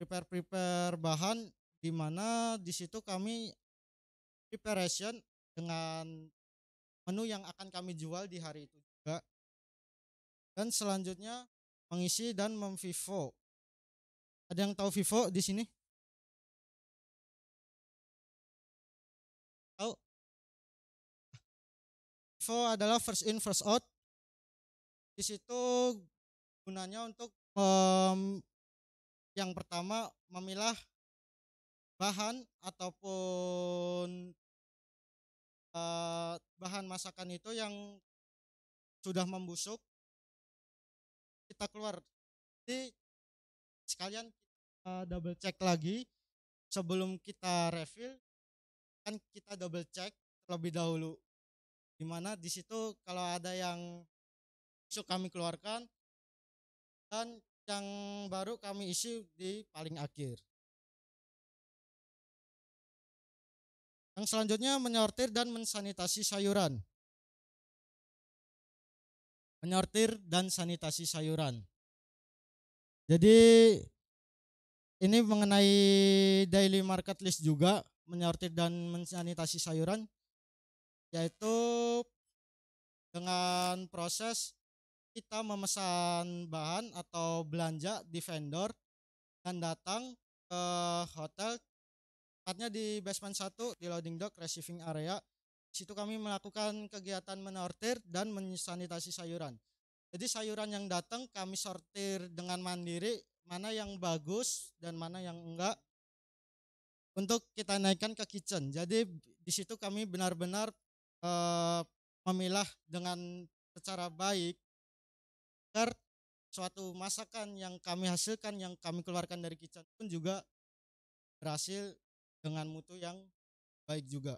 prepare prepare bahan di mana di situ kami preparation dengan menu yang akan kami jual di hari itu juga. Dan selanjutnya mengisi dan memvivo. Ada yang tahu vivo di sini? Tahu? Vivo adalah first in first out. Di situ gunanya untuk um, yang pertama memilah bahan ataupun uh, bahan masakan itu yang sudah membusuk kita keluar jadi sekalian kita eh, double check lagi sebelum kita refill kan kita double check terlebih dahulu dimana di situ kalau ada yang besok kami keluarkan dan yang baru kami isi di paling akhir yang selanjutnya menyortir dan mensanitasi sayuran penyortir dan sanitasi sayuran. Jadi ini mengenai daily market list juga menyortir dan mensanitasi sayuran yaitu dengan proses kita memesan bahan atau belanja di vendor dan datang ke hotel tepatnya di basement 1 di loading dock receiving area situ kami melakukan kegiatan menortir dan mensanitasi sayuran. Jadi sayuran yang datang kami sortir dengan mandiri mana yang bagus dan mana yang enggak untuk kita naikkan ke kitchen. Jadi di situ kami benar-benar e, memilah dengan secara baik agar suatu masakan yang kami hasilkan yang kami keluarkan dari kitchen pun juga berhasil dengan mutu yang baik juga.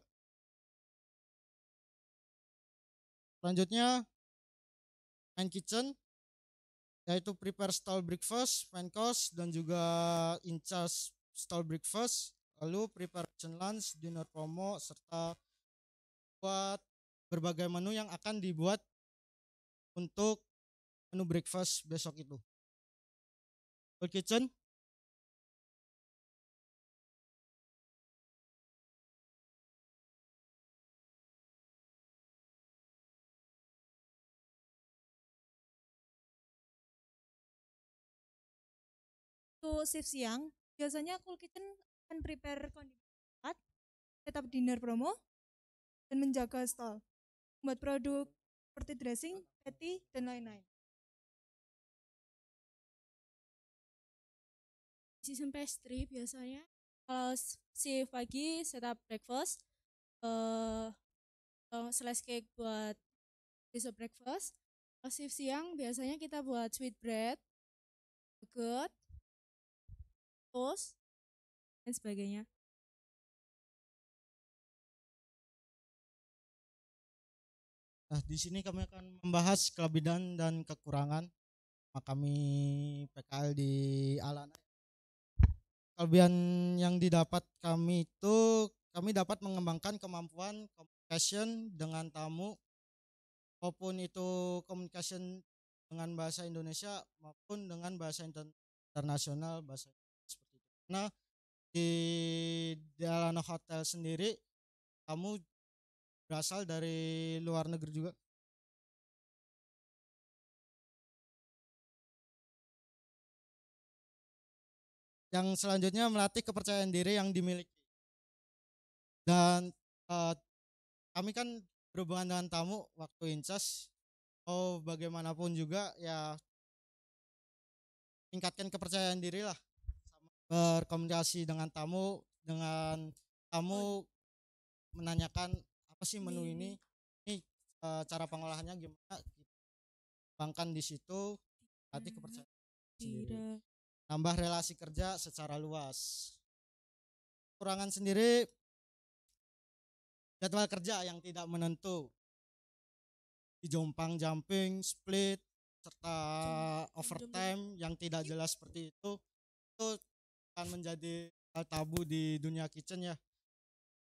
Selanjutnya main kitchen yaitu prepare stall breakfast, main course dan juga in charge stall breakfast, lalu preparation lunch, dinner promo serta buat berbagai menu yang akan dibuat untuk menu breakfast besok itu. Full kitchen shift siang biasanya cool kitchen akan prepare kondisi tetap dinner promo dan menjaga stall buat produk seperti dressing, patty, dan lain-lain. Season pastry biasanya kalau si pagi setup breakfast, uh, uh, slice cake buat dessert breakfast. Kalau shift siang biasanya kita buat sweet bread, good, post dan sebagainya Nah, di sini kami akan membahas kelebihan dan kekurangan kami PKL di Alana. Kelebihan yang didapat kami itu kami dapat mengembangkan kemampuan communication dengan tamu maupun itu communication dengan bahasa Indonesia maupun dengan bahasa internasional bahasa karena di dalam Hotel sendiri kamu berasal dari luar negeri juga yang selanjutnya melatih kepercayaan diri yang dimiliki dan uh, kami kan berhubungan dengan tamu waktu incas oh bagaimanapun juga ya tingkatkan kepercayaan diri lah berkomunikasi dengan tamu dengan tamu menanyakan apa sih menu ini iya. ini e, cara pengolahannya gimana bangkan di situ hati ah, kepercayaan sendiri nambah relasi kerja secara luas kurangan sendiri jadwal kerja yang tidak menentu di jompang jumping split serta overtime yang tidak iya. jelas seperti itu itu akan menjadi hal tabu di dunia kitchen ya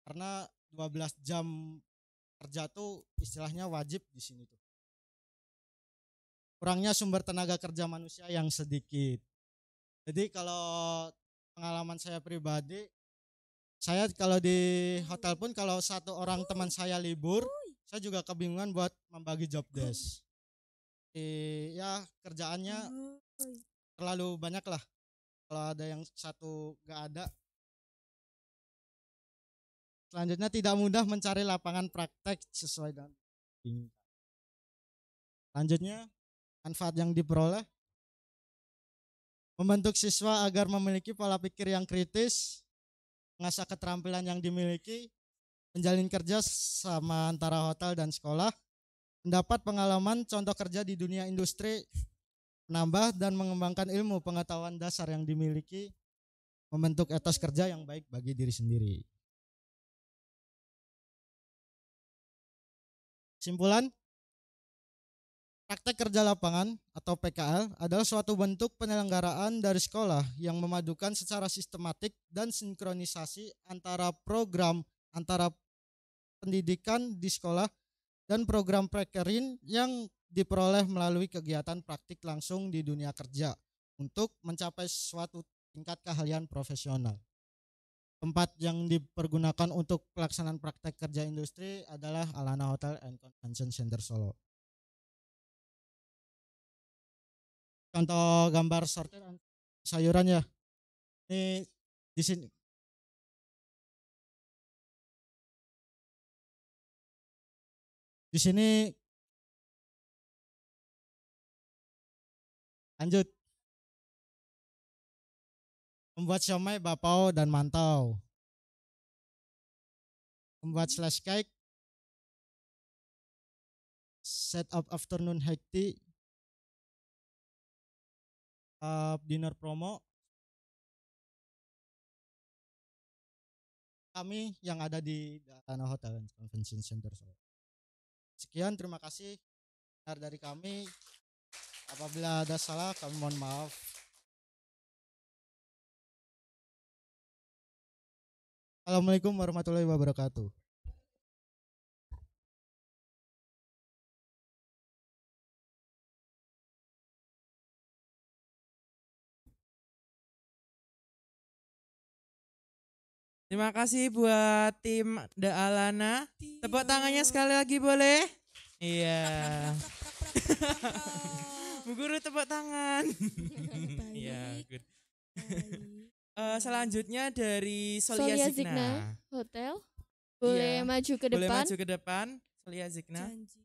karena 12 jam kerja tuh istilahnya wajib di sini tuh kurangnya sumber tenaga kerja manusia yang sedikit jadi kalau pengalaman saya pribadi saya kalau di hotel pun kalau satu orang teman saya libur saya juga kebingungan buat membagi job desk e, ya kerjaannya terlalu banyak lah kalau ada yang satu gak ada selanjutnya tidak mudah mencari lapangan praktek sesuai dengan inginkan selanjutnya manfaat yang diperoleh membentuk siswa agar memiliki pola pikir yang kritis mengasah keterampilan yang dimiliki menjalin kerja sama antara hotel dan sekolah mendapat pengalaman contoh kerja di dunia industri nambah dan mengembangkan ilmu pengetahuan dasar yang dimiliki membentuk etos kerja yang baik bagi diri sendiri. Simpulan, praktek kerja lapangan atau PKL adalah suatu bentuk penyelenggaraan dari sekolah yang memadukan secara sistematik dan sinkronisasi antara program antara pendidikan di sekolah dan program prekerin yang diperoleh melalui kegiatan praktik langsung di dunia kerja untuk mencapai suatu tingkat keahlian profesional. Tempat yang dipergunakan untuk pelaksanaan praktek kerja industri adalah Alana Hotel and Convention Center Solo. Contoh gambar sortir sayuran ya. Ini di sini di sini Lanjut. Membuat siomay, bapau, dan mantau. Membuat slash cake. Set up afternoon hectic. Uh, dinner promo. Kami yang ada di Tanah Hotel and Convention Center. Sekian, terima kasih dari kami. Apabila ada salah kami mohon maaf. Assalamualaikum warahmatullahi wabarakatuh. Terima kasih buat tim The Alana. Tepuk tangannya sekali lagi boleh? Iya. Yeah. (laughs) Bu guru tepuk tangan. (laughs) Iya, good. uh, selanjutnya dari Solia, Solia Zikna. Zikna Hotel. Iya. Boleh iya. maju ke depan. Boleh maju ke depan, Solia Zikna. Janji.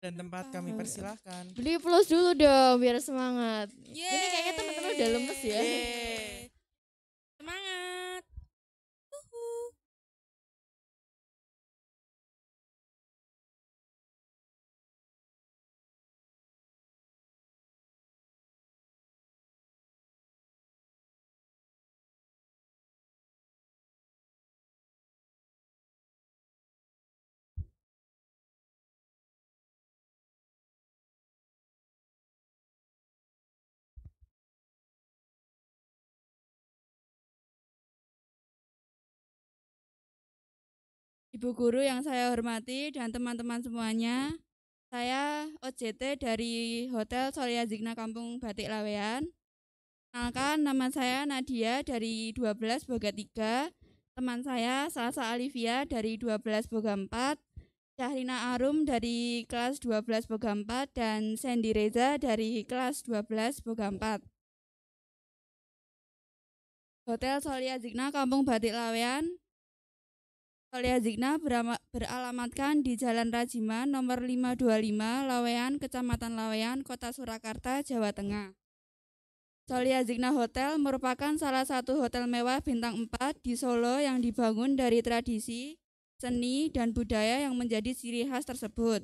Dan tempat ah. kami persilahkan. Beli plus dulu dong biar semangat. Yeay. Ini kayaknya teman-teman udah lemes ya. Yeay. Semangat. Ibu guru yang saya hormati dan teman-teman semuanya. Saya OJT dari Hotel Solia Zigna Kampung Batik Lawean. Kenalkan nama saya Nadia dari 12 Boga 3, teman saya Salsa Alivia dari 12 Boga 4, Syahrina Arum dari kelas 12 Boga 4 dan Sandy Reza dari kelas 12 Boga 4. Hotel Solia Zigna Kampung Batik Lawean Soleh Zigna beralamatkan di Jalan Rajiman nomor 525 Lawean, Kecamatan Lawean, Kota Surakarta, Jawa Tengah. Solia Zigna Hotel merupakan salah satu hotel mewah bintang 4 di Solo yang dibangun dari tradisi, seni, dan budaya yang menjadi ciri khas tersebut.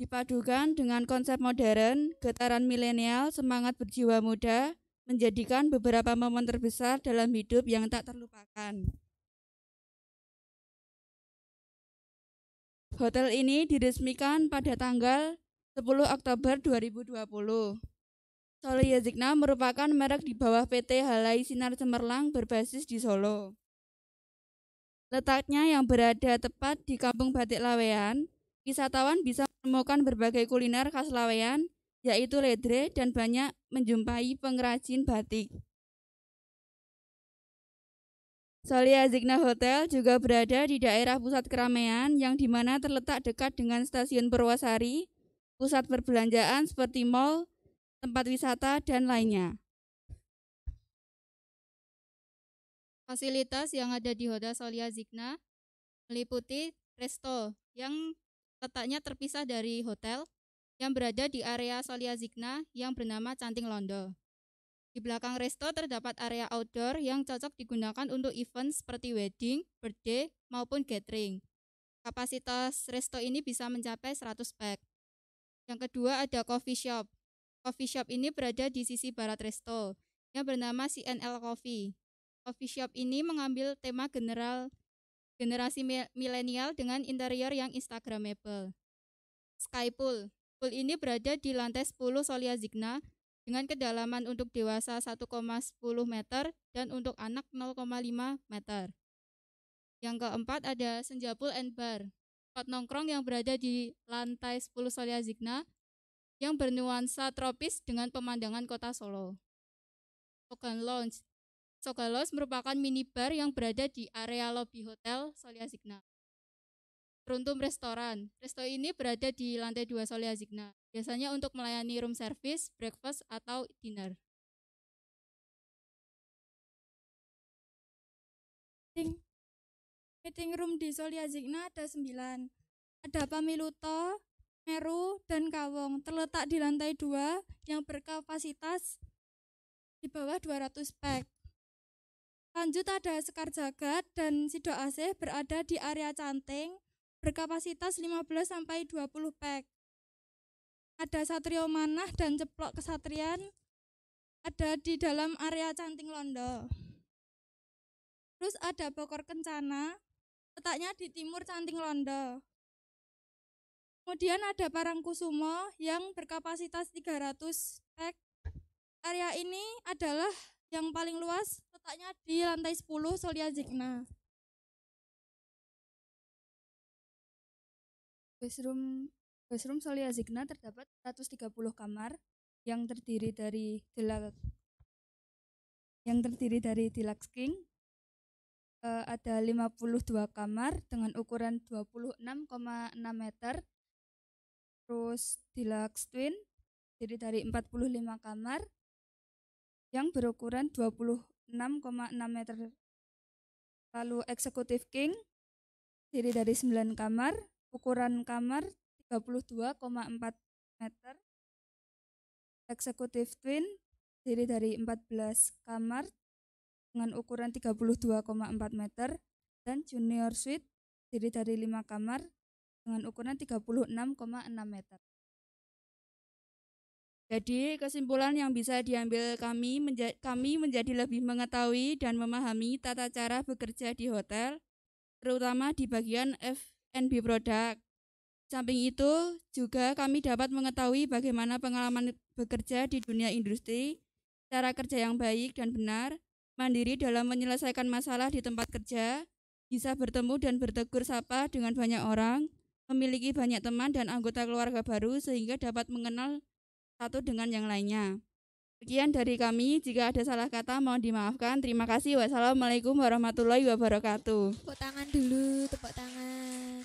Dipadukan dengan konsep modern, getaran milenial, semangat berjiwa muda, menjadikan beberapa momen terbesar dalam hidup yang tak terlupakan. Hotel ini diresmikan pada tanggal 10 Oktober 2020. Solo Yazikna merupakan merek di bawah PT Halai Sinar Cemerlang berbasis di Solo. Letaknya yang berada tepat di Kampung Batik Lawean, wisatawan bisa menemukan berbagai kuliner khas Lawean, yaitu ledre dan banyak menjumpai pengrajin batik. Solia Zigna Hotel juga berada di daerah pusat keramaian yang dimana terletak dekat dengan stasiun Purwasari, pusat perbelanjaan seperti mall, tempat wisata, dan lainnya. Fasilitas yang ada di Hotel Solia Zigna meliputi resto yang letaknya terpisah dari hotel yang berada di area Solia Zigna yang bernama Canting Londo. Di belakang resto terdapat area outdoor yang cocok digunakan untuk event seperti wedding, birthday, maupun gathering. Kapasitas resto ini bisa mencapai 100 pack. Yang kedua ada coffee shop. Coffee shop ini berada di sisi barat resto yang bernama CNL Coffee. Coffee shop ini mengambil tema general generasi milenial dengan interior yang instagramable. Skypool. Pool ini berada di lantai 10 Solia Zigna dengan kedalaman untuk dewasa 1,10 meter dan untuk anak 0,5 meter. Yang keempat ada senja pool and bar, tempat nongkrong yang berada di lantai 10 Solia Zigna yang bernuansa tropis dengan pemandangan kota Solo. Sogan Lounge Sogan Lounge merupakan minibar yang berada di area lobby hotel Solia Zigna. Runtum Restoran. Resto ini berada di lantai 2 Soli Azigna. biasanya untuk melayani room service, breakfast, atau dinner. Meeting, meeting room di Soli Azigna ada 9. Ada Pamiluto, Meru, dan Kawong terletak di lantai 2 yang berkapasitas di bawah 200 pack. Lanjut ada Sekar Jagat dan Sido Aceh berada di area Canting berkapasitas 15 sampai 20 pack. Ada Satrio Manah dan Ceplok Kesatrian ada di dalam area Canting Londo. Terus ada Bokor Kencana, letaknya di timur Canting Londo. Kemudian ada Parangkusumo yang berkapasitas 300 pack. Area ini adalah yang paling luas, letaknya di lantai 10 Solia Jigna. Basroom Basroom Zigna terdapat 130 kamar yang terdiri dari Deluxe yang terdiri dari Deluxe King e, eh, ada 52 kamar dengan ukuran 26,6 meter terus Deluxe Twin terdiri dari 45 kamar yang berukuran 26,6 meter lalu Executive King terdiri dari 9 kamar ukuran kamar 32,4 meter, eksekutif twin terdiri dari 14 kamar dengan ukuran 32,4 meter dan junior suite terdiri dari 5 kamar dengan ukuran 36,6 meter. Jadi kesimpulan yang bisa diambil kami menja kami menjadi lebih mengetahui dan memahami tata cara bekerja di hotel terutama di bagian F NB Product. Samping itu, juga kami dapat mengetahui bagaimana pengalaman bekerja di dunia industri, cara kerja yang baik dan benar, mandiri dalam menyelesaikan masalah di tempat kerja, bisa bertemu dan bertegur sapa dengan banyak orang, memiliki banyak teman dan anggota keluarga baru sehingga dapat mengenal satu dengan yang lainnya. Sekian dari kami, jika ada salah kata mohon dimaafkan. Terima kasih. Wassalamualaikum warahmatullahi wabarakatuh. Tepuk tangan dulu, tepuk tangan.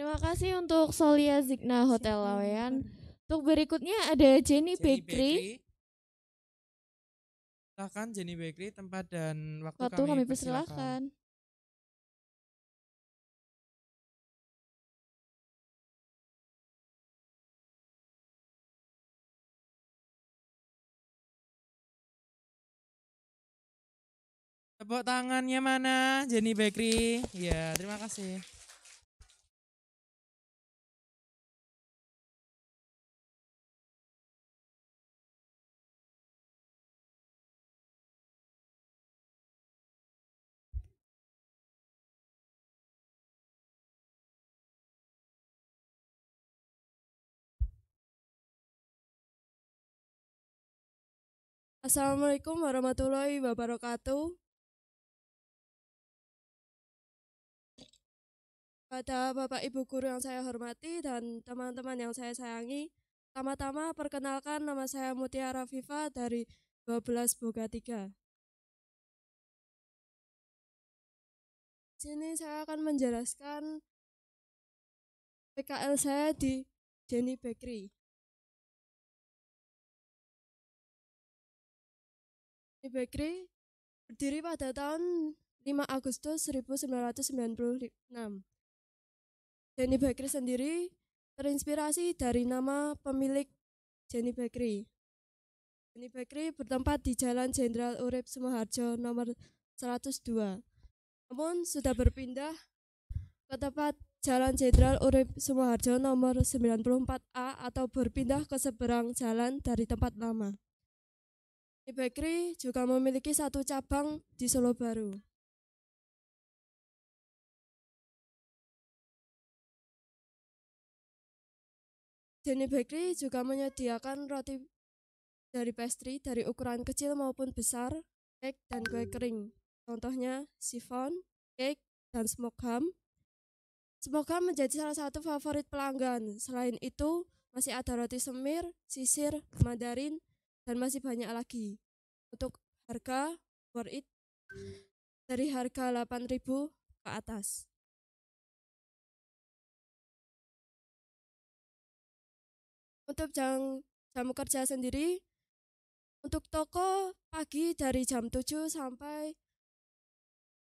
Terima kasih untuk Solia Zigna Hotel Lawean. Untuk berikutnya ada Jenny, Jenny Bakery. Silakan Jenny Bakery tempat dan waktu, waktu kami, kami persilakan. persilakan. Tepuk tangannya mana? Jenny Bakery. Ya, terima kasih. Assalamualaikum warahmatullahi wabarakatuh. Pada Bapak Ibu guru yang saya hormati dan teman-teman yang saya sayangi, pertama-tama perkenalkan nama saya Mutiara Viva dari 12 Boga 3. Di Sini saya akan menjelaskan PKL saya di Jenny Bakery. The Bakery berdiri pada tahun 5 Agustus 1996. Jenny Bakery sendiri terinspirasi dari nama pemilik Jenny Bakery. Jenny Bakery bertempat di Jalan Jenderal Urip Sumoharjo nomor 102. Namun sudah berpindah ke tempat Jalan Jenderal Urip Sumoharjo nomor 94A atau berpindah ke seberang jalan dari tempat lama. Bakery juga memiliki satu cabang di Solo Baru. Jenny Bakery juga menyediakan roti dari pastry dari ukuran kecil maupun besar, cake dan kue kering. Contohnya chiffon, cake, dan smoked ham. Smoked ham menjadi salah satu favorit pelanggan. Selain itu, masih ada roti semir, sisir, mandarin, dan masih banyak lagi. Untuk harga worth it dari harga 8.000 ke atas. Untuk jam, jam kerja sendiri, untuk toko pagi dari jam 7 sampai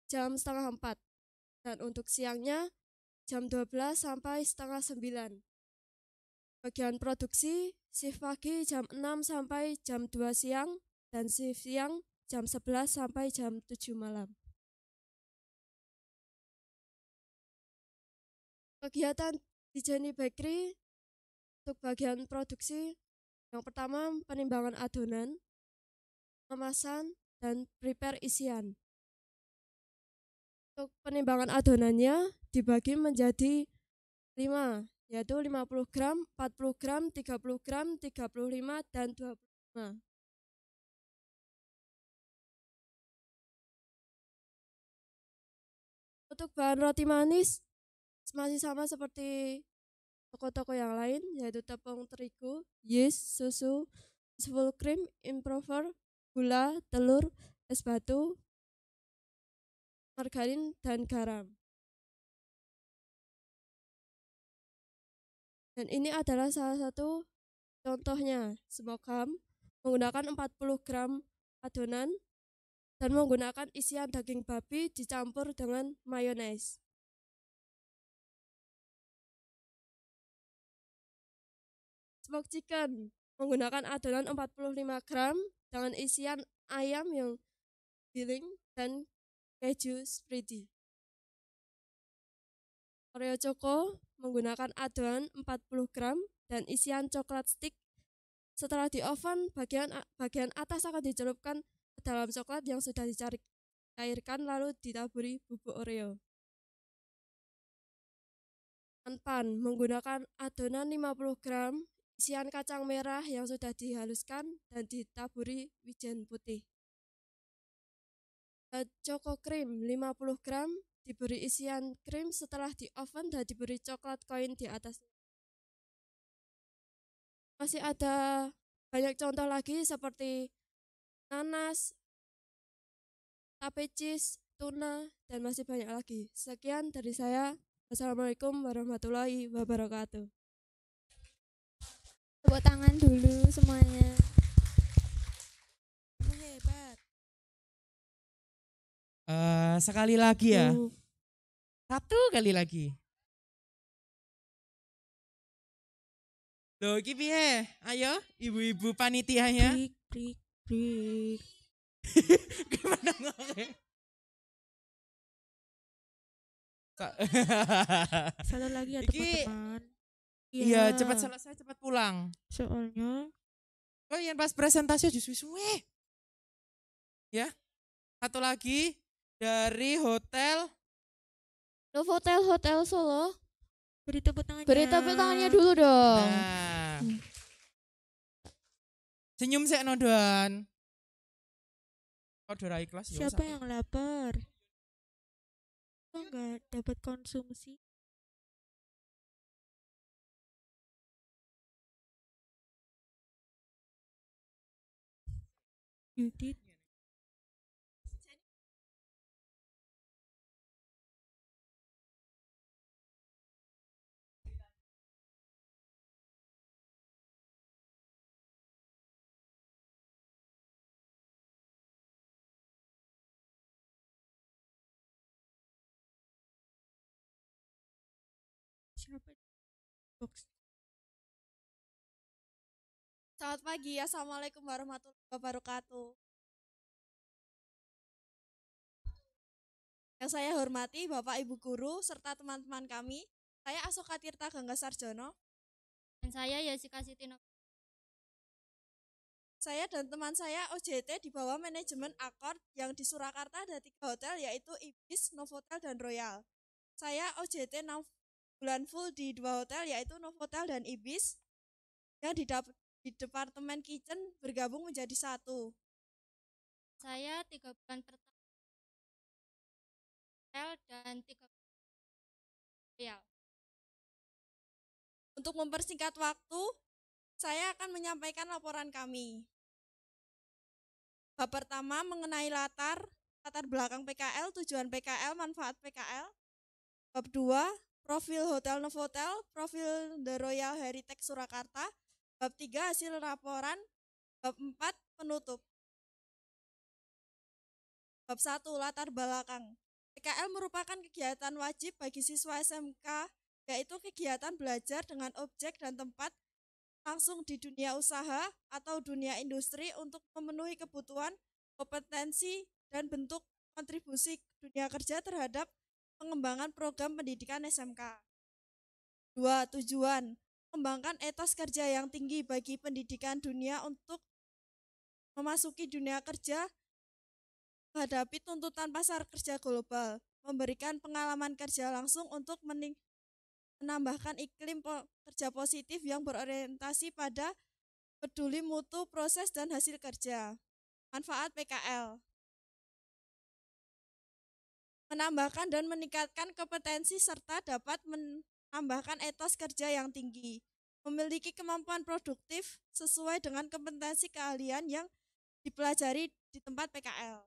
jam setengah 4. Dan untuk siangnya jam 12 sampai setengah 9. Bagian produksi, shift pagi jam 6 sampai jam 2 siang dan shift siang jam 11 sampai jam 7 malam. Kegiatan di Jenny Bakery untuk bagian produksi yang pertama penimbangan adonan, kemasan, dan prepare isian. Untuk penimbangan adonannya dibagi menjadi 5 yaitu 50 gram, 40 gram, 30 gram, 35 dan 25. Untuk bahan roti manis masih sama seperti toko-toko yang lain yaitu tepung terigu, yeast, susu, full cream, improver, gula, telur, es batu, margarin, dan garam. Dan ini adalah salah satu contohnya. Semokam menggunakan 40 gram adonan dan menggunakan isian daging babi dicampur dengan mayones. Smoked chicken menggunakan adonan 45 gram dengan isian ayam yang giling dan keju spready. Oreo Choco menggunakan adonan 40 gram dan isian coklat stick. Setelah di oven bagian bagian atas akan dicelupkan ke dalam coklat yang sudah dicairkan lalu ditaburi bubuk Oreo. Pan menggunakan adonan 50 gram, isian kacang merah yang sudah dihaluskan dan ditaburi wijen putih. Eh, Choco cream 50 gram, diberi isian krim setelah di oven dan diberi coklat koin di atasnya. Masih ada banyak contoh lagi seperti nanas, tape cheese, tuna, dan masih banyak lagi. Sekian dari saya. Wassalamualaikum warahmatullahi wabarakatuh. Tepuk tangan dulu semuanya. Eh, sekali lagi ya. Satu kali lagi. Loh, iki piye? Ayo, ibu-ibu panitianya. klik klik klik. (laughs) Gimana (laughs) Salah lagi ya teman-teman. Iya, ya, cepat selesai, cepat pulang. Soalnya. Oh, yang pas presentasi justru suwe. Ya. Satu lagi, dari hotel Novotel Hotel hotel Solo. Beri tepuk tangannya. Beri tepuk tangannya dulu dong. Nah. Hmm. Senyum sih Nodan. kau ikhlas ya Siapa yang lapar? Kok nggak dapat konsumsi? Yudit Box. Selamat pagi, Assalamualaikum warahmatullahi wabarakatuh. Yang saya hormati Bapak Ibu Guru serta teman-teman kami, saya Asoka Tirta Gangga Sarjono. Dan saya Yasika Sitino. Saya dan teman saya OJT di bawah manajemen Akord yang di Surakarta ada tiga hotel yaitu Ibis, Novotel, dan Royal. Saya OJT bulan full di dua hotel yaitu Novotel dan Ibis yang di, di departemen kitchen bergabung menjadi satu. Saya tiga bulan pertama hotel dan tiga bulan ya. Untuk mempersingkat waktu, saya akan menyampaikan laporan kami. Bab pertama mengenai latar, latar belakang PKL, tujuan PKL, manfaat PKL. Bab dua profil Hotel Novotel, profil The Royal Heritage Surakarta, bab 3 hasil laporan, bab 4 penutup. Bab 1 latar belakang. PKL merupakan kegiatan wajib bagi siswa SMK, yaitu kegiatan belajar dengan objek dan tempat langsung di dunia usaha atau dunia industri untuk memenuhi kebutuhan, kompetensi, dan bentuk kontribusi dunia kerja terhadap pengembangan program pendidikan SMK. Dua, tujuan, mengembangkan etos kerja yang tinggi bagi pendidikan dunia untuk memasuki dunia kerja, menghadapi tuntutan pasar kerja global, memberikan pengalaman kerja langsung untuk menambahkan iklim po kerja positif yang berorientasi pada peduli mutu proses dan hasil kerja. Manfaat PKL menambahkan dan meningkatkan kompetensi serta dapat menambahkan etos kerja yang tinggi, memiliki kemampuan produktif sesuai dengan kompetensi keahlian yang dipelajari di tempat PKL.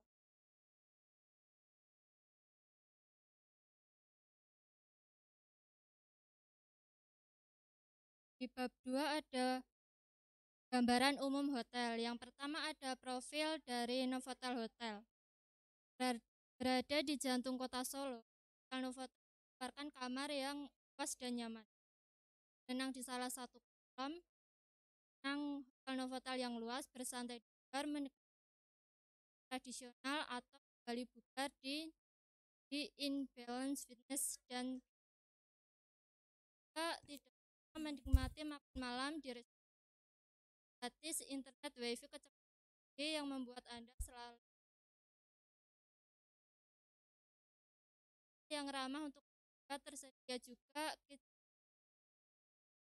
Di bab 2 ada gambaran umum hotel. Yang pertama ada profil dari Novotel Hotel. Berada di jantung kota Solo, Kalnova menawarkan kamar yang luas dan nyaman. Renang di salah satu kolam, renang Kalnovotal yang luas bersantai di bar tradisional atau Bali Bugar di di Balance Fitness dan juga tidak menikmati makan malam di restoran gratis internet wifi kecepatan yang membuat Anda selalu yang ramah untuk keluarga tersedia juga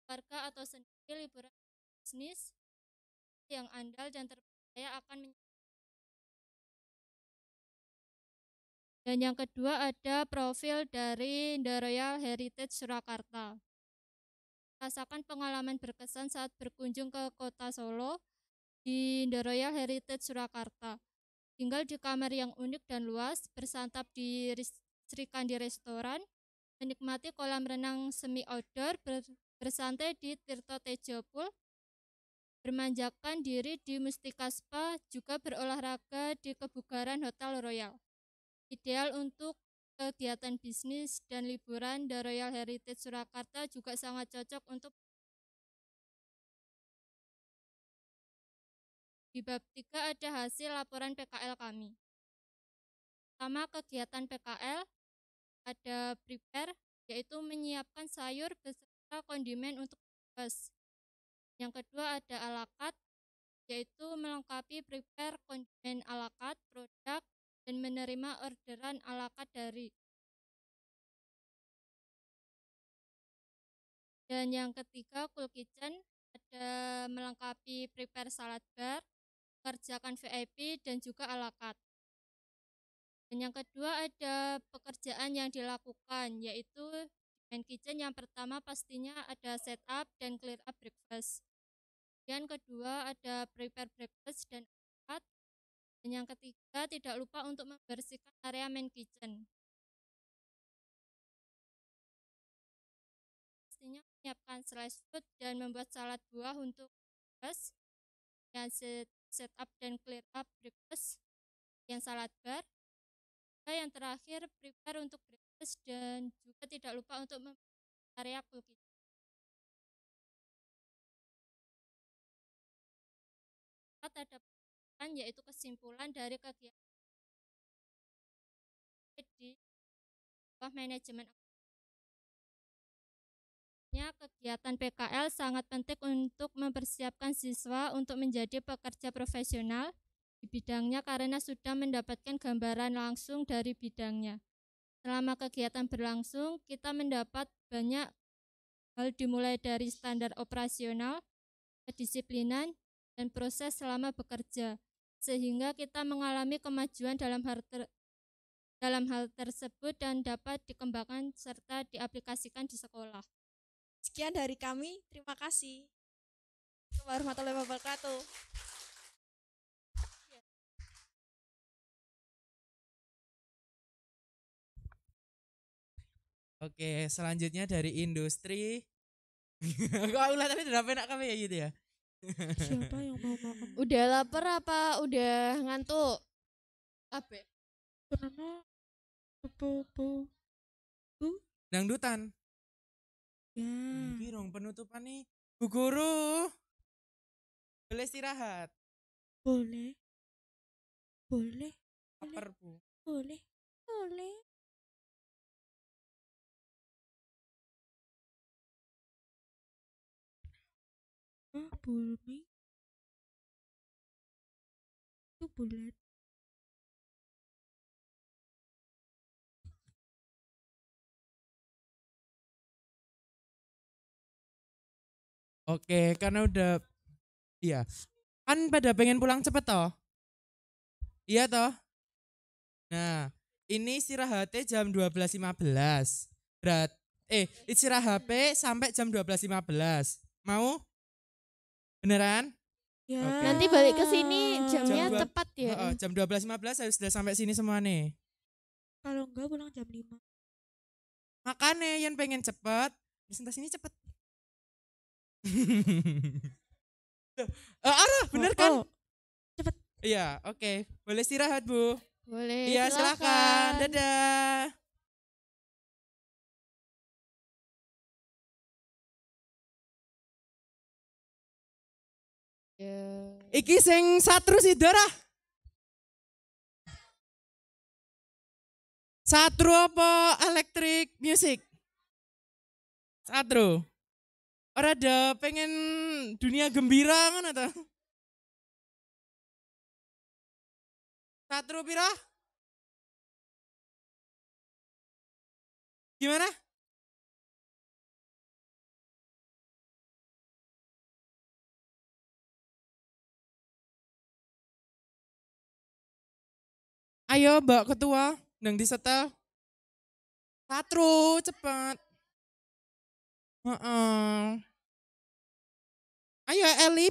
keluarga atau sendiri liburan bisnis yang andal dan terpercaya akan Dan yang kedua ada profil dari The Royal Heritage Surakarta. Rasakan pengalaman berkesan saat berkunjung ke kota Solo di The Royal Heritage Surakarta. Tinggal di kamar yang unik dan luas, bersantap di istrikan di restoran, menikmati kolam renang semi outdoor, bersantai di Tirto Pool, bermanjakan diri di Mustika Spa, juga berolahraga di kebugaran Hotel Royal. Ideal untuk kegiatan bisnis dan liburan The Royal Heritage Surakarta juga sangat cocok untuk Di bab 3 ada hasil laporan PKL kami. Pertama, kegiatan PKL ada prepare yaitu menyiapkan sayur beserta kondimen untuk breakfast. Yang kedua ada alakat yaitu melengkapi prepare kondimen alakat produk dan menerima orderan alakat dari Dan yang ketiga cool kitchen ada melengkapi prepare salad bar, kerjakan VIP dan juga alakat. Dan yang kedua ada pekerjaan yang dilakukan, yaitu main kitchen yang pertama pastinya ada setup dan clear up breakfast. dan kedua ada prepare breakfast dan empat. Dan yang ketiga tidak lupa untuk membersihkan area main kitchen. Pastinya menyiapkan slice food dan membuat salad buah untuk breakfast. Dan setup dan clear up breakfast. Yang salad bar yang terakhir prepare untuk graders dan juga tidak lupa untuk area Empat ada penelitian yaitu kesimpulan dari kegiatan di bawah manajemen kegiatan PKL sangat penting untuk mempersiapkan siswa untuk menjadi pekerja profesional di bidangnya karena sudah mendapatkan gambaran langsung dari bidangnya. Selama kegiatan berlangsung, kita mendapat banyak hal dimulai dari standar operasional, kedisiplinan, dan proses selama bekerja, sehingga kita mengalami kemajuan dalam hal, ter, dalam hal tersebut dan dapat dikembangkan serta diaplikasikan di sekolah. Sekian dari kami, terima kasih. Warahmatullahi wabarakatuh. Oke, selanjutnya dari industri. (laughs) Kok ulah tapi udah enak kami ya gitu ya. Siapa yang mau makan? Udah lapar apa? Udah ngantuk? Apa? Karena apa-apa. Dangdutan. Ya. Birong penutupan nih. Bu Guru. Boleh istirahat? Boleh. Boleh. Laper, Bu. Boleh. Boleh. bulan itu bulat Oke, karena udah iya. Kan pada pengen pulang cepet toh? Iya toh? Nah, ini istirahatnya jam 12.15. Berat eh istirahat sampai jam 12.15. Mau? Beneran? Ya. Okay. Nanti balik ke sini ah, jamnya jam tepat ya. Uh, uh, jam 12.15 harus sudah sampai sini semua nih. Kalau enggak pulang jam 5. Makanya yang pengen cepet, sentas ini cepet. uh, (laughs) bener oh, kan? Oh. Cepet. Iya, oke. Okay. Boleh istirahat, Bu. Boleh. Iya, silakan. silakan. Dadah. Iki sing satru si darah. Satru apa elektrik music? Satru. Ora ada pengen dunia gembira kan atau? Satru birah. Gimana? Ayo Mbak Ketua, nang disetel. Satru, cepat. Uh -uh. Ayo Eli,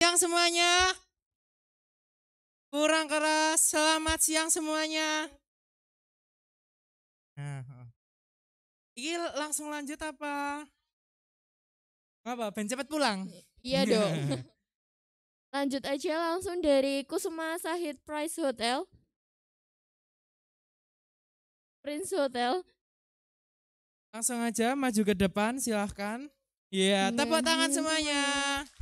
siang semuanya. Kurang keras, selamat siang semuanya. Nah, Ini langsung lanjut apa? Apa, ben cepat pulang? Iya dong. (laughs) lanjut aja langsung dari Kusuma Sahid Price Hotel. Prince Hotel. Langsung aja maju ke depan, silahkan. Iya, yeah, tepuk iya. tangan semuanya. semuanya.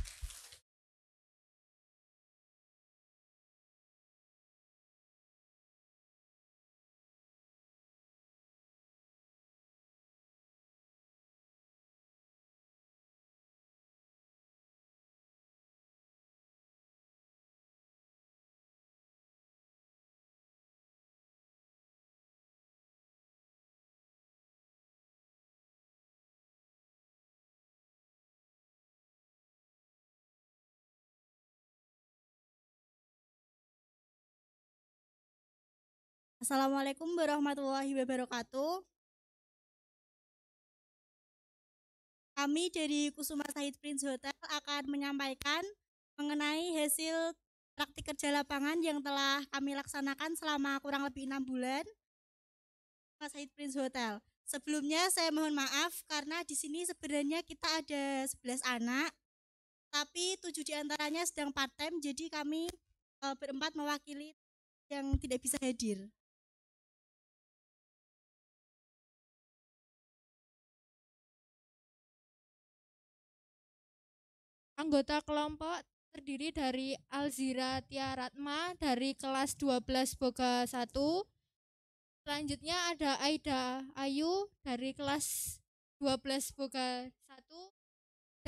Assalamualaikum warahmatullahi wabarakatuh. Kami dari Kusuma Said Prince Hotel akan menyampaikan mengenai hasil praktik kerja lapangan yang telah kami laksanakan selama kurang lebih enam bulan Kusuma Said Prince Hotel. Sebelumnya saya mohon maaf karena di sini sebenarnya kita ada 11 anak, tapi tujuh diantaranya sedang part time, jadi kami eh, berempat mewakili yang tidak bisa hadir. Anggota kelompok terdiri dari Alzira Tiaratma dari kelas 12 Boga 1. Selanjutnya ada Aida Ayu dari kelas 12 Boga 1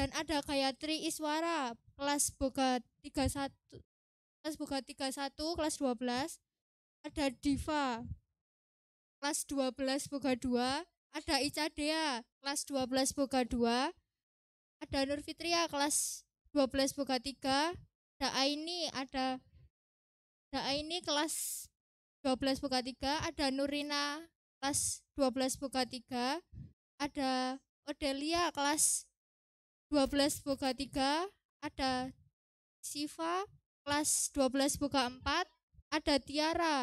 dan ada Gayatri Iswara kelas Boga 31 kelas Boga 31 kelas 12 ada Diva kelas 12 Boga 2 ada Icadea kelas 12 Boga 2 ada Nur Fitria kelas 12 buka 3 ada Aini ada ada Aini kelas 12 buka 3 ada Nurina kelas 12 buka 3 ada Odelia kelas 12 buka 3 ada Siva kelas 12 buka 4 ada Tiara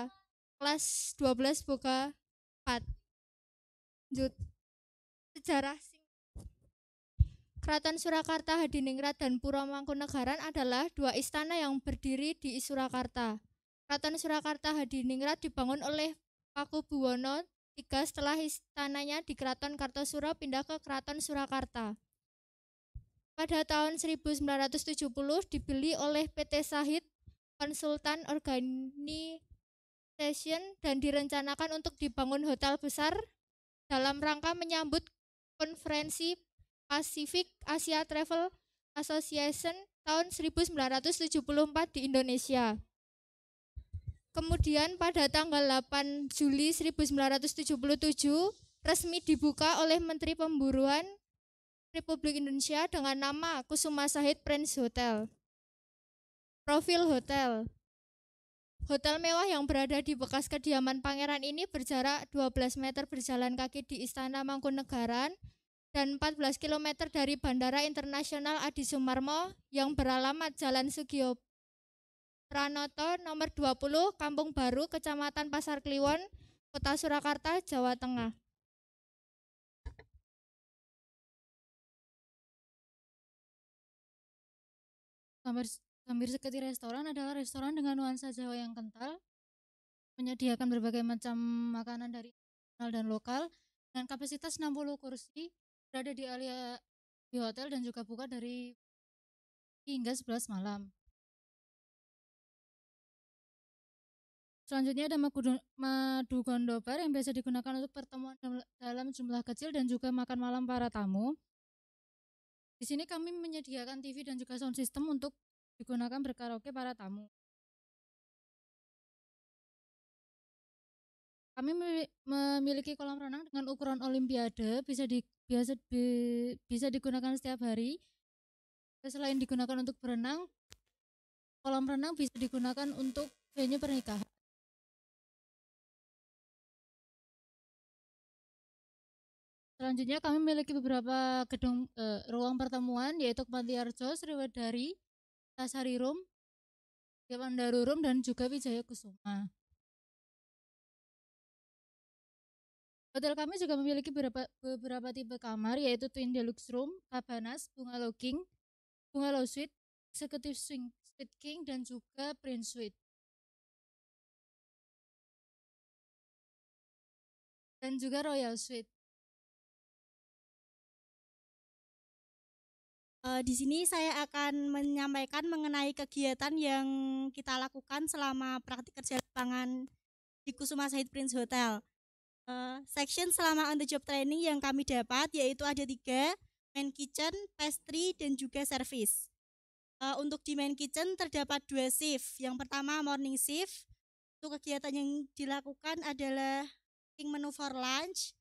kelas 12 buka 4 lanjut sejarah Keraton Surakarta, Hadiningrat, dan Mangkunegaran adalah dua istana yang berdiri di Surakarta. Keraton Surakarta Hadiningrat dibangun oleh Paku Buwono III setelah istananya di Keraton Kartosuro pindah ke Keraton Surakarta. Pada tahun 1970 dibeli oleh PT Sahid Konsultan Organization dan direncanakan untuk dibangun hotel besar dalam rangka menyambut konferensi Pacific Asia Travel Association tahun 1974 di Indonesia. Kemudian pada tanggal 8 Juli 1977 resmi dibuka oleh Menteri Pemburuan Republik Indonesia dengan nama Kusuma Sahid Prince Hotel. Profil hotel. Hotel mewah yang berada di bekas kediaman pangeran ini berjarak 12 meter berjalan kaki di Istana Mangkunegaran dan 14 km dari Bandara Internasional Adi Sumarmo yang beralamat Jalan Sugio Pranoto nomor 20 Kampung Baru Kecamatan Pasar Kliwon Kota Surakarta Jawa Tengah Kamar sambil seketi restoran adalah restoran dengan nuansa Jawa yang kental, menyediakan berbagai macam makanan dari nasional dan lokal dengan kapasitas 60 kursi berada di area di hotel dan juga buka dari hingga 11 malam. Selanjutnya ada madu gondobar yang biasa digunakan untuk pertemuan dalam jumlah kecil dan juga makan malam para tamu. Di sini kami menyediakan TV dan juga sound system untuk digunakan berkaraoke para tamu. Kami memiliki kolam renang dengan ukuran olimpiade, bisa di biasa bi, bisa digunakan setiap hari. Selain digunakan untuk berenang, kolam renang bisa digunakan untuk venue pernikahan. Selanjutnya kami memiliki beberapa gedung eh, ruang pertemuan yaitu Kepati Arjo, Sriwedari, Tasari Room, Dewandaru Room dan juga Wijaya Kusuma. Hotel kami juga memiliki beberapa, beberapa tipe kamar yaitu twin deluxe room, cabanas, bungalow king, bungalow suite, executive Swing, suite king dan juga prince suite. Dan juga royal suite. Uh, di sini saya akan menyampaikan mengenai kegiatan yang kita lakukan selama praktik kerja lapangan di Kusuma Said Prince Hotel. Eh, section selama on the job training yang kami dapat yaitu ada tiga main kitchen, pastry, dan juga service. Uh, untuk di main kitchen terdapat dua shift. Yang pertama morning shift. Untuk kegiatan yang dilakukan adalah cooking menu for lunch,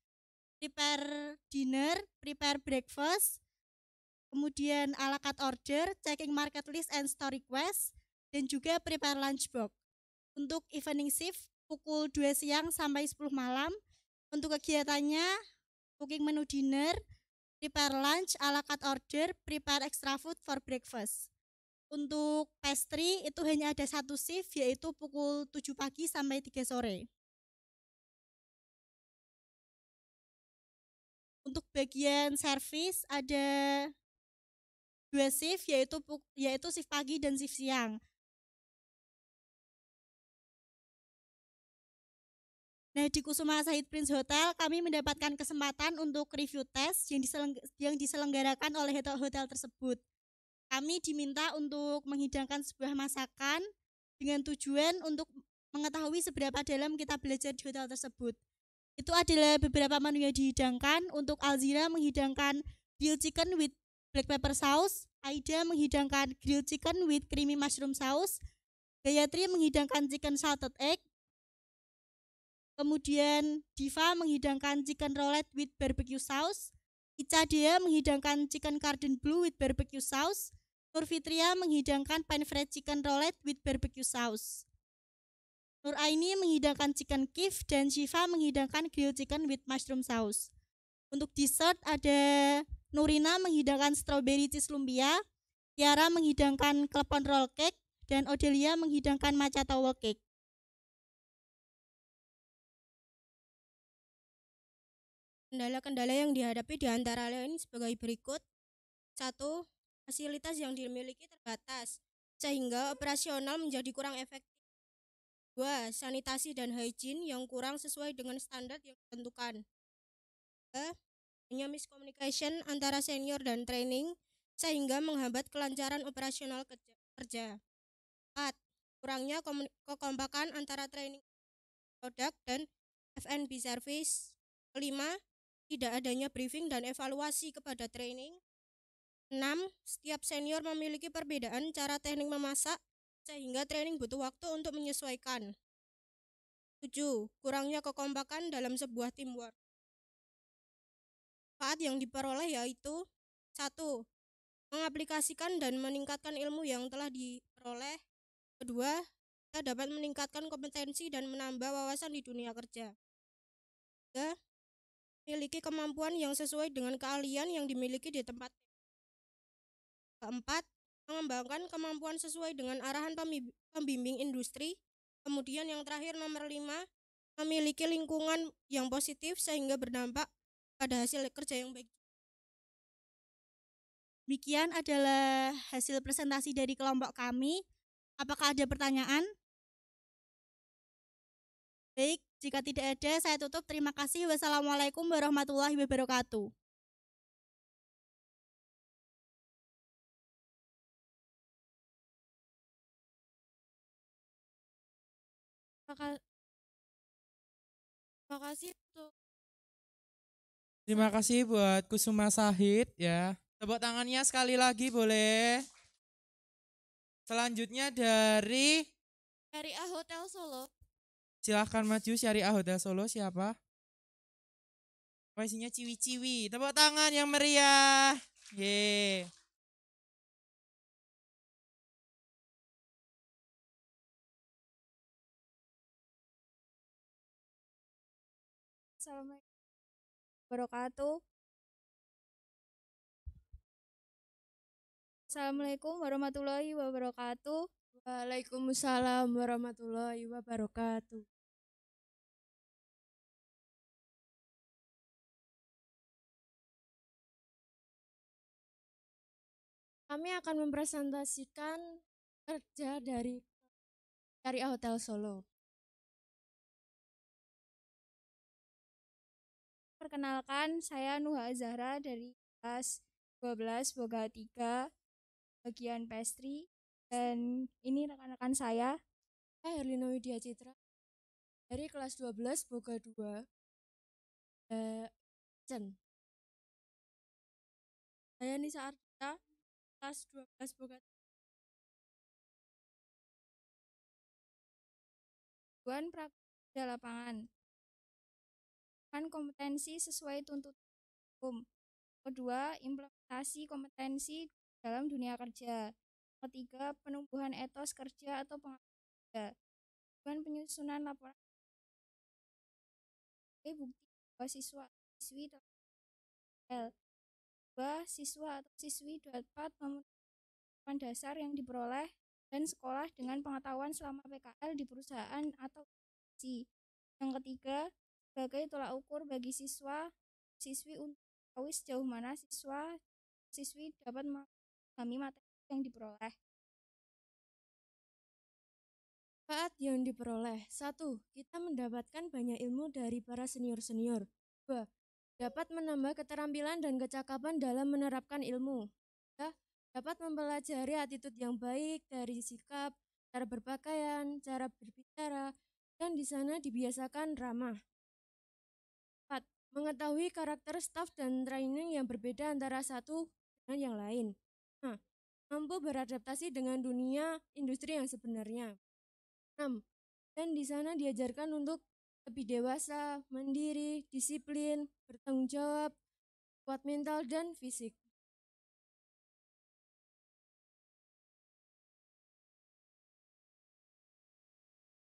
prepare dinner, prepare breakfast, kemudian ala order, checking market list and store request, dan juga prepare lunchbox. Untuk evening shift pukul 2 siang sampai 10 malam untuk kegiatannya, booking menu dinner, prepare lunch, ala cut order, prepare extra food for breakfast. Untuk pastry itu hanya ada satu shift yaitu pukul 7 pagi sampai 3 sore. Untuk bagian service ada dua shift yaitu yaitu shift pagi dan shift siang. Nah, di Kusuma Said Prince Hotel kami mendapatkan kesempatan untuk review tes yang, diseleng yang diselenggarakan oleh hotel tersebut. Kami diminta untuk menghidangkan sebuah masakan dengan tujuan untuk mengetahui seberapa dalam kita belajar di hotel tersebut. Itu adalah beberapa menu yang dihidangkan. Untuk Alzira menghidangkan grilled chicken with black pepper sauce, Aida menghidangkan grilled chicken with creamy mushroom sauce, Gayatri menghidangkan chicken salted egg, Kemudian Diva menghidangkan chicken roulette with barbecue sauce. Ica dia menghidangkan chicken cardin blue with barbecue sauce. Nur Fitria menghidangkan pan fried chicken roulette with barbecue sauce. Nur Aini menghidangkan chicken kif dan Shiva menghidangkan grilled chicken with mushroom sauce. Untuk dessert ada Nurina menghidangkan strawberry cheese lumpia, Tiara menghidangkan klepon roll cake, dan Odelia menghidangkan matcha towel cake. Kendala-kendala yang dihadapi di antara lain sebagai berikut. Satu, fasilitas yang dimiliki terbatas, sehingga operasional menjadi kurang efektif. Dua, sanitasi dan hygiene yang kurang sesuai dengan standar yang ditentukan. Tiga, hanya miscommunication antara senior dan training, sehingga menghambat kelancaran operasional kerja. Empat, kurangnya kekompakan antara training produk dan F&B service. Kelima, tidak adanya briefing dan evaluasi kepada training. 6. Setiap senior memiliki perbedaan cara teknik memasak, sehingga training butuh waktu untuk menyesuaikan. 7. Kurangnya kekompakan dalam sebuah teamwork. Manfaat yang diperoleh yaitu 1. Mengaplikasikan dan meningkatkan ilmu yang telah diperoleh. Kedua, kita dapat meningkatkan kompetensi dan menambah wawasan di dunia kerja. 3 memiliki kemampuan yang sesuai dengan keahlian yang dimiliki di tempat. Keempat, mengembangkan kemampuan sesuai dengan arahan pembimbing industri. Kemudian yang terakhir nomor lima, memiliki lingkungan yang positif sehingga berdampak pada hasil kerja yang baik. Demikian adalah hasil presentasi dari kelompok kami. Apakah ada pertanyaan? Baik, jika tidak ada, saya tutup. Terima kasih. Wassalamualaikum warahmatullahi wabarakatuh. Terima kasih Terima kasih buat Kusuma Sahid ya. Tepuk tangannya sekali lagi boleh. Selanjutnya dari Dari A Hotel Solo. Silahkan maju Syariah Hotel Solo siapa? posisinya ciwi-ciwi. Tepuk tangan yang meriah. Ye. Assalamualaikum wabarakatuh. Assalamualaikum warahmatullahi wabarakatuh. Waalaikumsalam warahmatullahi wabarakatuh. Kami akan mempresentasikan kerja dari Karya Hotel Solo. Perkenalkan, saya Nuha Zahra dari kelas 12 Boga 3 bagian pastry dan ini rekan-rekan saya. Saya Herlino Widya Citra dari kelas 12 Boga 2 eh, Chen. Saya Nisa Arta 12 bukan Tujuan praktik lapangan kan kompetensi sesuai tuntutan hukum. Kedua, implementasi kompetensi dalam dunia kerja. Ketiga, penumbuhan etos kerja atau pengabdian kerja. penyusunan laporan bukti bahwa siswa siswi L. Semoga siswa atau siswi dapat memenuhi dasar yang diperoleh dan sekolah dengan pengetahuan selama PKL di perusahaan atau si Yang ketiga, sebagai tolak ukur bagi siswa siswi untuk mengetahui sejauh mana siswa siswi dapat memahami materi yang diperoleh. Manfaat yang diperoleh. satu Kita mendapatkan banyak ilmu dari para senior-senior. dua dapat menambah keterampilan dan kecakapan dalam menerapkan ilmu. Ya, dapat mempelajari attitude yang baik dari sikap, cara berpakaian, cara berbicara, dan di sana dibiasakan ramah. 4. Mengetahui karakter staff dan training yang berbeda antara satu dengan yang lain. Nah, mampu beradaptasi dengan dunia industri yang sebenarnya. 6. Dan di sana diajarkan untuk lebih dewasa, mandiri, disiplin, bertanggung jawab, kuat mental, dan fisik.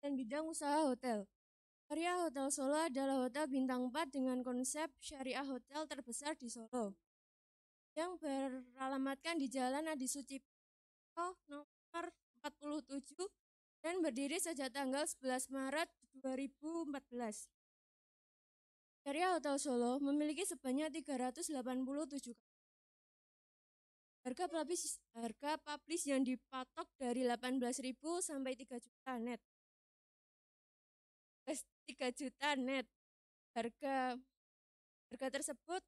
Dan bidang usaha hotel. Karya Hotel Solo adalah hotel bintang 4 dengan konsep syariah hotel terbesar di Solo yang beralamatkan di Jalan Adi Sucipto nomor 47 dan berdiri sejak tanggal 11 Maret 2014. Karya Hotel Solo memiliki sebanyak 387 kamar. Harga publish, harga publish yang dipatok dari 18.000 sampai 3 juta net. 3 juta net. Harga harga tersebut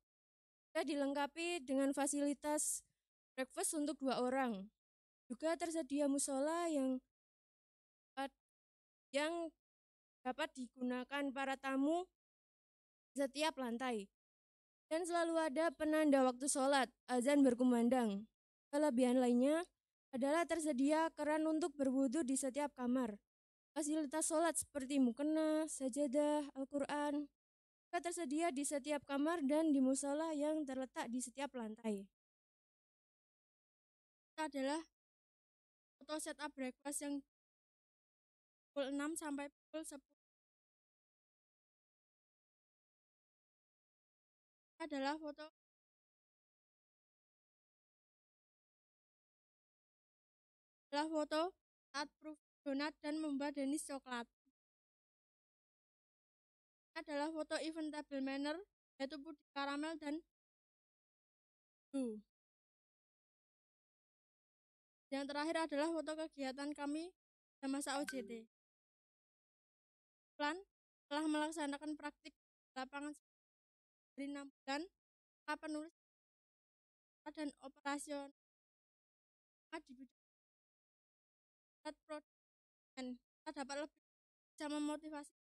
sudah dilengkapi dengan fasilitas breakfast untuk dua orang. Juga tersedia musola yang yang dapat digunakan para tamu setiap lantai. Dan selalu ada penanda waktu sholat, azan berkumandang. Kelebihan lainnya adalah tersedia keran untuk berwudu di setiap kamar. Fasilitas sholat seperti mukena, sajadah, Al-Quran, tersedia di setiap kamar dan di musola yang terletak di setiap lantai. Kita adalah foto setup breakfast yang pukul 6 sampai pukul 10 adalah foto adalah foto saat proof donat dan membuat Denis coklat adalah foto event table manner yaitu putih karamel dan blue. Yang terakhir adalah foto kegiatan kami dan masa OJT telah melaksanakan praktik lapangan dari enam bulan penulis dan operasional di bidang produk dan kita dapat lebih bisa memotivasi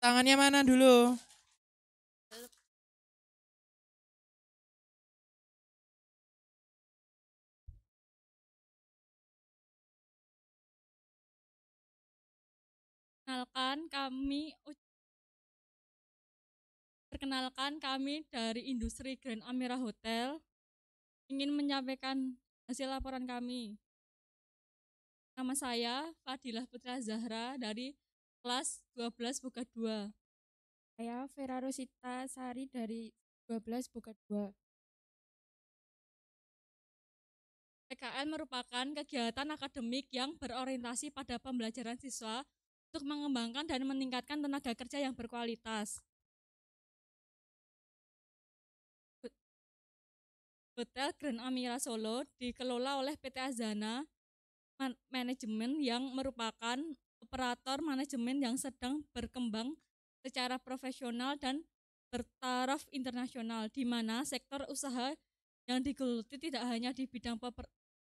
Tangannya mana dulu? Perkenalkan kami Perkenalkan kami dari industri Grand Amira Hotel ingin menyampaikan hasil laporan kami. Nama saya Fadilah Putra Zahra dari kelas 12 buka 2. Saya Vera Rosita Sari dari 12 buka 2. PKN merupakan kegiatan akademik yang berorientasi pada pembelajaran siswa untuk mengembangkan dan meningkatkan tenaga kerja yang berkualitas. Hotel Grand Amira Solo dikelola oleh PT Azana Management yang merupakan operator manajemen yang sedang berkembang secara profesional dan bertaraf internasional, di mana sektor usaha yang digeluti tidak hanya di bidang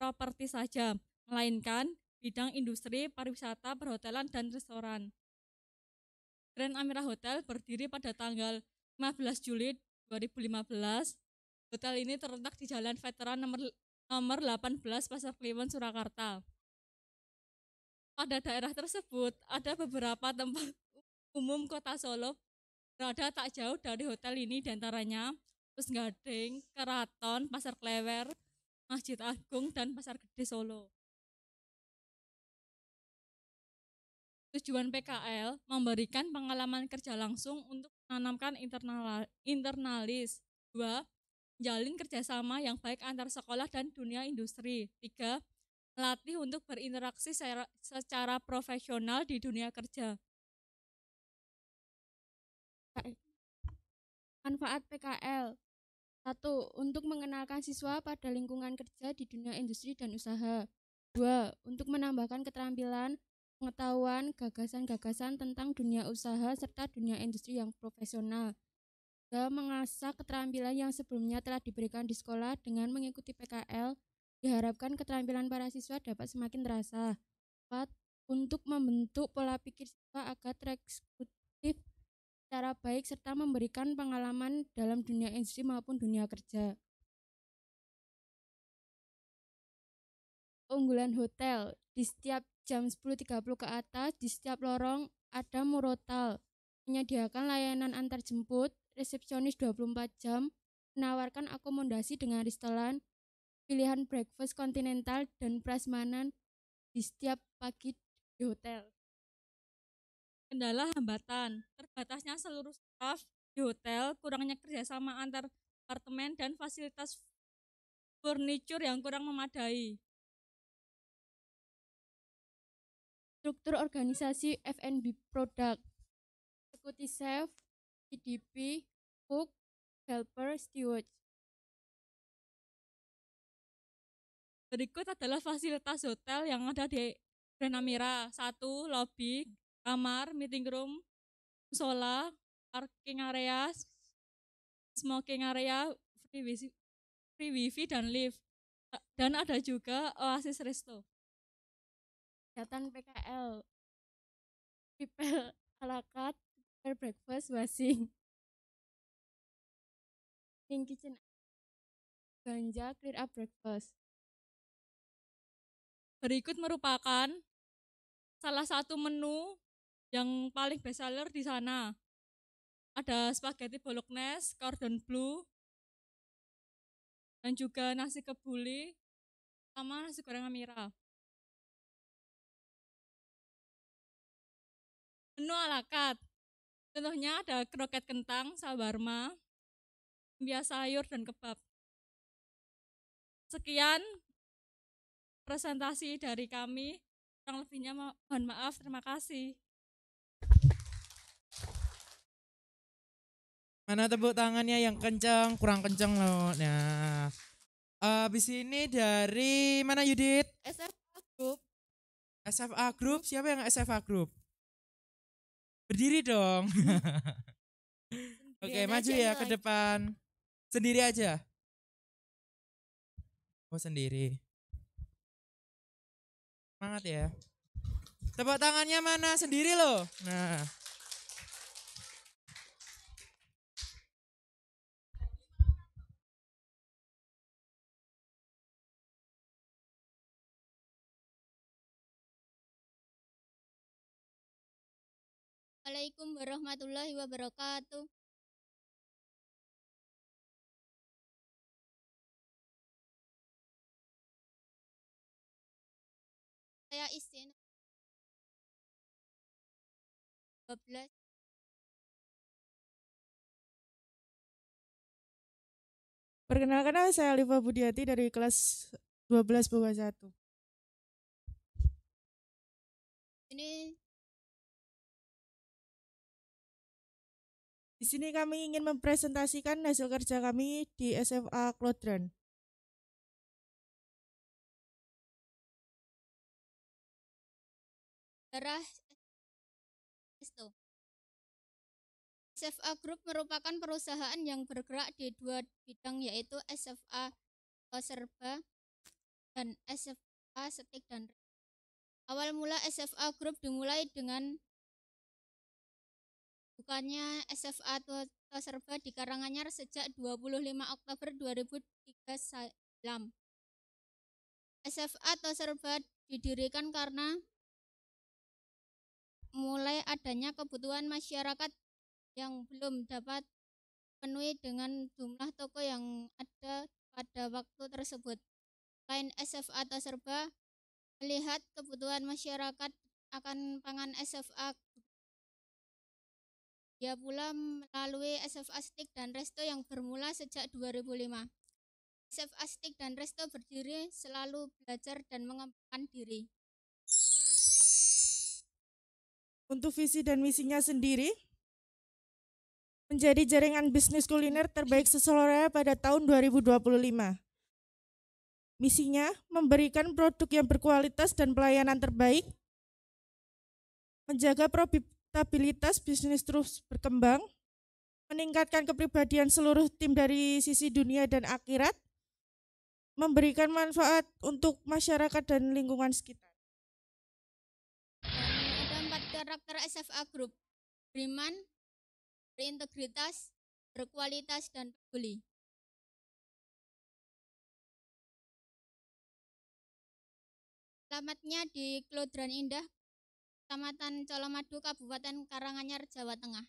properti saja, melainkan bidang industri, pariwisata, perhotelan, dan restoran. Grand Amira Hotel berdiri pada tanggal 15 Juli 2015. Hotel ini terletak di Jalan Veteran nomor, nomor 18 Pasar Kliwon, Surakarta pada daerah tersebut ada beberapa tempat umum kota Solo berada tak jauh dari hotel ini diantaranya Terus Gading, Keraton, Pasar Klewer, Masjid Agung, dan Pasar Gede Solo. Tujuan PKL memberikan pengalaman kerja langsung untuk menanamkan internal, internalis. dua Jalin kerjasama yang baik antar sekolah dan dunia industri. tiga latih untuk berinteraksi secara, secara profesional di dunia kerja. Manfaat PKL satu Untuk mengenalkan siswa pada lingkungan kerja di dunia industri dan usaha. dua Untuk menambahkan keterampilan, pengetahuan, gagasan-gagasan tentang dunia usaha serta dunia industri yang profesional. tiga Mengasah keterampilan yang sebelumnya telah diberikan di sekolah dengan mengikuti PKL Diharapkan keterampilan para siswa dapat semakin terasa. 4. Untuk membentuk pola pikir siswa agar tereksekutif secara baik serta memberikan pengalaman dalam dunia industri maupun dunia kerja. Unggulan hotel di setiap jam 10.30 ke atas di setiap lorong ada murotal menyediakan layanan antarjemput resepsionis 24 jam menawarkan akomodasi dengan restoran pilihan breakfast kontinental dan prasmanan di setiap pagi di hotel. Kendala hambatan, terbatasnya seluruh staf di hotel, kurangnya kerjasama antar apartemen dan fasilitas furniture yang kurang memadai. Struktur organisasi F&B Product, ekuiti Chef, EDP, Cook, Helper, Steward. Berikut adalah fasilitas hotel yang ada di Renamira. Satu, lobby, kamar, meeting room, musola, parking area, smoking area, free wifi, free wifi dan lift. Dan ada juga oasis resto. Kegiatan PKL, people alakat, breakfast, washing, in kitchen, ganja, clear up breakfast. Berikut merupakan salah satu menu yang paling best seller di sana. Ada spaghetti bolognese, cordon bleu, dan juga nasi kebuli, sama nasi goreng amira. Menu alakat. Contohnya ada kroket kentang, sabarma, biasa sayur, dan kebab. Sekian presentasi dari kami. Kurang lebihnya mohon maaf, terima kasih. Mana tepuk tangannya yang kenceng, kurang kenceng loh. Nah, habis ini dari mana Yudit? SFA Group. SFA Group, siapa yang SFA Group? Berdiri dong. (laughs) Oke, okay, maju ya ke depan. Sendiri aja. Oh, sendiri. Semangat ya. Tepuk tangannya mana sendiri loh. Nah. Assalamualaikum warahmatullahi wabarakatuh. saya isin 12 Perkenalkan nama saya Alifa Budiati dari kelas 12 buku 1. Ini Di sini kami ingin mempresentasikan hasil kerja kami di SFA Clodron. darah itu SFA Group merupakan perusahaan yang bergerak di dua bidang yaitu SFA Serba dan SFA Setik dan Awal mula SFA Group dimulai dengan bukannya SFA atau Serba di Karanganyar sejak 25 Oktober 2003 silam. SFA atau Serba didirikan karena mulai adanya kebutuhan masyarakat yang belum dapat penuhi dengan jumlah toko yang ada pada waktu tersebut. Lain SFA atau serba melihat kebutuhan masyarakat akan pangan SFA Dia pula melalui SFA Stik dan Resto yang bermula sejak 2005. SFA Stik dan Resto berdiri selalu belajar dan mengembangkan diri. untuk visi dan misinya sendiri menjadi jaringan bisnis kuliner terbaik seseluruhnya pada tahun 2025. Misinya memberikan produk yang berkualitas dan pelayanan terbaik, menjaga profitabilitas bisnis terus berkembang, meningkatkan kepribadian seluruh tim dari sisi dunia dan akhirat, memberikan manfaat untuk masyarakat dan lingkungan sekitar karakter SFA Group, beriman, berintegritas, berkualitas, dan peduli. Selamatnya di Klodran Indah, Kecamatan Colomadu, Kabupaten Karanganyar, Jawa Tengah.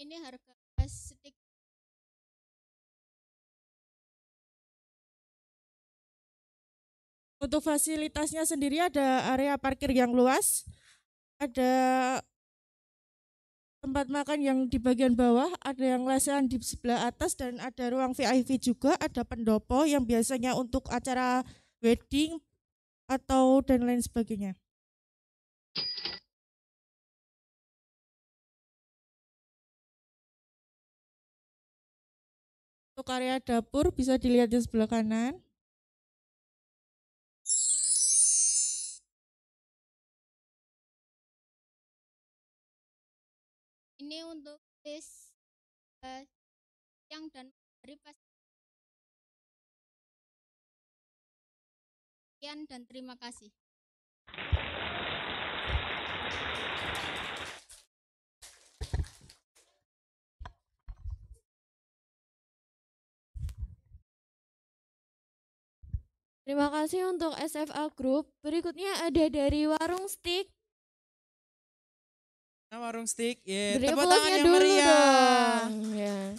Ini harga sedikit Untuk fasilitasnya sendiri ada area parkir yang luas, ada tempat makan yang di bagian bawah, ada yang lesehan di sebelah atas dan ada ruang VIP juga, ada pendopo yang biasanya untuk acara wedding atau dan lain sebagainya. Untuk area dapur bisa dilihat di sebelah kanan. ini untuk bis uh, eh, siang dan hari pas sekian dan terima kasih Terima kasih untuk SFA Group. Berikutnya ada dari Warung Stick. Nah, warung stick, Yeah. Iya. Tepuk tangan yang meriah. Dong. Yeah.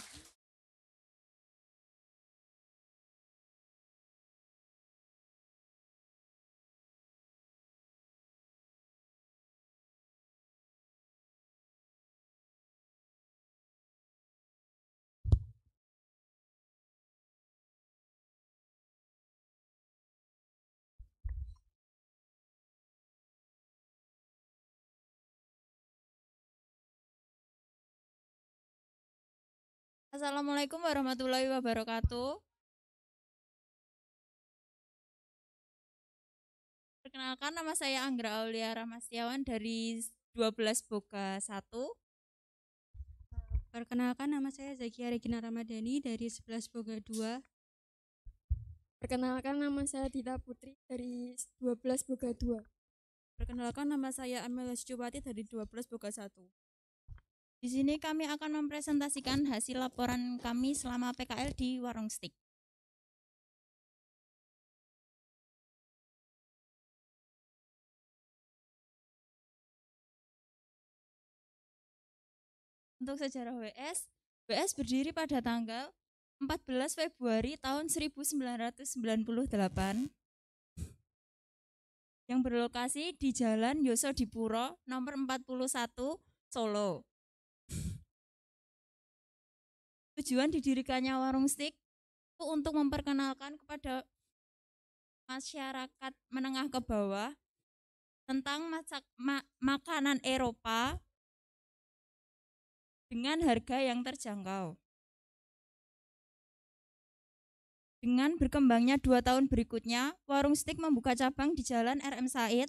Assalamualaikum warahmatullahi wabarakatuh. Perkenalkan nama saya Anggra Aulia Ramastiawan dari 12 Boga 1. Perkenalkan nama saya Zakia Regina Ramadhani dari 11 Boga 2. Perkenalkan nama saya Dita Putri dari 12 Boga 2. Perkenalkan nama saya Amelia Sucupati dari 12 Boga 1. Di sini kami akan mempresentasikan hasil laporan kami selama PKL di Warung Stik. Untuk sejarah WS, WS berdiri pada tanggal 14 Februari tahun 1998 yang berlokasi di Jalan Yosodipuro nomor 41 Solo. Tujuan didirikannya warung steak itu untuk memperkenalkan kepada masyarakat menengah ke bawah tentang masak, ma, makanan Eropa dengan harga yang terjangkau. Dengan berkembangnya dua tahun berikutnya, Warung Stik membuka cabang di Jalan RM Said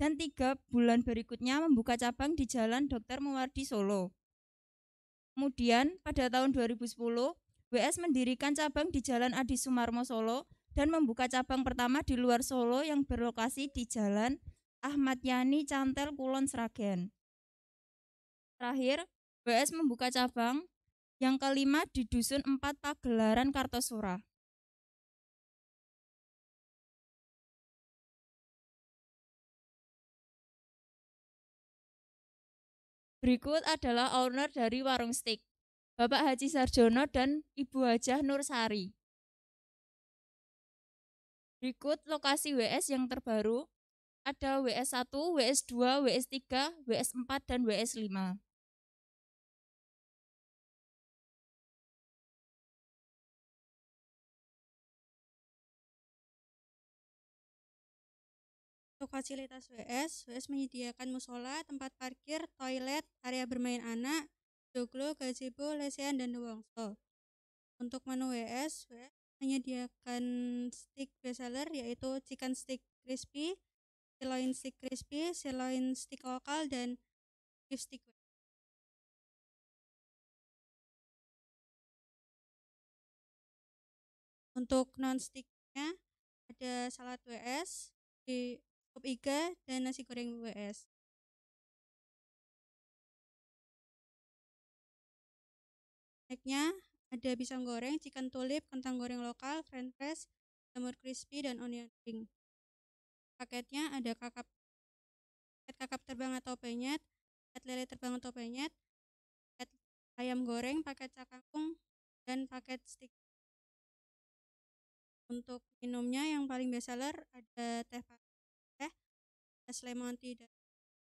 dan tiga bulan berikutnya membuka cabang di Jalan Dr. Muwardi Solo. Kemudian pada tahun 2010, WS mendirikan cabang di Jalan Adi Sumarmo Solo dan membuka cabang pertama di luar Solo yang berlokasi di Jalan Ahmad Yani Cantel Kulon Sragen. Terakhir, WS membuka cabang yang kelima di Dusun 4 Pagelaran Kartosura. Berikut adalah owner dari warung steak, Bapak Haji Sarjono dan Ibu Hajah Nursari. Berikut lokasi WS yang terbaru, ada WS1, WS2, WS3, WS4, dan WS5. fasilitas WS. WS menyediakan musola, tempat parkir, toilet, area bermain anak, joglo, gazebo, lesehan, dan wongso. Untuk menu WS, WS menyediakan stick bestseller yaitu chicken stick crispy, sirloin stick crispy, sirloin stick lokal, dan beef stick Untuk non-sticknya ada salad WS, di Kop Iga, dan nasi goreng WS. Snacknya ada pisang goreng, chicken tulip, kentang goreng lokal, french fries, jamur crispy, dan onion ring. Paketnya ada kakap, paket kakap terbang atau penyet, paket lele terbang atau penyet, paket ayam goreng, paket cakangkung, dan paket stick. Untuk minumnya yang paling bestseller ada teh pak es lemon tea dan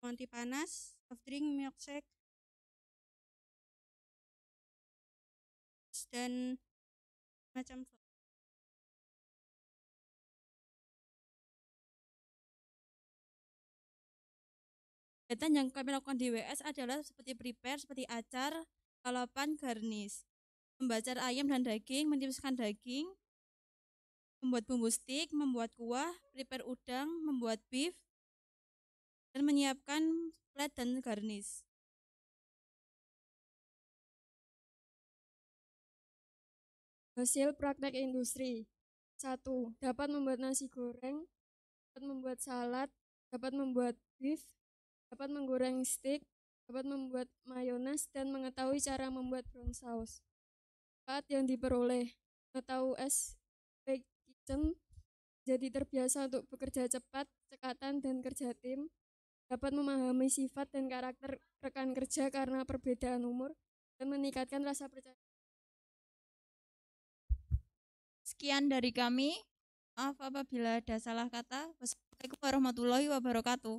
lemon tea panas, soft drink, milkshake, dan macam kegiatan yang kami lakukan di WS adalah seperti prepare, seperti acar, kalapan, garnish, membacar ayam dan daging, menipiskan daging, membuat bumbu stik, membuat kuah, prepare udang, membuat beef, dan menyiapkan plat dan garnish. Hasil praktek industri satu Dapat membuat nasi goreng, dapat membuat salad, dapat membuat beef, dapat menggoreng steak, dapat membuat mayones, dan mengetahui cara membuat brown sauce. Empat, yang diperoleh mengetahui es kitchen, jadi terbiasa untuk bekerja cepat, cekatan, dan kerja tim, dapat memahami sifat dan karakter rekan kerja karena perbedaan umur dan meningkatkan rasa percaya. Sekian dari kami. Maaf apabila ada salah kata. Wassalamualaikum warahmatullahi wabarakatuh.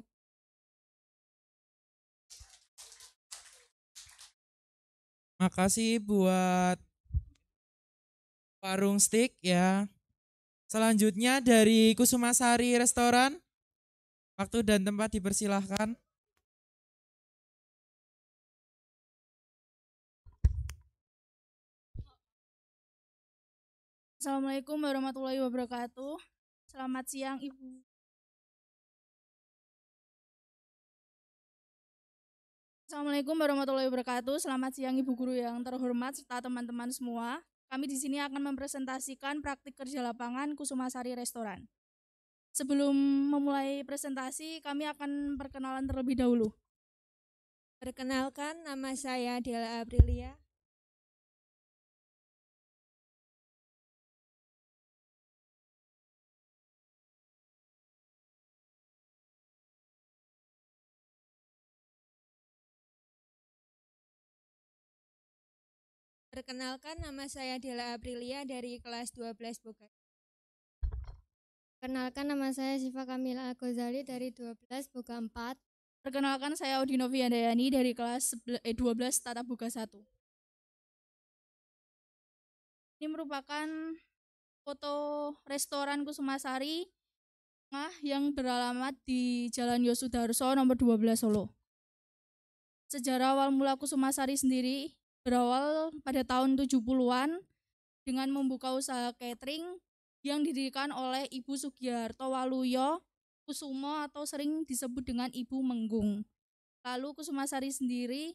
Makasih buat Warung Stick ya. Selanjutnya dari Kusumasari Restoran. Waktu dan tempat dipersilahkan. Assalamualaikum warahmatullahi wabarakatuh. Selamat siang Ibu. Assalamualaikum warahmatullahi wabarakatuh. Selamat siang Ibu guru yang terhormat serta teman-teman semua. Kami di sini akan mempresentasikan praktik kerja lapangan Kusumasari Restoran. Sebelum memulai presentasi, kami akan perkenalan terlebih dahulu. Perkenalkan, nama saya Dela Aprilia. Perkenalkan, nama saya Dela Aprilia dari kelas 12 Bogor. Perkenalkan nama saya Siva Kamila Al-Ghazali dari 12 Buka 4. Perkenalkan saya Audinovi Andayani dari kelas 12 Tata Buka 1. Ini merupakan foto restoran Kusumasari yang beralamat di Jalan Yosudarso nomor 12 Solo. Sejarah awal mula Kusumasari sendiri berawal pada tahun 70-an dengan membuka usaha catering yang didirikan oleh Ibu Sugiyarto Waluyo Kusumo atau sering disebut dengan Ibu Menggung. Lalu Kusuma Sari sendiri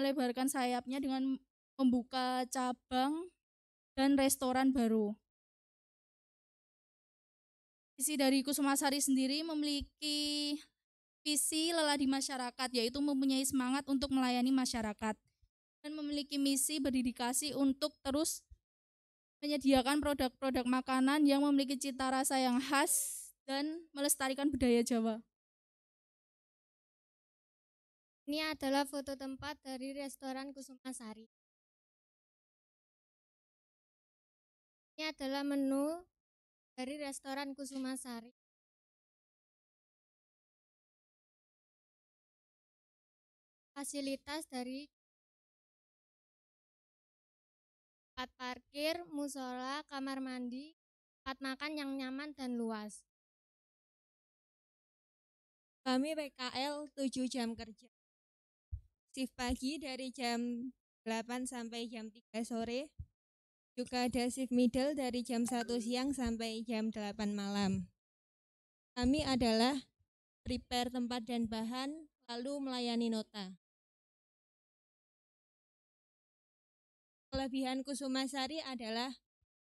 melebarkan sayapnya dengan membuka cabang dan restoran baru. Visi dari Kusuma Sari sendiri memiliki visi lelah di masyarakat, yaitu mempunyai semangat untuk melayani masyarakat dan memiliki misi berdedikasi untuk terus menyediakan produk-produk makanan yang memiliki cita rasa yang khas dan melestarikan budaya Jawa. Ini adalah foto tempat dari restoran Kusumasari. Ini adalah menu dari restoran Kusumasari. Fasilitas dari tempat parkir, musola, kamar mandi, tempat makan yang nyaman dan luas. Kami PKL 7 jam kerja. Shift pagi dari jam 8 sampai jam 3 sore. Juga ada shift middle dari jam 1 siang sampai jam 8 malam. Kami adalah prepare tempat dan bahan, lalu melayani nota. Kelebihan Kusuma Sari adalah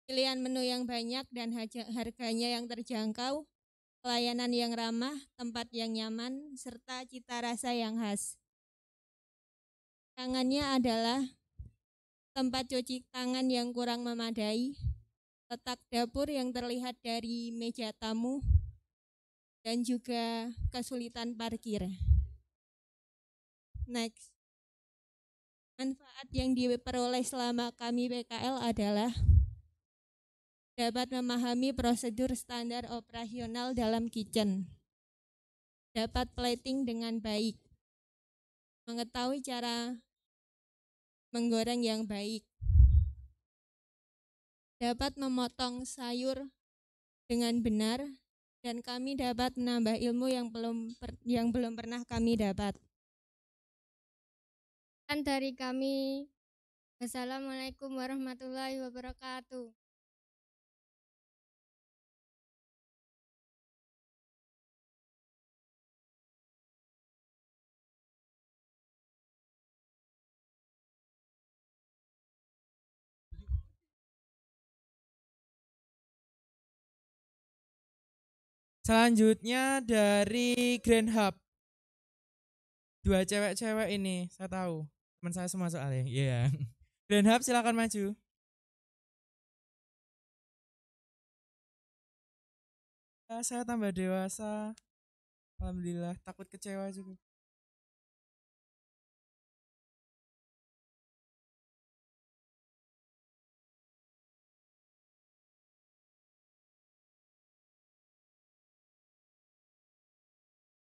pilihan menu yang banyak dan harganya yang terjangkau, pelayanan yang ramah, tempat yang nyaman, serta cita rasa yang khas. Tangannya adalah tempat cuci tangan yang kurang memadai, letak dapur yang terlihat dari meja tamu, dan juga kesulitan parkir. Next. Manfaat yang diperoleh selama kami BKL adalah dapat memahami prosedur standar operasional dalam kitchen, dapat plating dengan baik, mengetahui cara menggoreng yang baik, dapat memotong sayur dengan benar, dan kami dapat menambah ilmu yang belum yang belum pernah kami dapat. Dan dari kami, Wassalamualaikum warahmatullahi wabarakatuh. Selanjutnya dari Grand Hub. Dua cewek-cewek ini, saya tahu teman saya semua soalnya. Iya. Yeah. (laughs) Grand Hub silakan maju. Ya, saya tambah dewasa. Alhamdulillah, takut kecewa juga.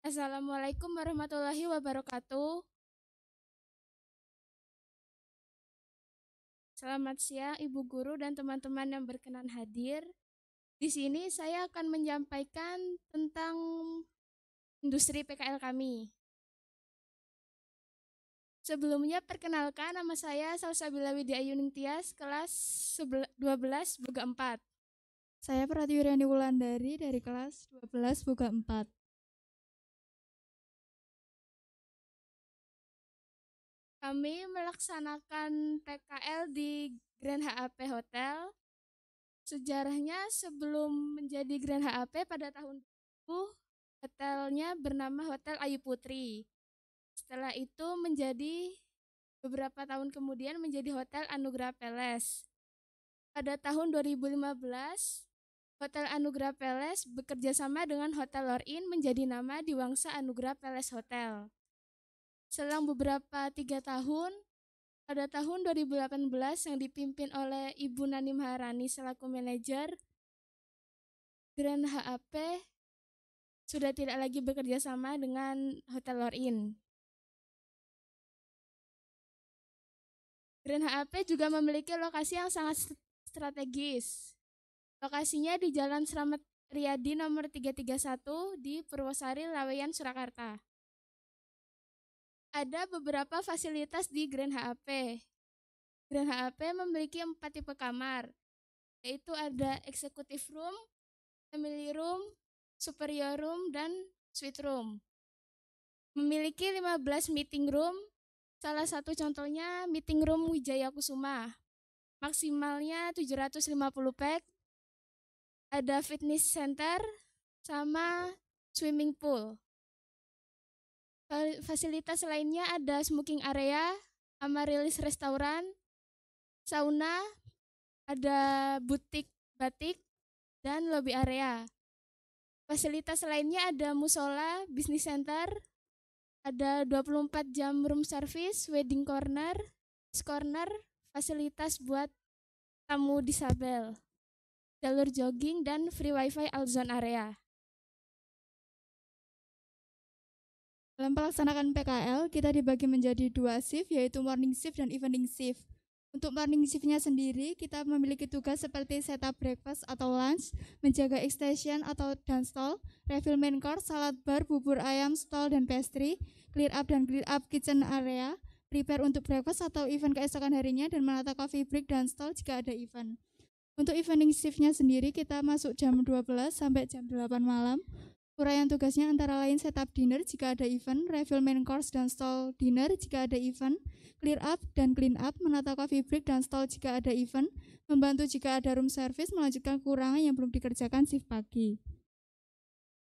Assalamualaikum warahmatullahi wabarakatuh. Selamat siang Ibu Guru dan teman-teman yang berkenan hadir. Di sini saya akan menyampaikan tentang industri PKL kami. Sebelumnya perkenalkan nama saya Salsabila Widya Yuning Tias, kelas 12 Buga 4. Saya Pratiwi Wulandari dari kelas 12 Buga 4. Kami melaksanakan PKL di Grand HAP Hotel. Sejarahnya sebelum menjadi Grand HAP pada tahun 2000, hotelnya bernama Hotel Ayu Putri. Setelah itu menjadi beberapa tahun kemudian menjadi Hotel Anugrah Palace. Pada tahun 2015, Hotel Anugrah Palace bekerja sama dengan Hotel Lorin menjadi nama di Wangsa Anugrah Palace Hotel. Selang beberapa tiga tahun, pada tahun 2018 yang dipimpin oleh Ibu Nani Maharani selaku manajer Grand HAP sudah tidak lagi bekerja sama dengan Hotel Lor Inn. Grand HAP juga memiliki lokasi yang sangat strategis. Lokasinya di Jalan Selamat Riyadi nomor 331 di Purwosari, Laweyan, Surakarta ada beberapa fasilitas di Grand HAP. Grand HAP memiliki empat tipe kamar, yaitu ada executive room, family room, superior room, dan suite room. Memiliki 15 meeting room, salah satu contohnya meeting room Wijaya Kusuma. Maksimalnya 750 pack, ada fitness center, sama swimming pool. Eh, fasilitas lainnya ada smoking area, amarilis restoran, sauna, ada butik batik, dan lobby area. Fasilitas lainnya ada musola, business center, ada 24 jam room service, wedding corner, corner, fasilitas buat tamu disabel, jalur jogging, dan free wifi zone area. Dalam pelaksanaan PKL, kita dibagi menjadi dua shift, yaitu morning shift dan evening shift. Untuk morning shiftnya sendiri, kita memiliki tugas seperti setup breakfast atau lunch, menjaga extension atau dance stall, refill main course, salad bar, bubur ayam, stall, dan pastry, clear up dan clear up kitchen area, prepare untuk breakfast atau event keesokan harinya, dan menata coffee break dan stall jika ada event. Untuk evening shiftnya sendiri, kita masuk jam 12 sampai jam 8 malam, Urayan tugasnya antara lain setup dinner jika ada event, refill main course dan stall dinner jika ada event, clear up dan clean up, menata coffee break dan stall jika ada event, membantu jika ada room service, melanjutkan kekurangan yang belum dikerjakan shift pagi.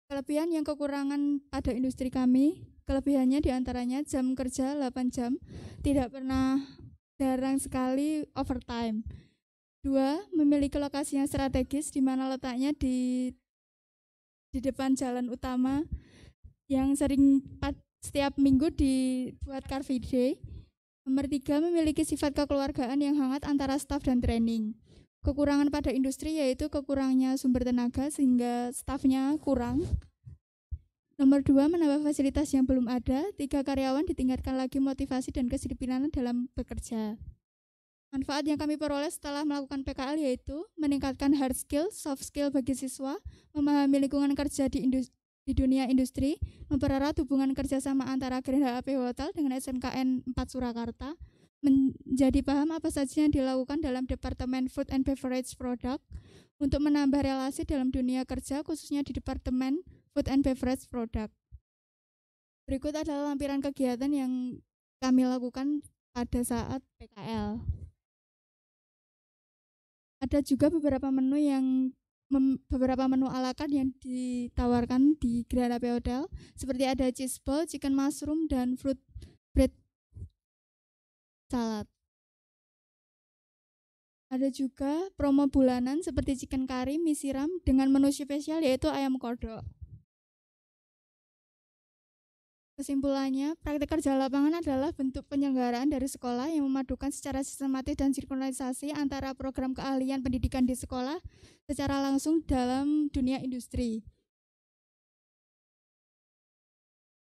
Kelebihan yang kekurangan pada industri kami, kelebihannya diantaranya jam kerja 8 jam, tidak pernah jarang sekali overtime. Dua, memiliki lokasi yang strategis di mana letaknya di di depan jalan utama yang sering setiap minggu dibuat Car Free Day. Nomor tiga memiliki sifat kekeluargaan yang hangat antara staff dan training. Kekurangan pada industri yaitu kekurangnya sumber tenaga sehingga staffnya kurang. Nomor dua menambah fasilitas yang belum ada. Tiga karyawan ditingkatkan lagi motivasi dan kesiplinan dalam bekerja. Manfaat yang kami peroleh setelah melakukan PKL yaitu meningkatkan hard skill, soft skill bagi siswa, memahami lingkungan kerja di, industri, di dunia industri, mempererat hubungan kerjasama antara Gerindra AP Hotel dengan SMKN 4 Surakarta, menjadi paham apa saja yang dilakukan dalam Departemen Food and Beverage Product untuk menambah relasi dalam dunia kerja khususnya di Departemen Food and Beverage Product. Berikut adalah lampiran kegiatan yang kami lakukan pada saat PKL ada juga beberapa menu yang mem, beberapa menu alakan yang ditawarkan di Grand Ape Hotel seperti ada cheese ball, chicken mushroom dan fruit bread salad. Ada juga promo bulanan seperti chicken curry, misiram dengan menu spesial yaitu ayam kodok. Kesimpulannya, praktik kerja lapangan adalah bentuk penyelenggaraan dari sekolah yang memadukan secara sistematis dan sinkronisasi antara program keahlian pendidikan di sekolah secara langsung dalam dunia industri.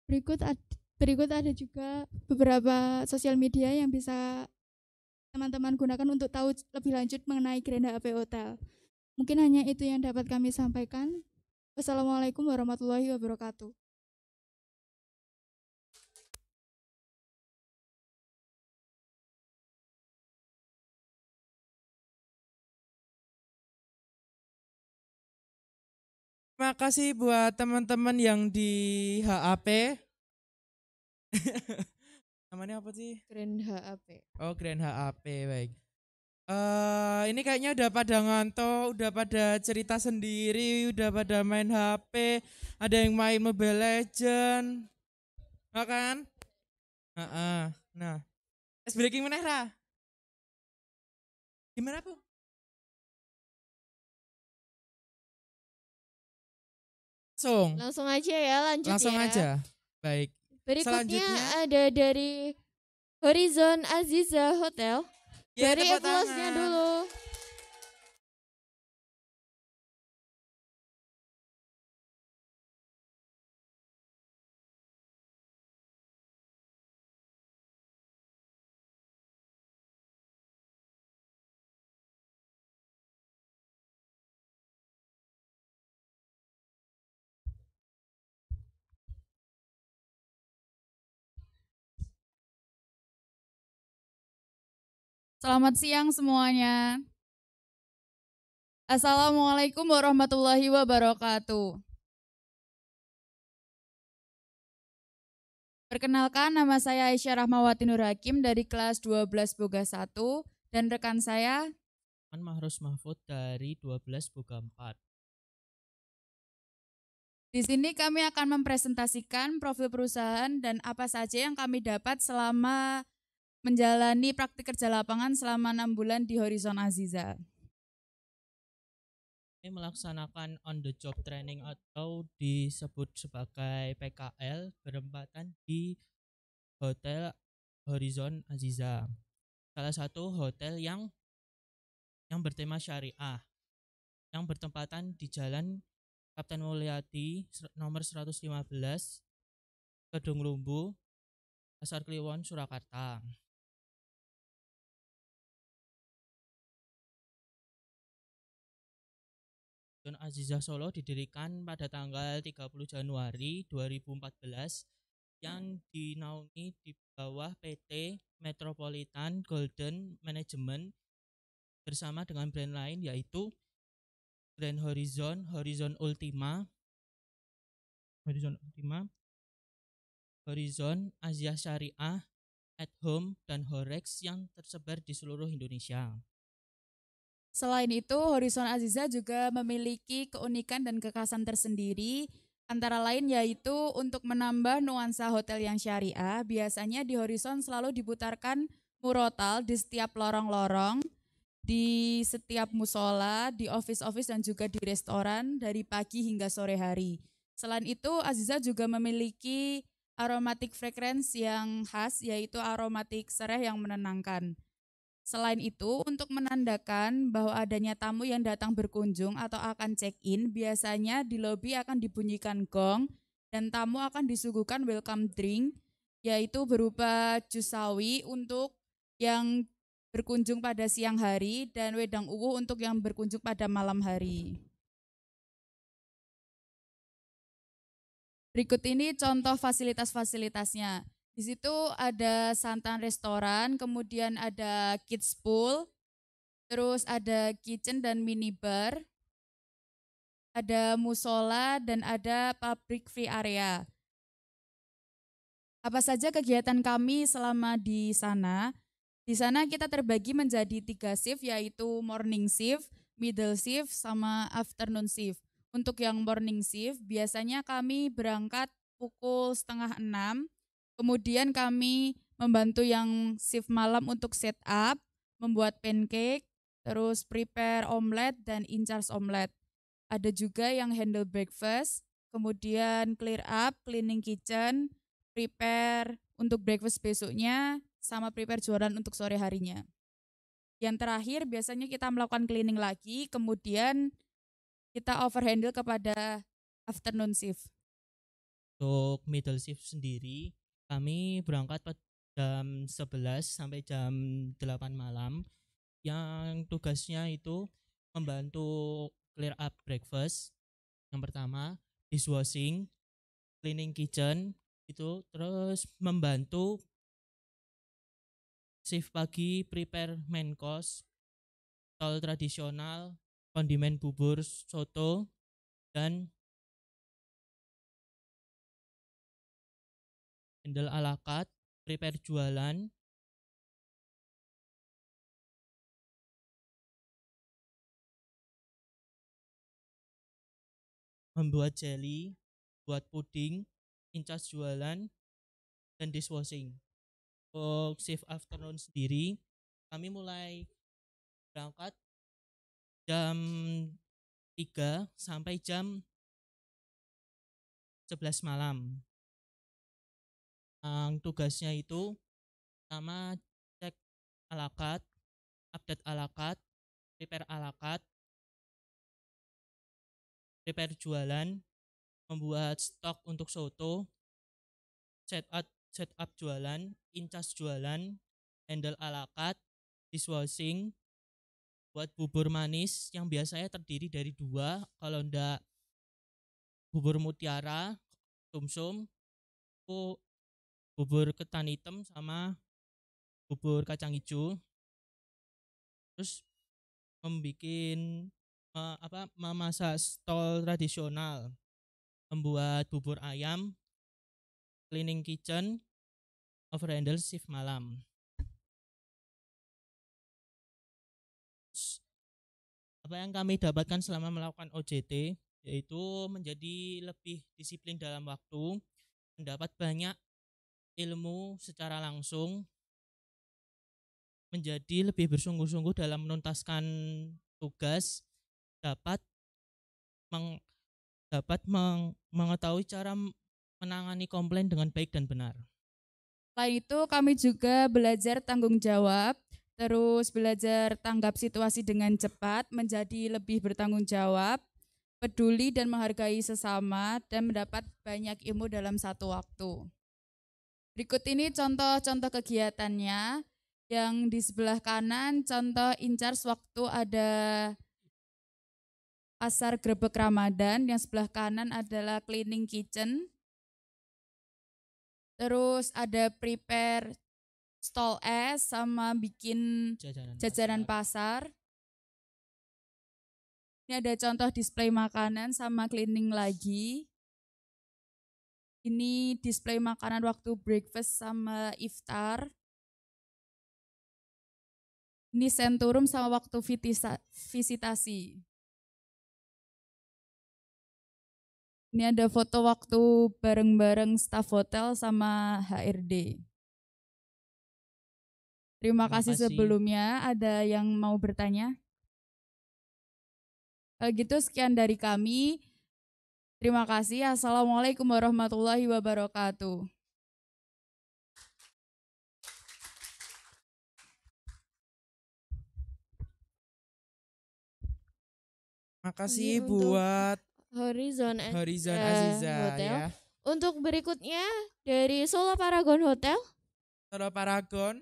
Berikut ad, berikut ada juga beberapa sosial media yang bisa teman-teman gunakan untuk tahu lebih lanjut mengenai Grenda AP Hotel. Mungkin hanya itu yang dapat kami sampaikan. Wassalamualaikum warahmatullahi wabarakatuh. terima kasih buat teman-teman yang di HAP. (laughs) Namanya apa sih? Grand HAP. Oh, Grand HAP, baik. Uh, ini kayaknya udah pada ngantuk, udah pada cerita sendiri, udah pada main HP, ada yang main Mobile Legend, nah, ya kan? Uh -uh. Nah, es breaking mana Gimana bu? Langsung. Langsung aja ya, lanjut Langsung ya. aja. Baik. Berikutnya ada dari Horizon Aziza Hotel. Ya, dari aplausnya dulu. Selamat siang semuanya. Assalamualaikum warahmatullahi wabarakatuh. Perkenalkan nama saya Aisyah Rahmawati Nur Hakim dari kelas 12 Boga 1 dan rekan saya An Mahrus Mahfud dari 12 Boga 4. Di sini kami akan mempresentasikan profil perusahaan dan apa saja yang kami dapat selama menjalani praktik kerja lapangan selama enam bulan di Horizon Aziza. Ini melaksanakan on the job training atau disebut sebagai PKL berempatan di Hotel Horizon Aziza. Salah satu hotel yang yang bertema syariah yang bertempatan di Jalan Kapten Mulyati nomor 115 Gedung Lumbu, Pasar Kliwon, Surakarta. Stadion Azizah Solo didirikan pada tanggal 30 Januari 2014 yang dinaungi di bawah PT Metropolitan Golden Management bersama dengan brand lain yaitu brand Horizon, Horizon Ultima, Horizon Ultima, Horizon Asia Syariah, At Home, dan Horex yang tersebar di seluruh Indonesia. Selain itu, Horizon Aziza juga memiliki keunikan dan kekhasan tersendiri, antara lain yaitu untuk menambah nuansa hotel yang syariah. Biasanya di Horizon selalu diputarkan murotal di setiap lorong-lorong, di setiap musola, di office-office dan juga di restoran dari pagi hingga sore hari. Selain itu, Aziza juga memiliki aromatik frekuensi yang khas yaitu aromatik serai yang menenangkan. Selain itu, untuk menandakan bahwa adanya tamu yang datang berkunjung atau akan check-in, biasanya di lobi akan dibunyikan gong dan tamu akan disuguhkan welcome drink, yaitu berupa jus sawi untuk yang berkunjung pada siang hari dan wedang uwu untuk yang berkunjung pada malam hari. Berikut ini contoh fasilitas-fasilitasnya. Di situ ada santan restoran, kemudian ada kids pool, terus ada kitchen dan minibar, ada musola dan ada pabrik free area. Apa saja kegiatan kami selama di sana? Di sana kita terbagi menjadi tiga shift yaitu morning shift, middle shift, sama afternoon shift. Untuk yang morning shift biasanya kami berangkat pukul setengah enam Kemudian kami membantu yang shift malam untuk setup, membuat pancake, terus prepare omelet dan in charge omelet. Ada juga yang handle breakfast, kemudian clear up, cleaning kitchen, prepare untuk breakfast besoknya, sama prepare jualan untuk sore harinya. Yang terakhir biasanya kita melakukan cleaning lagi, kemudian kita overhandle kepada afternoon shift. Untuk middle shift sendiri, kami berangkat pada jam 11 sampai jam 8 malam yang tugasnya itu membantu clear up breakfast yang pertama dishwashing cleaning kitchen itu terus membantu shift pagi prepare main course tol tradisional kondimen bubur soto dan handle alakat, prepare jualan, membuat jelly, buat puding, incas jualan, dan dishwashing. Untuk oh, shift afternoon sendiri, kami mulai berangkat jam 3 sampai jam 11 malam yang tugasnya itu sama cek alakat, update alakat, repair alakat, repair jualan, membuat stok untuk soto, set up, up jualan, incas jualan, handle alakat, dishwashing, buat bubur manis yang biasanya terdiri dari dua, kalau ndak bubur mutiara, sumsum, -sum, bubur ketan hitam sama bubur kacang hijau terus membuat uh, apa memasak stol tradisional membuat bubur ayam cleaning kitchen overhandle shift malam apa yang kami dapatkan selama melakukan OJT yaitu menjadi lebih disiplin dalam waktu mendapat banyak ilmu secara langsung menjadi lebih bersungguh-sungguh dalam menuntaskan tugas dapat meng, dapat meng, mengetahui cara menangani komplain dengan baik dan benar. Selain itu kami juga belajar tanggung jawab, terus belajar tanggap situasi dengan cepat, menjadi lebih bertanggung jawab, peduli dan menghargai sesama dan mendapat banyak ilmu dalam satu waktu. Berikut ini contoh-contoh kegiatannya. Yang di sebelah kanan contoh incars waktu ada pasar grebek Ramadan, yang sebelah kanan adalah cleaning kitchen. Terus ada prepare stall es sama bikin jajanan, jajanan pasar. pasar. Ini ada contoh display makanan sama cleaning lagi. Ini display makanan waktu breakfast sama iftar. Ini senturum sama waktu visitasi. Ini ada foto waktu bareng-bareng staff hotel sama HRD. Terima, Terima kasih, kasih sebelumnya. Ada yang mau bertanya? Kalau eh, gitu, sekian dari kami. Terima kasih. Assalamualaikum warahmatullahi wabarakatuh. Makasih iya, Untuk buat Horizon Horizon Aziza Hotel. ya. Untuk berikutnya dari Solo Paragon Hotel. Solo Paragon,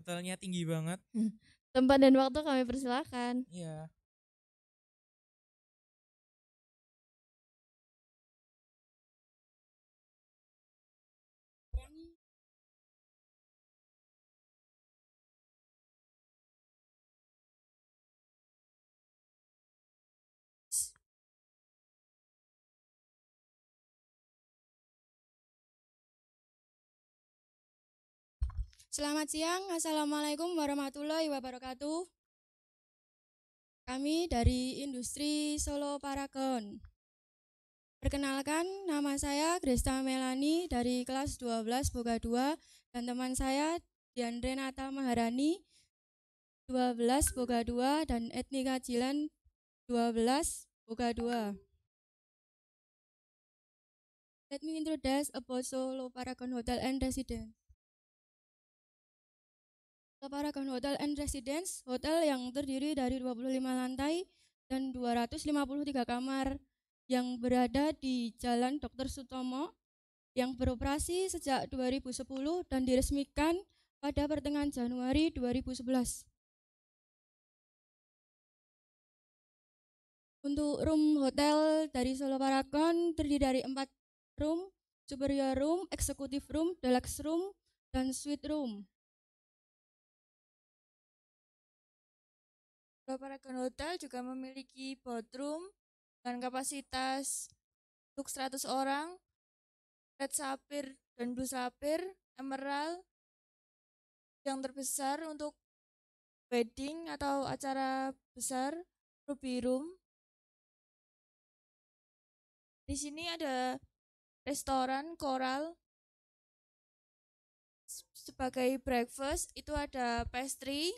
hotelnya tinggi banget. Hmm, tempat dan waktu kami persilahkan. Iya. Selamat siang, Assalamualaikum warahmatullahi wabarakatuh. Kami dari Industri Solo Paragon. Perkenalkan, nama saya Gresta Melani dari kelas 12 Boga 2 dan teman saya Dian Renata Maharani 12 Boga 2 dan Etnika Jilan 12 Boga 2. Let me introduce about Solo Paragon Hotel and Residence. Laparakan Hotel and Residence, hotel yang terdiri dari 25 lantai dan 253 kamar yang berada di Jalan Dr. Sutomo yang beroperasi sejak 2010 dan diresmikan pada pertengahan Januari 2011. Untuk room hotel dari Solo Paragon terdiri dari empat room, superior room, executive room, deluxe room, dan suite room. Paragon Hotel juga memiliki boardroom dengan kapasitas untuk 100 orang, Red Sapphire dan Blue Sapphire, Emerald, yang terbesar untuk wedding atau acara besar, Ruby Room. Di sini ada restoran Coral sebagai breakfast, itu ada pastry,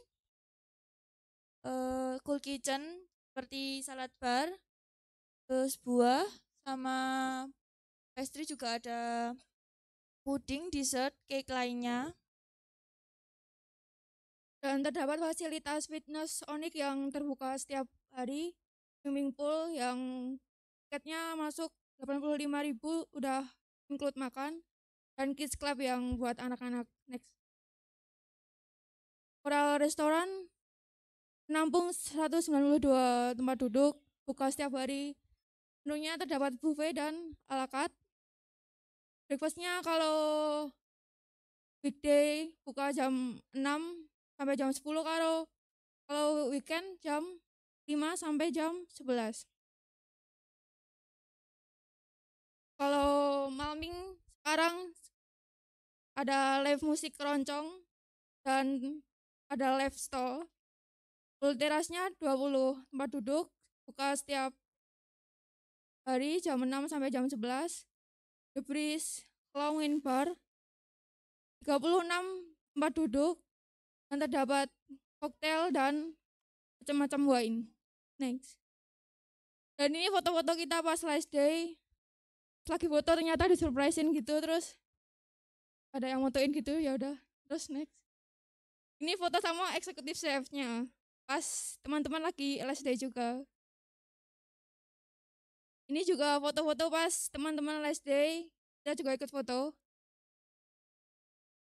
uh, cool kitchen seperti salad bar, terus buah sama pastry juga ada puding, dessert, cake lainnya. Dan terdapat fasilitas fitness onik yang terbuka setiap hari, swimming pool yang tiketnya masuk 85.000 udah include makan, dan kids club yang buat anak-anak next. moral restoran menampung 192 tempat duduk, buka setiap hari. Menunya terdapat buffet dan alakat. Breakfastnya kalau weekday buka jam 6 sampai jam 10 kalau kalau weekend jam 5 sampai jam 11. Kalau malming sekarang ada live musik keroncong dan ada live store. Full terasnya 20 tempat duduk, buka setiap hari jam 6 sampai jam 11. The Breeze Long Wind Bar 36 tempat duduk dan terdapat koktail dan macam-macam wine. Next. Dan ini foto-foto kita pas last day. Lagi foto ternyata disurprisein gitu terus ada yang motoin gitu ya udah. Terus next. Ini foto sama eksekutif chefnya pas teman-teman lagi LSD juga ini juga foto-foto pas teman-teman LSD kita juga ikut foto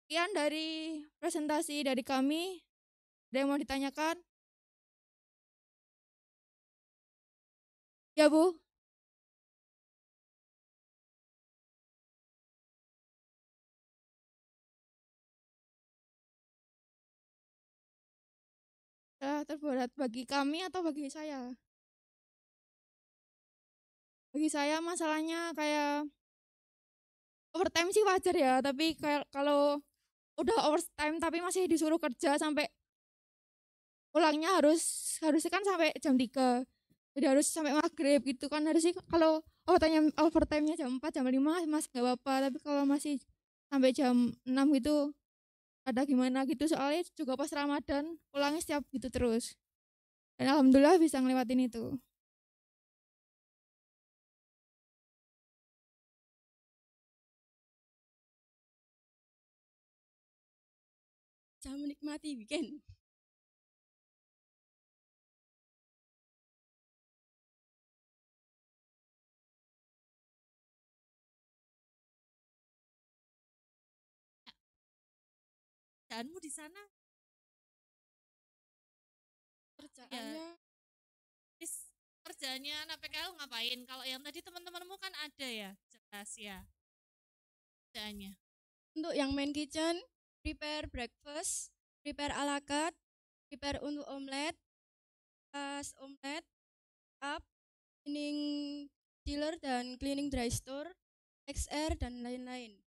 sekian dari presentasi dari kami ada yang mau ditanyakan ya bu ibadah eh, terberat bagi kami atau bagi saya? Bagi saya masalahnya kayak overtime sih wajar ya, tapi kayak kalau udah overtime tapi masih disuruh kerja sampai pulangnya harus harusnya kan sampai jam 3. Jadi harus sampai maghrib gitu kan harusnya kalau tanya overtime-nya jam 4, jam 5 masih gak apa-apa, tapi kalau masih sampai jam 6 gitu ada gimana gitu soalnya juga pas Ramadan pulangnya setiap gitu terus dan alhamdulillah bisa ngelewatin itu bisa menikmati weekend kerjaanmu di sana iya. kerjaannya ya. kerjaannya anak PKL ngapain kalau yang tadi teman-temanmu kan ada ya jelas ya kerjaannya untuk yang main kitchen prepare breakfast prepare ala carte prepare untuk omelet pas omelet up cleaning dealer dan cleaning dry store XR dan lain-lain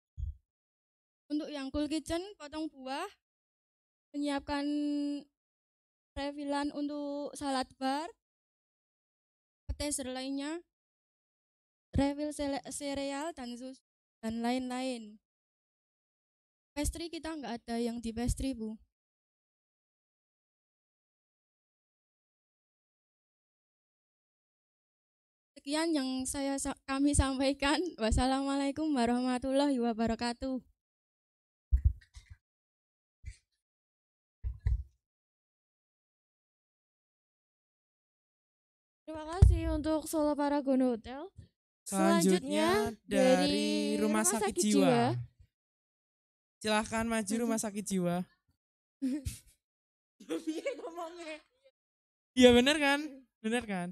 untuk yang cool kitchen, potong buah, menyiapkan revilan untuk salad bar, petaser lainnya, refill sereal dan sus dan lain-lain. Pastry kita nggak ada yang di pastry, Bu. Sekian yang saya kami sampaikan. Wassalamualaikum warahmatullahi wabarakatuh. Terima kasih untuk Solo Paragon Hotel. Selanjutnya, dari, Rumah Sakit, Sakit Jiwa. Jiwa. Silahkan maju, Rumah Sakit Jiwa. (laughs) Iya bener kan? Benar kan?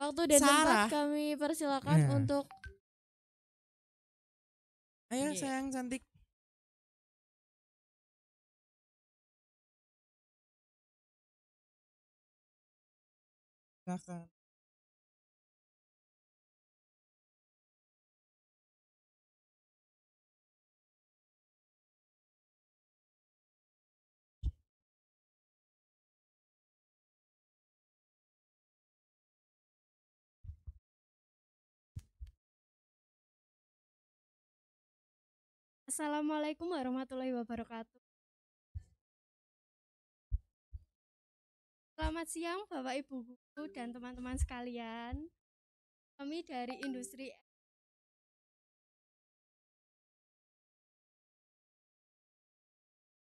Waktu dan Sarah. tempat kami persilakan ya. untuk Ayo sayang cantik. Silakan. Assalamualaikum warahmatullahi wabarakatuh. Selamat siang Bapak Ibu Guru dan teman-teman sekalian. Kami dari industri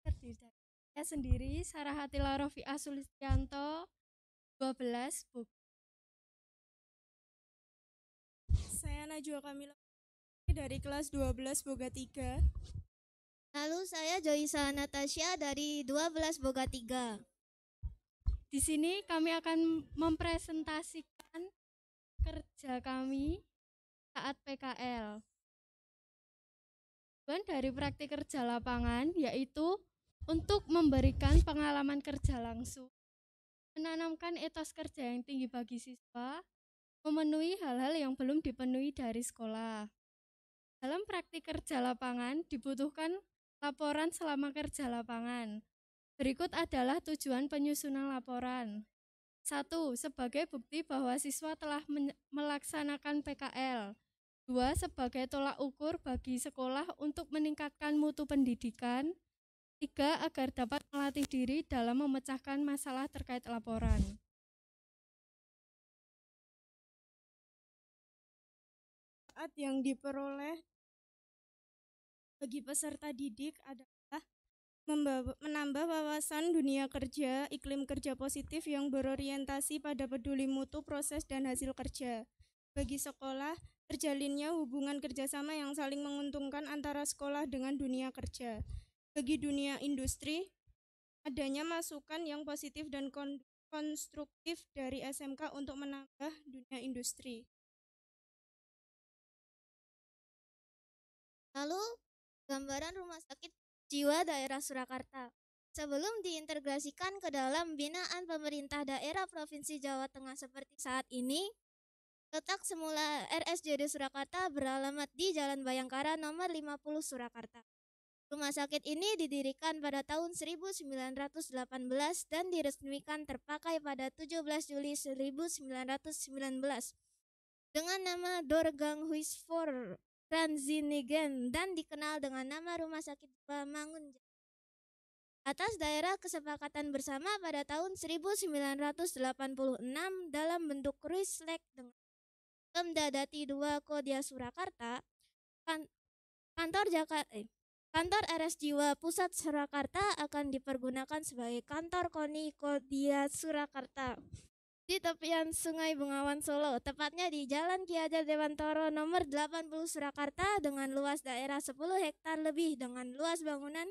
saya sendiri Sarah Sarahatila Rofi'ah Sulistianto 12 buku. Saya Najwa Kamila dari kelas 12 Boga 3. Lalu saya Joysa Natasha dari 12 Boga 3. Di sini kami akan mempresentasikan kerja kami saat PKL. Tujuan dari praktik kerja lapangan yaitu untuk memberikan pengalaman kerja langsung, menanamkan etos kerja yang tinggi bagi siswa, memenuhi hal-hal yang belum dipenuhi dari sekolah. Dalam praktik kerja lapangan dibutuhkan laporan selama kerja lapangan. Berikut adalah tujuan penyusunan laporan. 1. Sebagai bukti bahwa siswa telah melaksanakan PKL. 2. Sebagai tolak ukur bagi sekolah untuk meningkatkan mutu pendidikan. 3. Agar dapat melatih diri dalam memecahkan masalah terkait laporan. yang diperoleh bagi peserta didik adalah membawa, menambah wawasan dunia kerja, iklim kerja positif yang berorientasi pada peduli mutu proses dan hasil kerja. Bagi sekolah, terjalinnya hubungan kerjasama yang saling menguntungkan antara sekolah dengan dunia kerja. Bagi dunia industri, adanya masukan yang positif dan konstruktif dari SMK untuk menambah dunia industri. Lalu, gambaran rumah sakit jiwa daerah Surakarta sebelum diintegrasikan ke dalam binaan pemerintah daerah Provinsi Jawa Tengah seperti saat ini. Letak semula RSJD Surakarta beralamat di Jalan Bayangkara nomor 50 Surakarta. Rumah sakit ini didirikan pada tahun 1918 dan diresmikan terpakai pada 17 Juli 1919 dengan nama Dorgang Huisfor Ranzinigen dan dikenal dengan nama Rumah Sakit Pemangun atas daerah kesepakatan bersama pada tahun 1986 dalam bentuk Rislek dengan Pemda Dati 2 Kodia Surakarta, kan, kantor Jakarta eh, kantor RS Jiwa Pusat Surakarta akan dipergunakan sebagai kantor KONI Kodia Surakarta di tepian Sungai Bengawan Solo, tepatnya di Jalan Ki Hajar Dewantoro nomor 80 Surakarta dengan luas daerah 10 hektar lebih dengan luas bangunan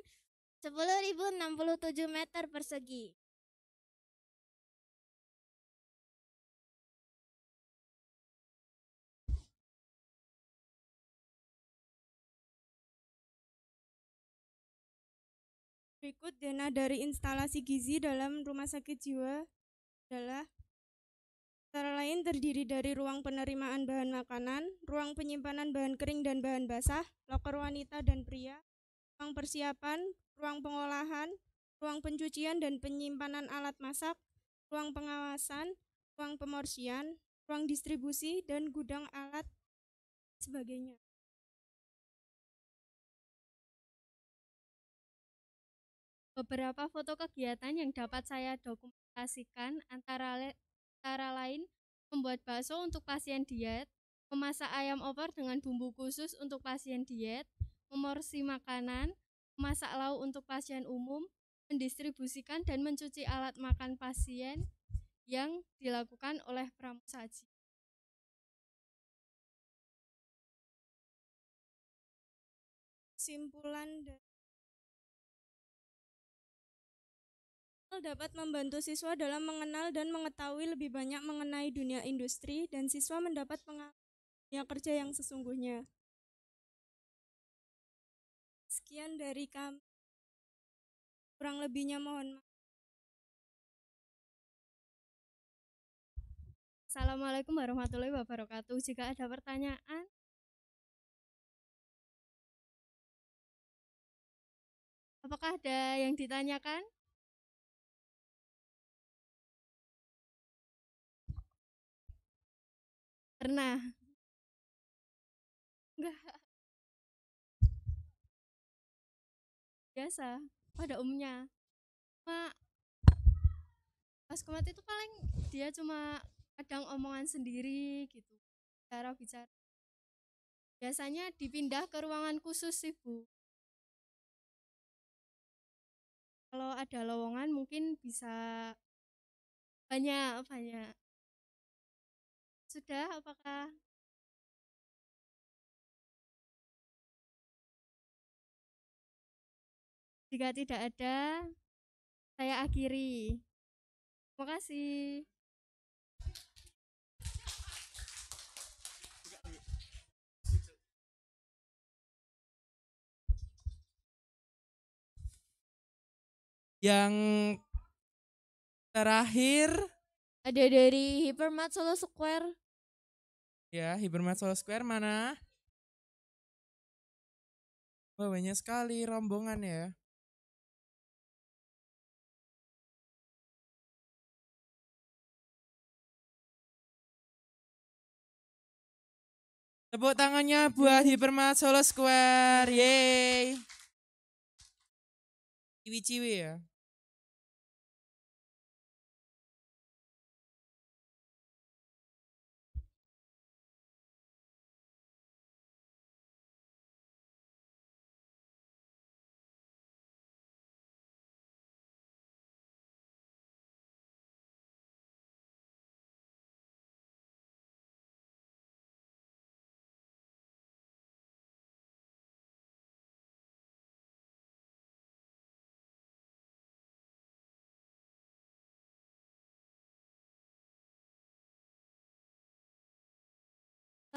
10.067 meter persegi. Berikut dana dari instalasi gizi dalam rumah sakit jiwa adalah antara lain terdiri dari ruang penerimaan bahan makanan, ruang penyimpanan bahan kering dan bahan basah, loker wanita dan pria, ruang persiapan, ruang pengolahan, ruang pencucian dan penyimpanan alat masak, ruang pengawasan, ruang pemorsian, ruang distribusi, dan gudang alat sebagainya. Beberapa foto kegiatan yang dapat saya dokumentasikan antara cara lain membuat bakso untuk pasien diet, memasak ayam opor dengan bumbu khusus untuk pasien diet, memorsi makanan, memasak lauk untuk pasien umum, mendistribusikan dan mencuci alat makan pasien yang dilakukan oleh pramusaji. Simpulan dari dapat membantu siswa dalam mengenal dan mengetahui lebih banyak mengenai dunia industri dan siswa mendapat pengalaman dunia kerja yang sesungguhnya. Sekian dari kami. Kurang lebihnya mohon maaf. Assalamualaikum warahmatullahi wabarakatuh. Jika ada pertanyaan, apakah ada yang ditanyakan? pernah enggak biasa pada oh, umumnya cuma pas kemat itu paling dia cuma kadang omongan sendiri gitu cara bicara biasanya dipindah ke ruangan khusus ibu kalau ada lowongan mungkin bisa banyak banyak sudah, apakah Jika tidak ada, saya akhiri. Terima kasih. Yang terakhir ada dari Hypermart Solo Square. Ya, Hiberman Solo Square mana? Wah, banyak sekali rombongan ya. Tepuk tangannya buat Hipermat Solo Square. Yeay. Ciwi-ciwi ya.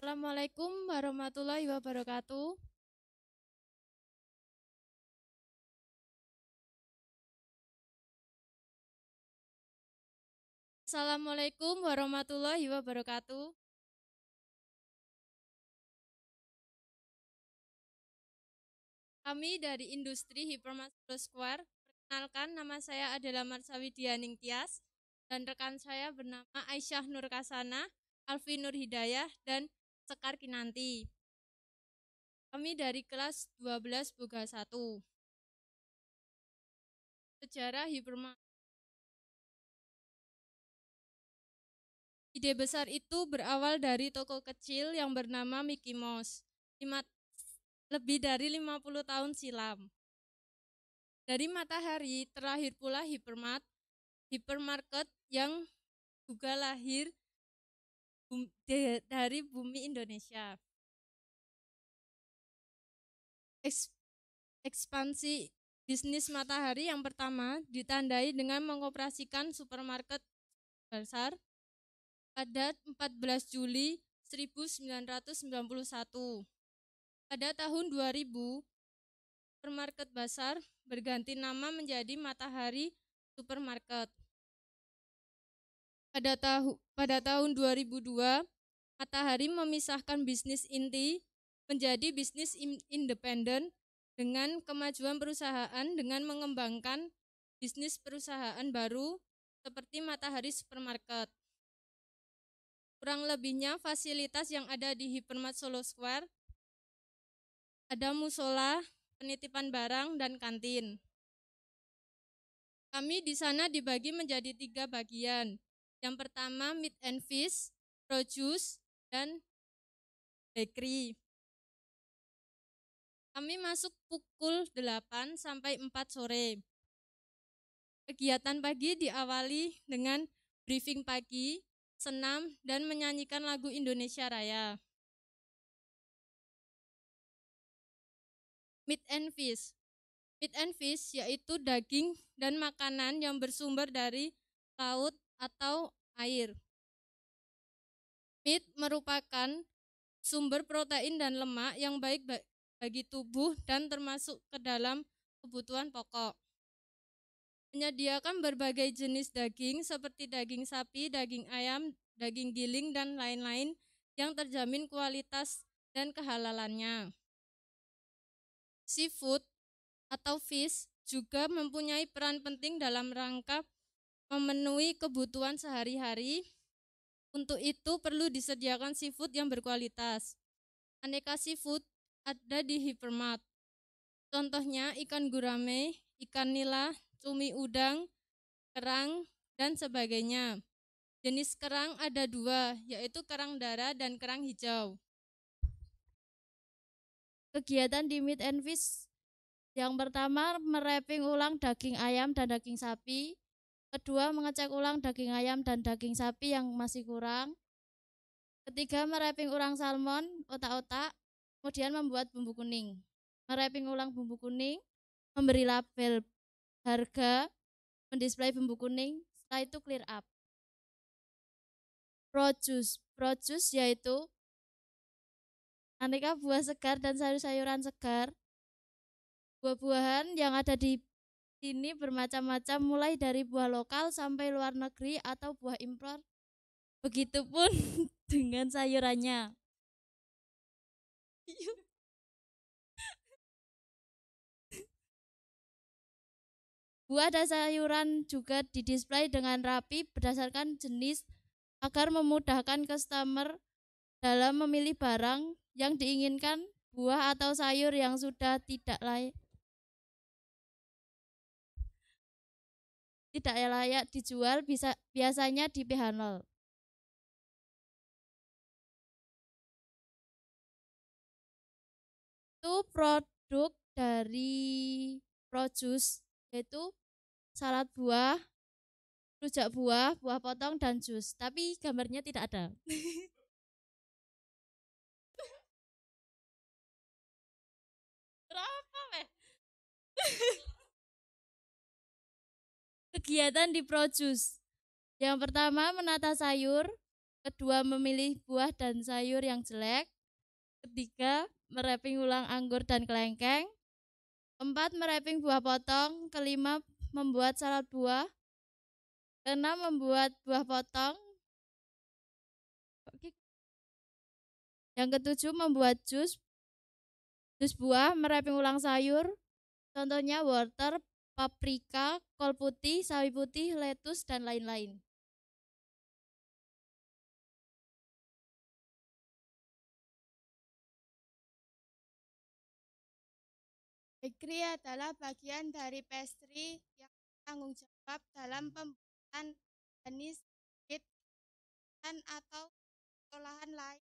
Assalamualaikum warahmatullahi wabarakatuh. Assalamualaikum warahmatullahi wabarakatuh. Kami dari industri Hipermas Square. Perkenalkan, nama saya adalah Marsawi Dianing Tias dan rekan saya bernama Aisyah Nurkasana, Alfi Nur Hidayah, dan Sekar Kinanti. Kami dari kelas 12 Boga 1. Sejarah Hiperma Ide besar itu berawal dari toko kecil yang bernama Mickey Mouse. Lima, lebih dari 50 tahun silam. Dari matahari terlahir pula hipermat hipermarket yang juga lahir bumi, dari bumi Indonesia. Ekspansi bisnis Matahari yang pertama ditandai dengan mengoperasikan supermarket besar pada 14 Juli 1991. Pada tahun 2000, supermarket besar berganti nama menjadi Matahari Supermarket. Pada, tahu, pada tahun 2002, Matahari memisahkan bisnis inti menjadi bisnis independen dengan kemajuan perusahaan dengan mengembangkan bisnis perusahaan baru seperti Matahari Supermarket. Kurang lebihnya fasilitas yang ada di Hypermart Solo Square ada musola, penitipan barang, dan kantin. Kami di sana dibagi menjadi tiga bagian, yang pertama meat and fish, produce, dan bakery. Kami masuk pukul 8 sampai 4 sore. Kegiatan pagi diawali dengan briefing pagi, senam, dan menyanyikan lagu Indonesia Raya. Meat and fish. Meat and fish yaitu daging dan makanan yang bersumber dari laut, atau air. Meat merupakan sumber protein dan lemak yang baik bagi tubuh dan termasuk ke dalam kebutuhan pokok. Menyediakan berbagai jenis daging seperti daging sapi, daging ayam, daging giling, dan lain-lain yang terjamin kualitas dan kehalalannya. Seafood atau fish juga mempunyai peran penting dalam rangka memenuhi kebutuhan sehari-hari. Untuk itu perlu disediakan seafood yang berkualitas. Aneka seafood ada di hipermart. Contohnya ikan gurame, ikan nila, cumi udang, kerang, dan sebagainya. Jenis kerang ada dua, yaitu kerang darah dan kerang hijau. Kegiatan di Meat and Fish yang pertama, merapping ulang daging ayam dan daging sapi. Kedua, mengecek ulang daging ayam dan daging sapi yang masih kurang. Ketiga, merapping ulang salmon, otak-otak, kemudian membuat bumbu kuning. Merapping ulang bumbu kuning, memberi label harga, mendisplay bumbu kuning, setelah itu clear up. Produce, produce yaitu aneka buah segar dan sayur-sayuran segar, buah-buahan yang ada di ini bermacam-macam mulai dari buah lokal sampai luar negeri atau buah impor. Begitupun (laughs) dengan sayurannya. Iya. Buah dan sayuran juga didisplay dengan rapi berdasarkan jenis agar memudahkan customer dalam memilih barang yang diinginkan, buah atau sayur yang sudah tidak layak tidak layak dijual bisa biasanya di pH Itu produk dari produce yaitu salad buah, rujak buah, buah potong dan jus. Tapi gambarnya tidak ada. Berapa, (laughs) (laughs) kegiatan di Projus. Yang pertama menata sayur, kedua memilih buah dan sayur yang jelek, ketiga merapping ulang anggur dan kelengkeng, keempat merapping buah potong, kelima membuat salad buah, keenam membuat buah potong, yang ketujuh membuat jus, jus buah, merapping ulang sayur, contohnya water paprika, kol putih, sawi putih, letus, dan lain-lain. Bakery adalah bagian dari pastry yang tanggung jawab dalam pembuatan jenis kit dan atau olahan lain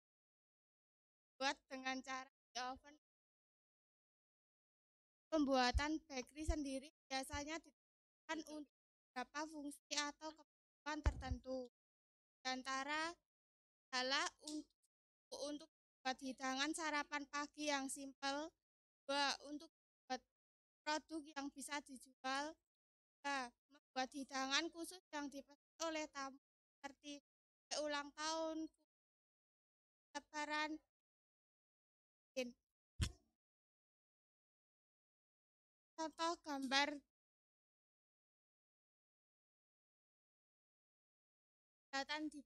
buat dengan cara di oven. Pembuatan bakery sendiri biasanya digunakan gitu. untuk beberapa fungsi atau kebutuhan tertentu. Di antara adalah untuk, untuk buat hidangan sarapan pagi yang simpel, dua untuk buat produk yang bisa dijual, tiga membuat hidangan khusus yang dipesan oleh tamu seperti ulang tahun, lebaran, Contoh gambar kelihatan di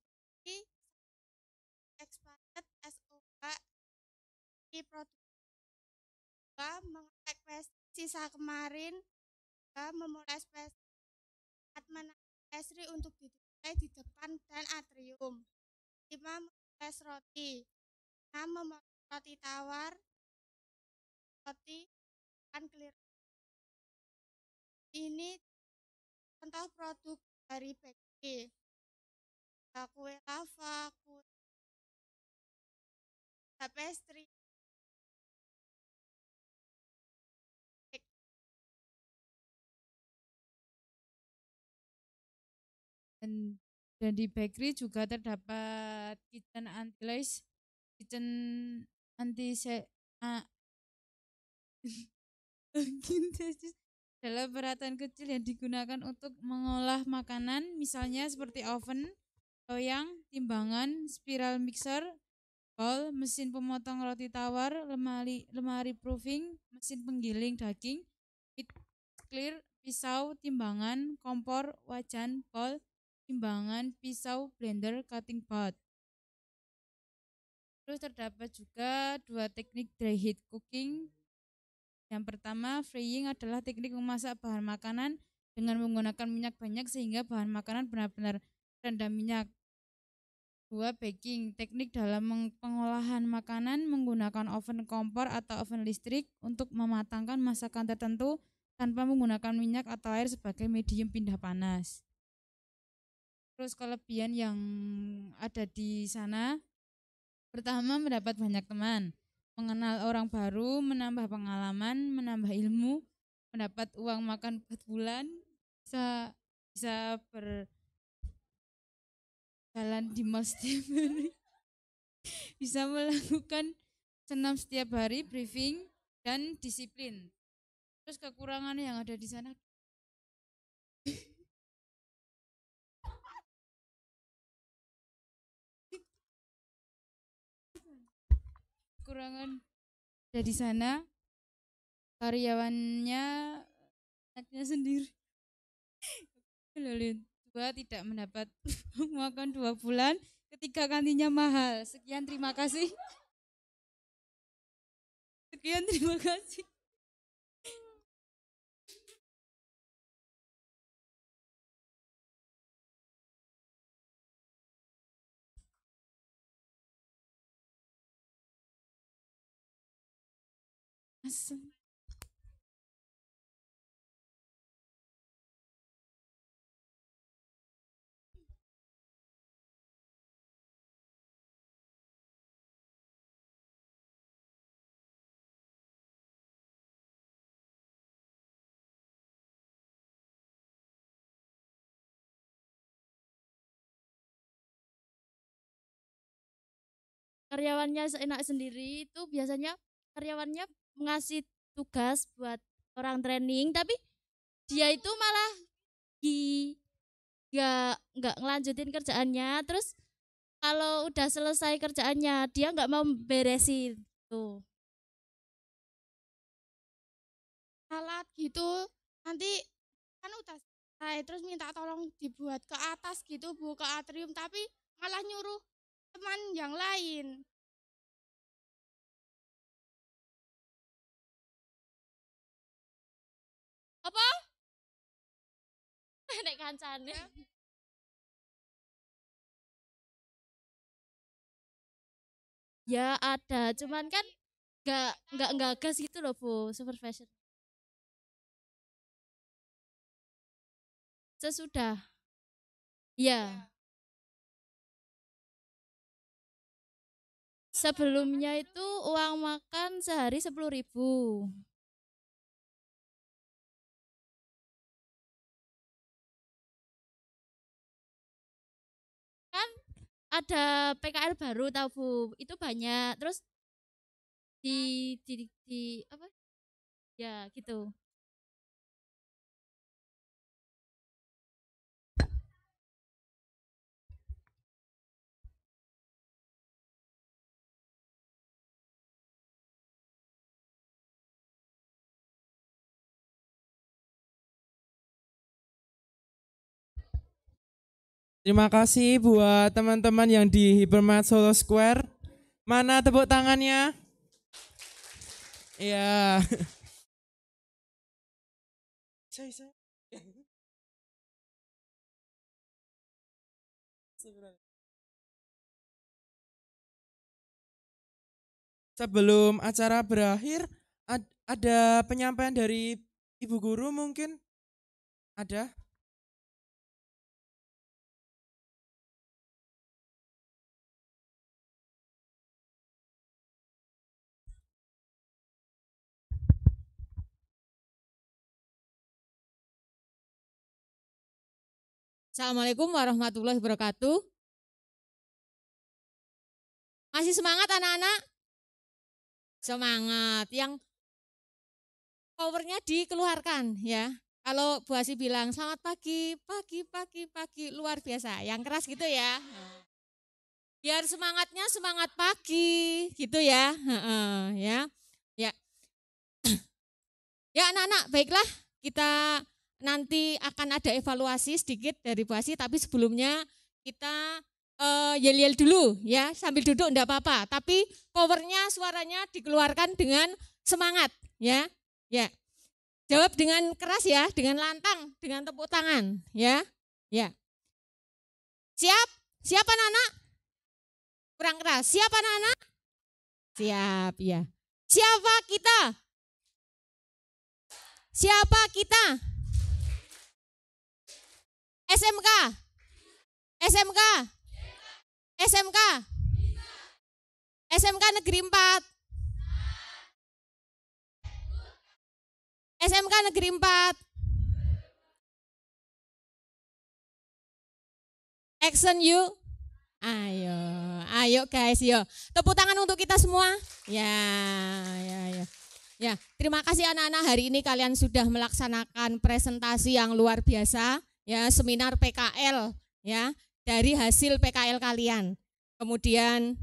bawah expired di produk mengecek sisa kemarin memulai spes esri untuk ditukai di depan dan atrium lima Memoles roti 6. Memulai roti tawar roti dan keliru ini contoh produk dari bakery kue lava kue tapestry dan dan di bakery juga terdapat kitchen anti lace kitchen anti se uh, adalah peralatan kecil yang digunakan untuk mengolah makanan, misalnya seperti oven, loyang, timbangan, spiral mixer, bowl, mesin pemotong roti tawar, lemari, lemari proofing, mesin penggiling daging, pit clear, pisau, timbangan, kompor, wajan, bowl, timbangan, pisau, blender, cutting board. Terus terdapat juga dua teknik dry heat cooking, yang pertama, frying adalah teknik memasak bahan makanan dengan menggunakan minyak banyak sehingga bahan makanan benar-benar rendah minyak. Dua, baking. Teknik dalam pengolahan makanan menggunakan oven kompor atau oven listrik untuk mematangkan masakan tertentu tanpa menggunakan minyak atau air sebagai medium pindah panas. Terus kelebihan yang ada di sana, pertama mendapat banyak teman mengenal orang baru, menambah pengalaman, menambah ilmu, mendapat uang makan buat bulan, bisa bisa ber jalan di masjid (laughs) bisa melakukan senam setiap hari, briefing dan disiplin. Terus kekurangannya yang ada di sana kekurangan dari sana karyawannya anaknya sendiri Lulin (laughs) dua tidak mendapat (laughs) makan dua bulan ketika gantinya mahal sekian terima kasih (laughs) sekian terima kasih karyawannya seenak sendiri itu biasanya karyawannya ngasih tugas buat orang training tapi dia itu malah di nggak nggak ngelanjutin kerjaannya terus kalau udah selesai kerjaannya dia nggak mau beresin tuh alat gitu nanti kan udah selesai terus minta tolong dibuat ke atas gitu bu ke atrium tapi malah nyuruh teman yang lain (laughs) nek kancane ya ada iya cuman kan nggak iya kan? nggak nggak gas gitu loh bu super fashion sesudah ya sebelumnya itu uang makan sehari sepuluh ribu ada PKL baru tahu Bu itu banyak terus di di, di, di apa ya gitu Terima kasih buat teman-teman yang di Hypermart Solo Square. Mana tepuk tangannya? Iya. Sebelum acara berakhir, ada penyampaian dari Ibu Guru mungkin? Ada? Assalamualaikum warahmatullahi wabarakatuh. Masih semangat anak-anak? Semangat. Yang powernya dikeluarkan ya. Kalau Bu Asi bilang selamat pagi, pagi, pagi, pagi, luar biasa. Yang keras gitu ya. Biar semangatnya semangat pagi gitu ya. Ya. Ya. (clears throat) Ya anak-anak, baiklah kita nanti akan ada evaluasi sedikit dari Bu Asi, tapi sebelumnya kita yel eh, yel-yel dulu ya, sambil duduk enggak apa-apa, tapi powernya suaranya dikeluarkan dengan semangat ya. Ya. Jawab dengan keras ya, dengan lantang, dengan tepuk tangan ya. Ya. Siap? Siapa anak-anak? Kurang keras. siapa anak-anak? Siap, ya. Siapa kita? Siapa kita? SMK. SMK. SMK. SMK Negeri 4. SMK Negeri 4. Action you. Ayo, ayo guys, yo. Tepuk tangan untuk kita semua. Ya, ya, ya. Ya, terima kasih anak-anak hari ini kalian sudah melaksanakan presentasi yang luar biasa ya seminar PKL ya dari hasil PKL kalian. Kemudian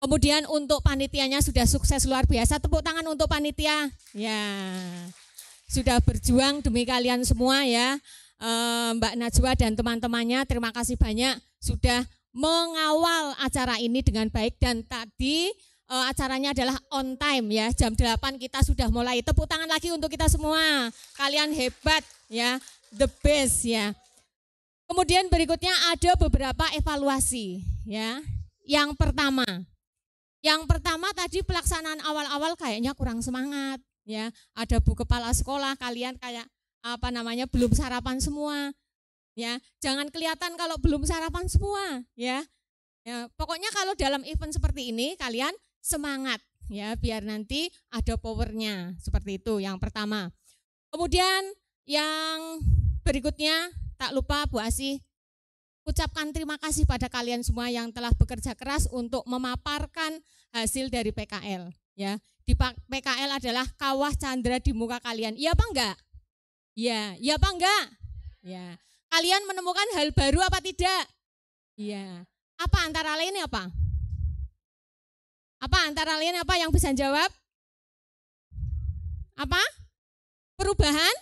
Kemudian untuk panitianya sudah sukses luar biasa. Tepuk tangan untuk panitia. Ya. Sudah berjuang demi kalian semua ya. Eh, Mbak Najwa dan teman-temannya terima kasih banyak sudah mengawal acara ini dengan baik dan tadi uh, acaranya adalah on time ya. Jam 8 kita sudah mulai. Tepuk tangan lagi untuk kita semua. Kalian hebat ya, the best ya. Kemudian berikutnya ada beberapa evaluasi ya. Yang pertama. Yang pertama tadi pelaksanaan awal-awal kayaknya kurang semangat ya. Ada Bu kepala sekolah kalian kayak apa namanya belum sarapan semua ya. Jangan kelihatan kalau belum sarapan semua ya. Ya, pokoknya kalau dalam event seperti ini kalian semangat ya biar nanti ada powernya seperti itu yang pertama. Kemudian yang berikutnya tak lupa Bu Asih ucapkan terima kasih pada kalian semua yang telah bekerja keras untuk memaparkan hasil dari PKL ya. Di PKL adalah kawah candra di muka kalian. Iya apa enggak? Iya, iya apa enggak? Ya. Kalian menemukan hal baru apa tidak? Iya. Apa antara lainnya apa? Apa antara lain apa yang bisa jawab? Apa? Perubahan?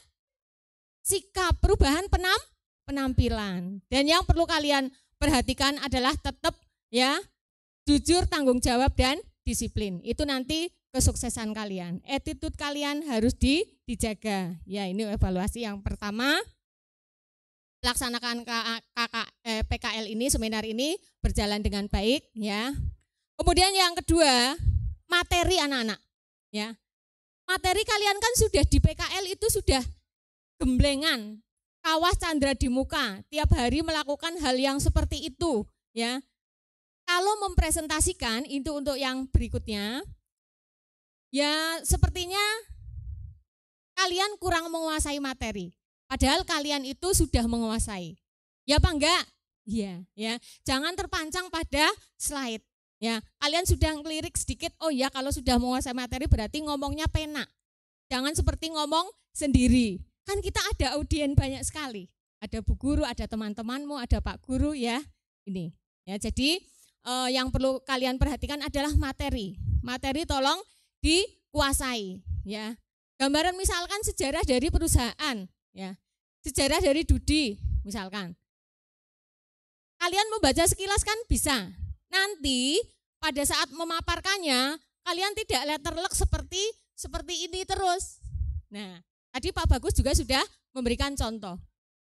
Sikap perubahan penam penampilan. Dan yang perlu kalian perhatikan adalah tetap ya jujur, tanggung jawab dan disiplin. Itu nanti kesuksesan kalian. Attitude kalian harus di, dijaga. Ya, ini evaluasi yang pertama. Laksanakan KK, eh, PKL ini, seminar ini berjalan dengan baik ya. Kemudian yang kedua, materi anak-anak. Ya, materi kalian kan sudah di PKL itu sudah gemblengan, kawah candra di muka, tiap hari melakukan hal yang seperti itu. Ya, kalau mempresentasikan itu untuk yang berikutnya, ya sepertinya kalian kurang menguasai materi. Padahal kalian itu sudah menguasai. Ya apa enggak? Iya, ya. Jangan terpancang pada slide. Ya, kalian sudah ngelirik sedikit, oh ya kalau sudah menguasai materi berarti ngomongnya penak. Jangan seperti ngomong sendiri. Kan kita ada audien banyak sekali. Ada bu guru, ada teman-temanmu, ada pak guru ya. Ini. Ya, jadi eh, yang perlu kalian perhatikan adalah materi. Materi tolong dikuasai ya. Gambaran misalkan sejarah dari perusahaan ya. Sejarah dari Dudi misalkan. Kalian membaca sekilas kan bisa, Nanti pada saat memaparkannya, kalian tidak letterlek seperti seperti ini terus. Nah, tadi Pak Bagus juga sudah memberikan contoh.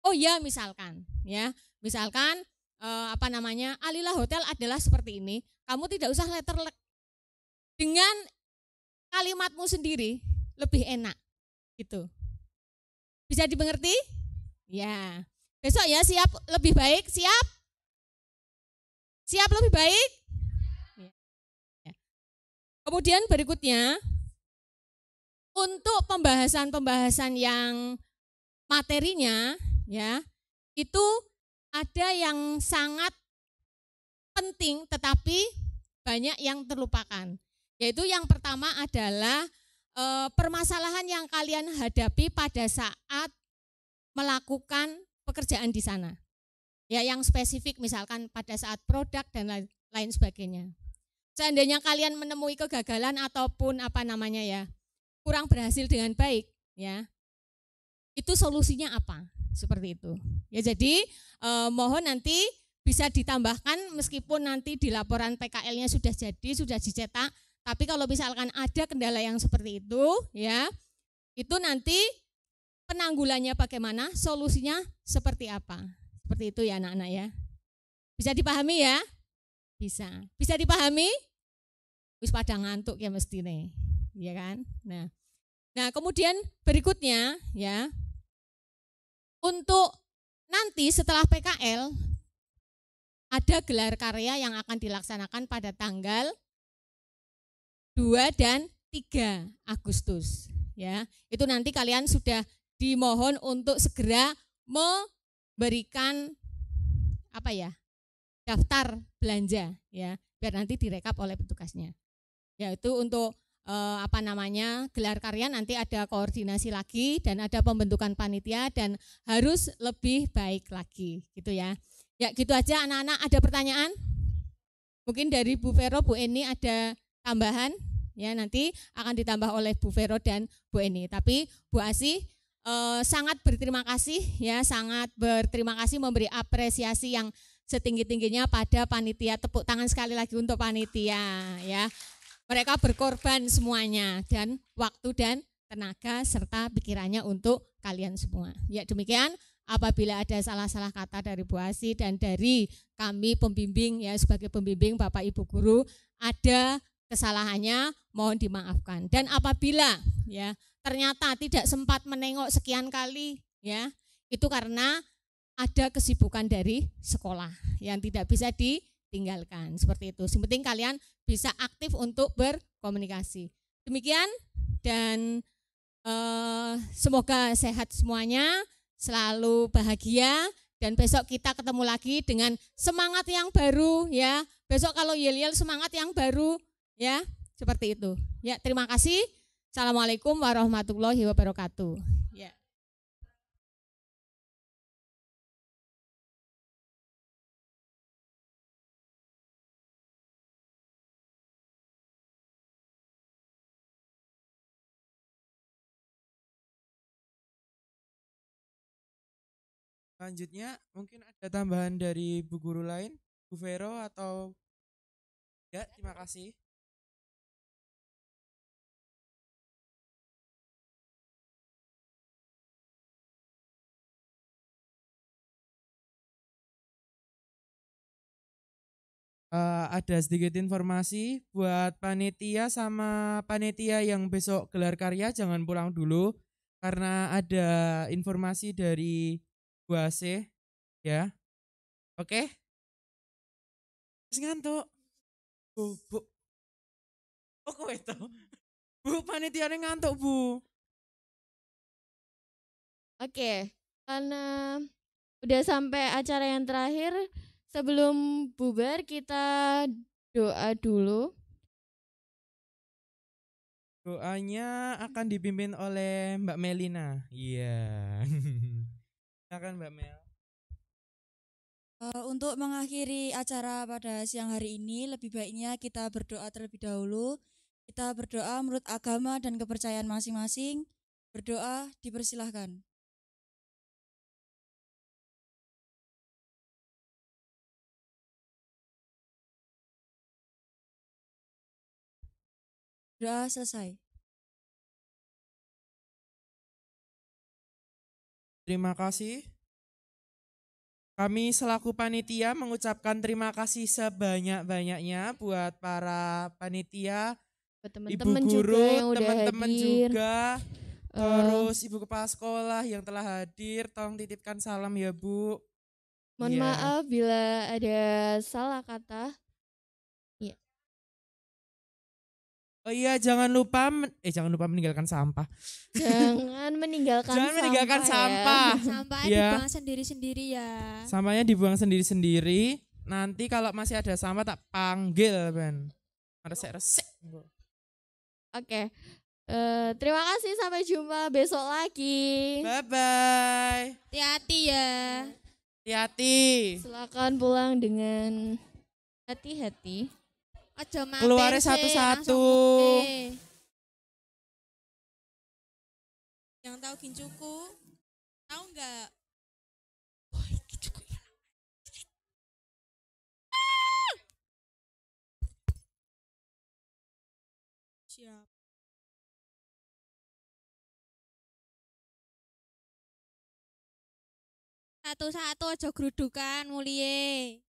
Oh ya, misalkan ya, misalkan eh, apa namanya? Alila Hotel adalah seperti ini. Kamu tidak usah letterlek. Dengan kalimatmu sendiri lebih enak. Gitu. Bisa dimengerti? Ya. Besok ya siap lebih baik, siap? Siap lebih baik? Iya. Ya. Kemudian berikutnya, untuk pembahasan-pembahasan yang materinya, ya, itu ada yang sangat penting tetapi banyak yang terlupakan. Yaitu yang pertama adalah e, permasalahan yang kalian hadapi pada saat melakukan pekerjaan di sana. Ya yang spesifik misalkan pada saat produk dan lain, lain sebagainya. Seandainya kalian menemui kegagalan ataupun apa namanya ya, kurang berhasil dengan baik ya. Itu solusinya apa? Seperti itu. Ya jadi eh, mohon nanti bisa ditambahkan meskipun nanti di laporan PKL-nya sudah jadi, sudah dicetak, tapi kalau misalkan ada kendala yang seperti itu, ya, itu nanti penanggulannya bagaimana, solusinya seperti apa. Seperti itu ya anak-anak ya. Bisa dipahami ya? Bisa. Bisa dipahami? Wis pada ngantuk ya mesti nih. Iya kan? Nah. Nah, kemudian berikutnya ya. Untuk nanti setelah PKL ada gelar karya yang akan dilaksanakan pada tanggal 2 dan 3 Agustus ya. Itu nanti kalian sudah dimohon untuk segera me berikan apa ya daftar belanja ya biar nanti direkap oleh petugasnya yaitu untuk eh, apa namanya gelar karya nanti ada koordinasi lagi dan ada pembentukan panitia dan harus lebih baik lagi gitu ya ya gitu aja anak-anak ada pertanyaan mungkin dari Bu Vero Bu Eni ada tambahan ya nanti akan ditambah oleh Bu Vero dan Bu Eni tapi Bu Asih eh, sangat berterima kasih ya, sangat berterima kasih memberi apresiasi yang setinggi-tingginya pada panitia. Tepuk tangan sekali lagi untuk panitia ya. Mereka berkorban semuanya dan waktu dan tenaga serta pikirannya untuk kalian semua. Ya demikian apabila ada salah-salah kata dari Bu Asi dan dari kami pembimbing ya sebagai pembimbing Bapak Ibu guru ada kesalahannya mohon dimaafkan. Dan apabila ya ternyata tidak sempat menengok sekian kali ya, itu karena ada kesibukan dari sekolah yang tidak bisa ditinggalkan seperti itu. Yang penting kalian bisa aktif untuk berkomunikasi. Demikian dan eh, semoga sehat semuanya, selalu bahagia dan besok kita ketemu lagi dengan semangat yang baru ya. Besok kalau yel-yel semangat yang baru Ya, seperti itu. Ya, terima kasih. Assalamualaikum warahmatullahi wabarakatuh. Ya. Selanjutnya mungkin ada tambahan dari bu guru lain, Bu Vero atau ya terima kasih. uh, ada sedikit informasi buat panitia sama panitia yang besok gelar karya jangan pulang dulu karena ada informasi dari gua C ya. Oke. Okay? ngantuk. Bu, bu. Oh, kok itu? Bu, ini ngantuk, Bu. Oke, okay. karena udah sampai acara yang terakhir, Sebelum bubar kita doa dulu. Doanya akan dipimpin oleh Mbak Melina. Iya. Yeah. (laughs) akan Mbak Mel. Uh, untuk mengakhiri acara pada siang hari ini, lebih baiknya kita berdoa terlebih dahulu. Kita berdoa menurut agama dan kepercayaan masing-masing. Berdoa dipersilahkan. Doa selesai. Terima kasih. Kami selaku panitia mengucapkan terima kasih sebanyak-banyaknya buat para panitia, teman-teman ibu guru, teman-teman juga, uh, terus ibu kepala sekolah yang telah hadir. Tolong titipkan salam ya Bu. Mohon yeah. maaf bila ada salah kata Oh iya, jangan lupa eh jangan lupa meninggalkan sampah. Jangan (laughs) meninggalkan sampah. Jangan meninggalkan sampah. Ya. (laughs) Sampahnya ya. dibuang sendiri-sendiri ya. Sampahnya dibuang sendiri-sendiri. Nanti kalau masih ada sampah tak panggil, Ben. Resek-resek. Oke. Okay. Uh, eh, terima kasih sampai jumpa besok lagi. Bye bye. Hati-hati ya. Hati-hati. Silakan pulang dengan hati-hati. Aja mampir Keluarnya satu-satu. Yang tahu gincuku, tahu enggak? Siap. Satu-satu aja gerudukan mulie.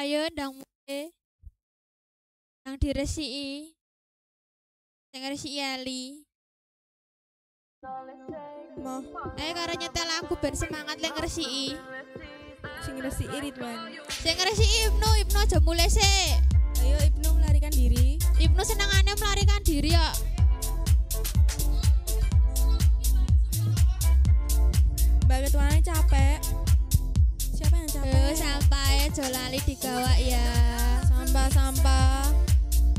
ayo dang mule nang diresi, sing resiki ali Moh, ayo karo nyetel lagu ben semangat lek ngresiki. Sing ngresiki Ridwan. Sing ngresiki Ibnu, Ibnu aja mulai sik. Ayo Ibnu melarikan diri. Ibnu senengane melarikan diri ya. bagaimana capek. Sampai sampai jolali digawa ya. Sampah-sampah.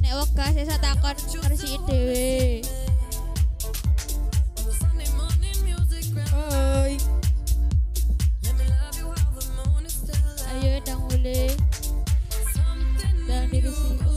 Nek wegah sesuk takon ngresiki dhewe. Ayo dang dan diri sih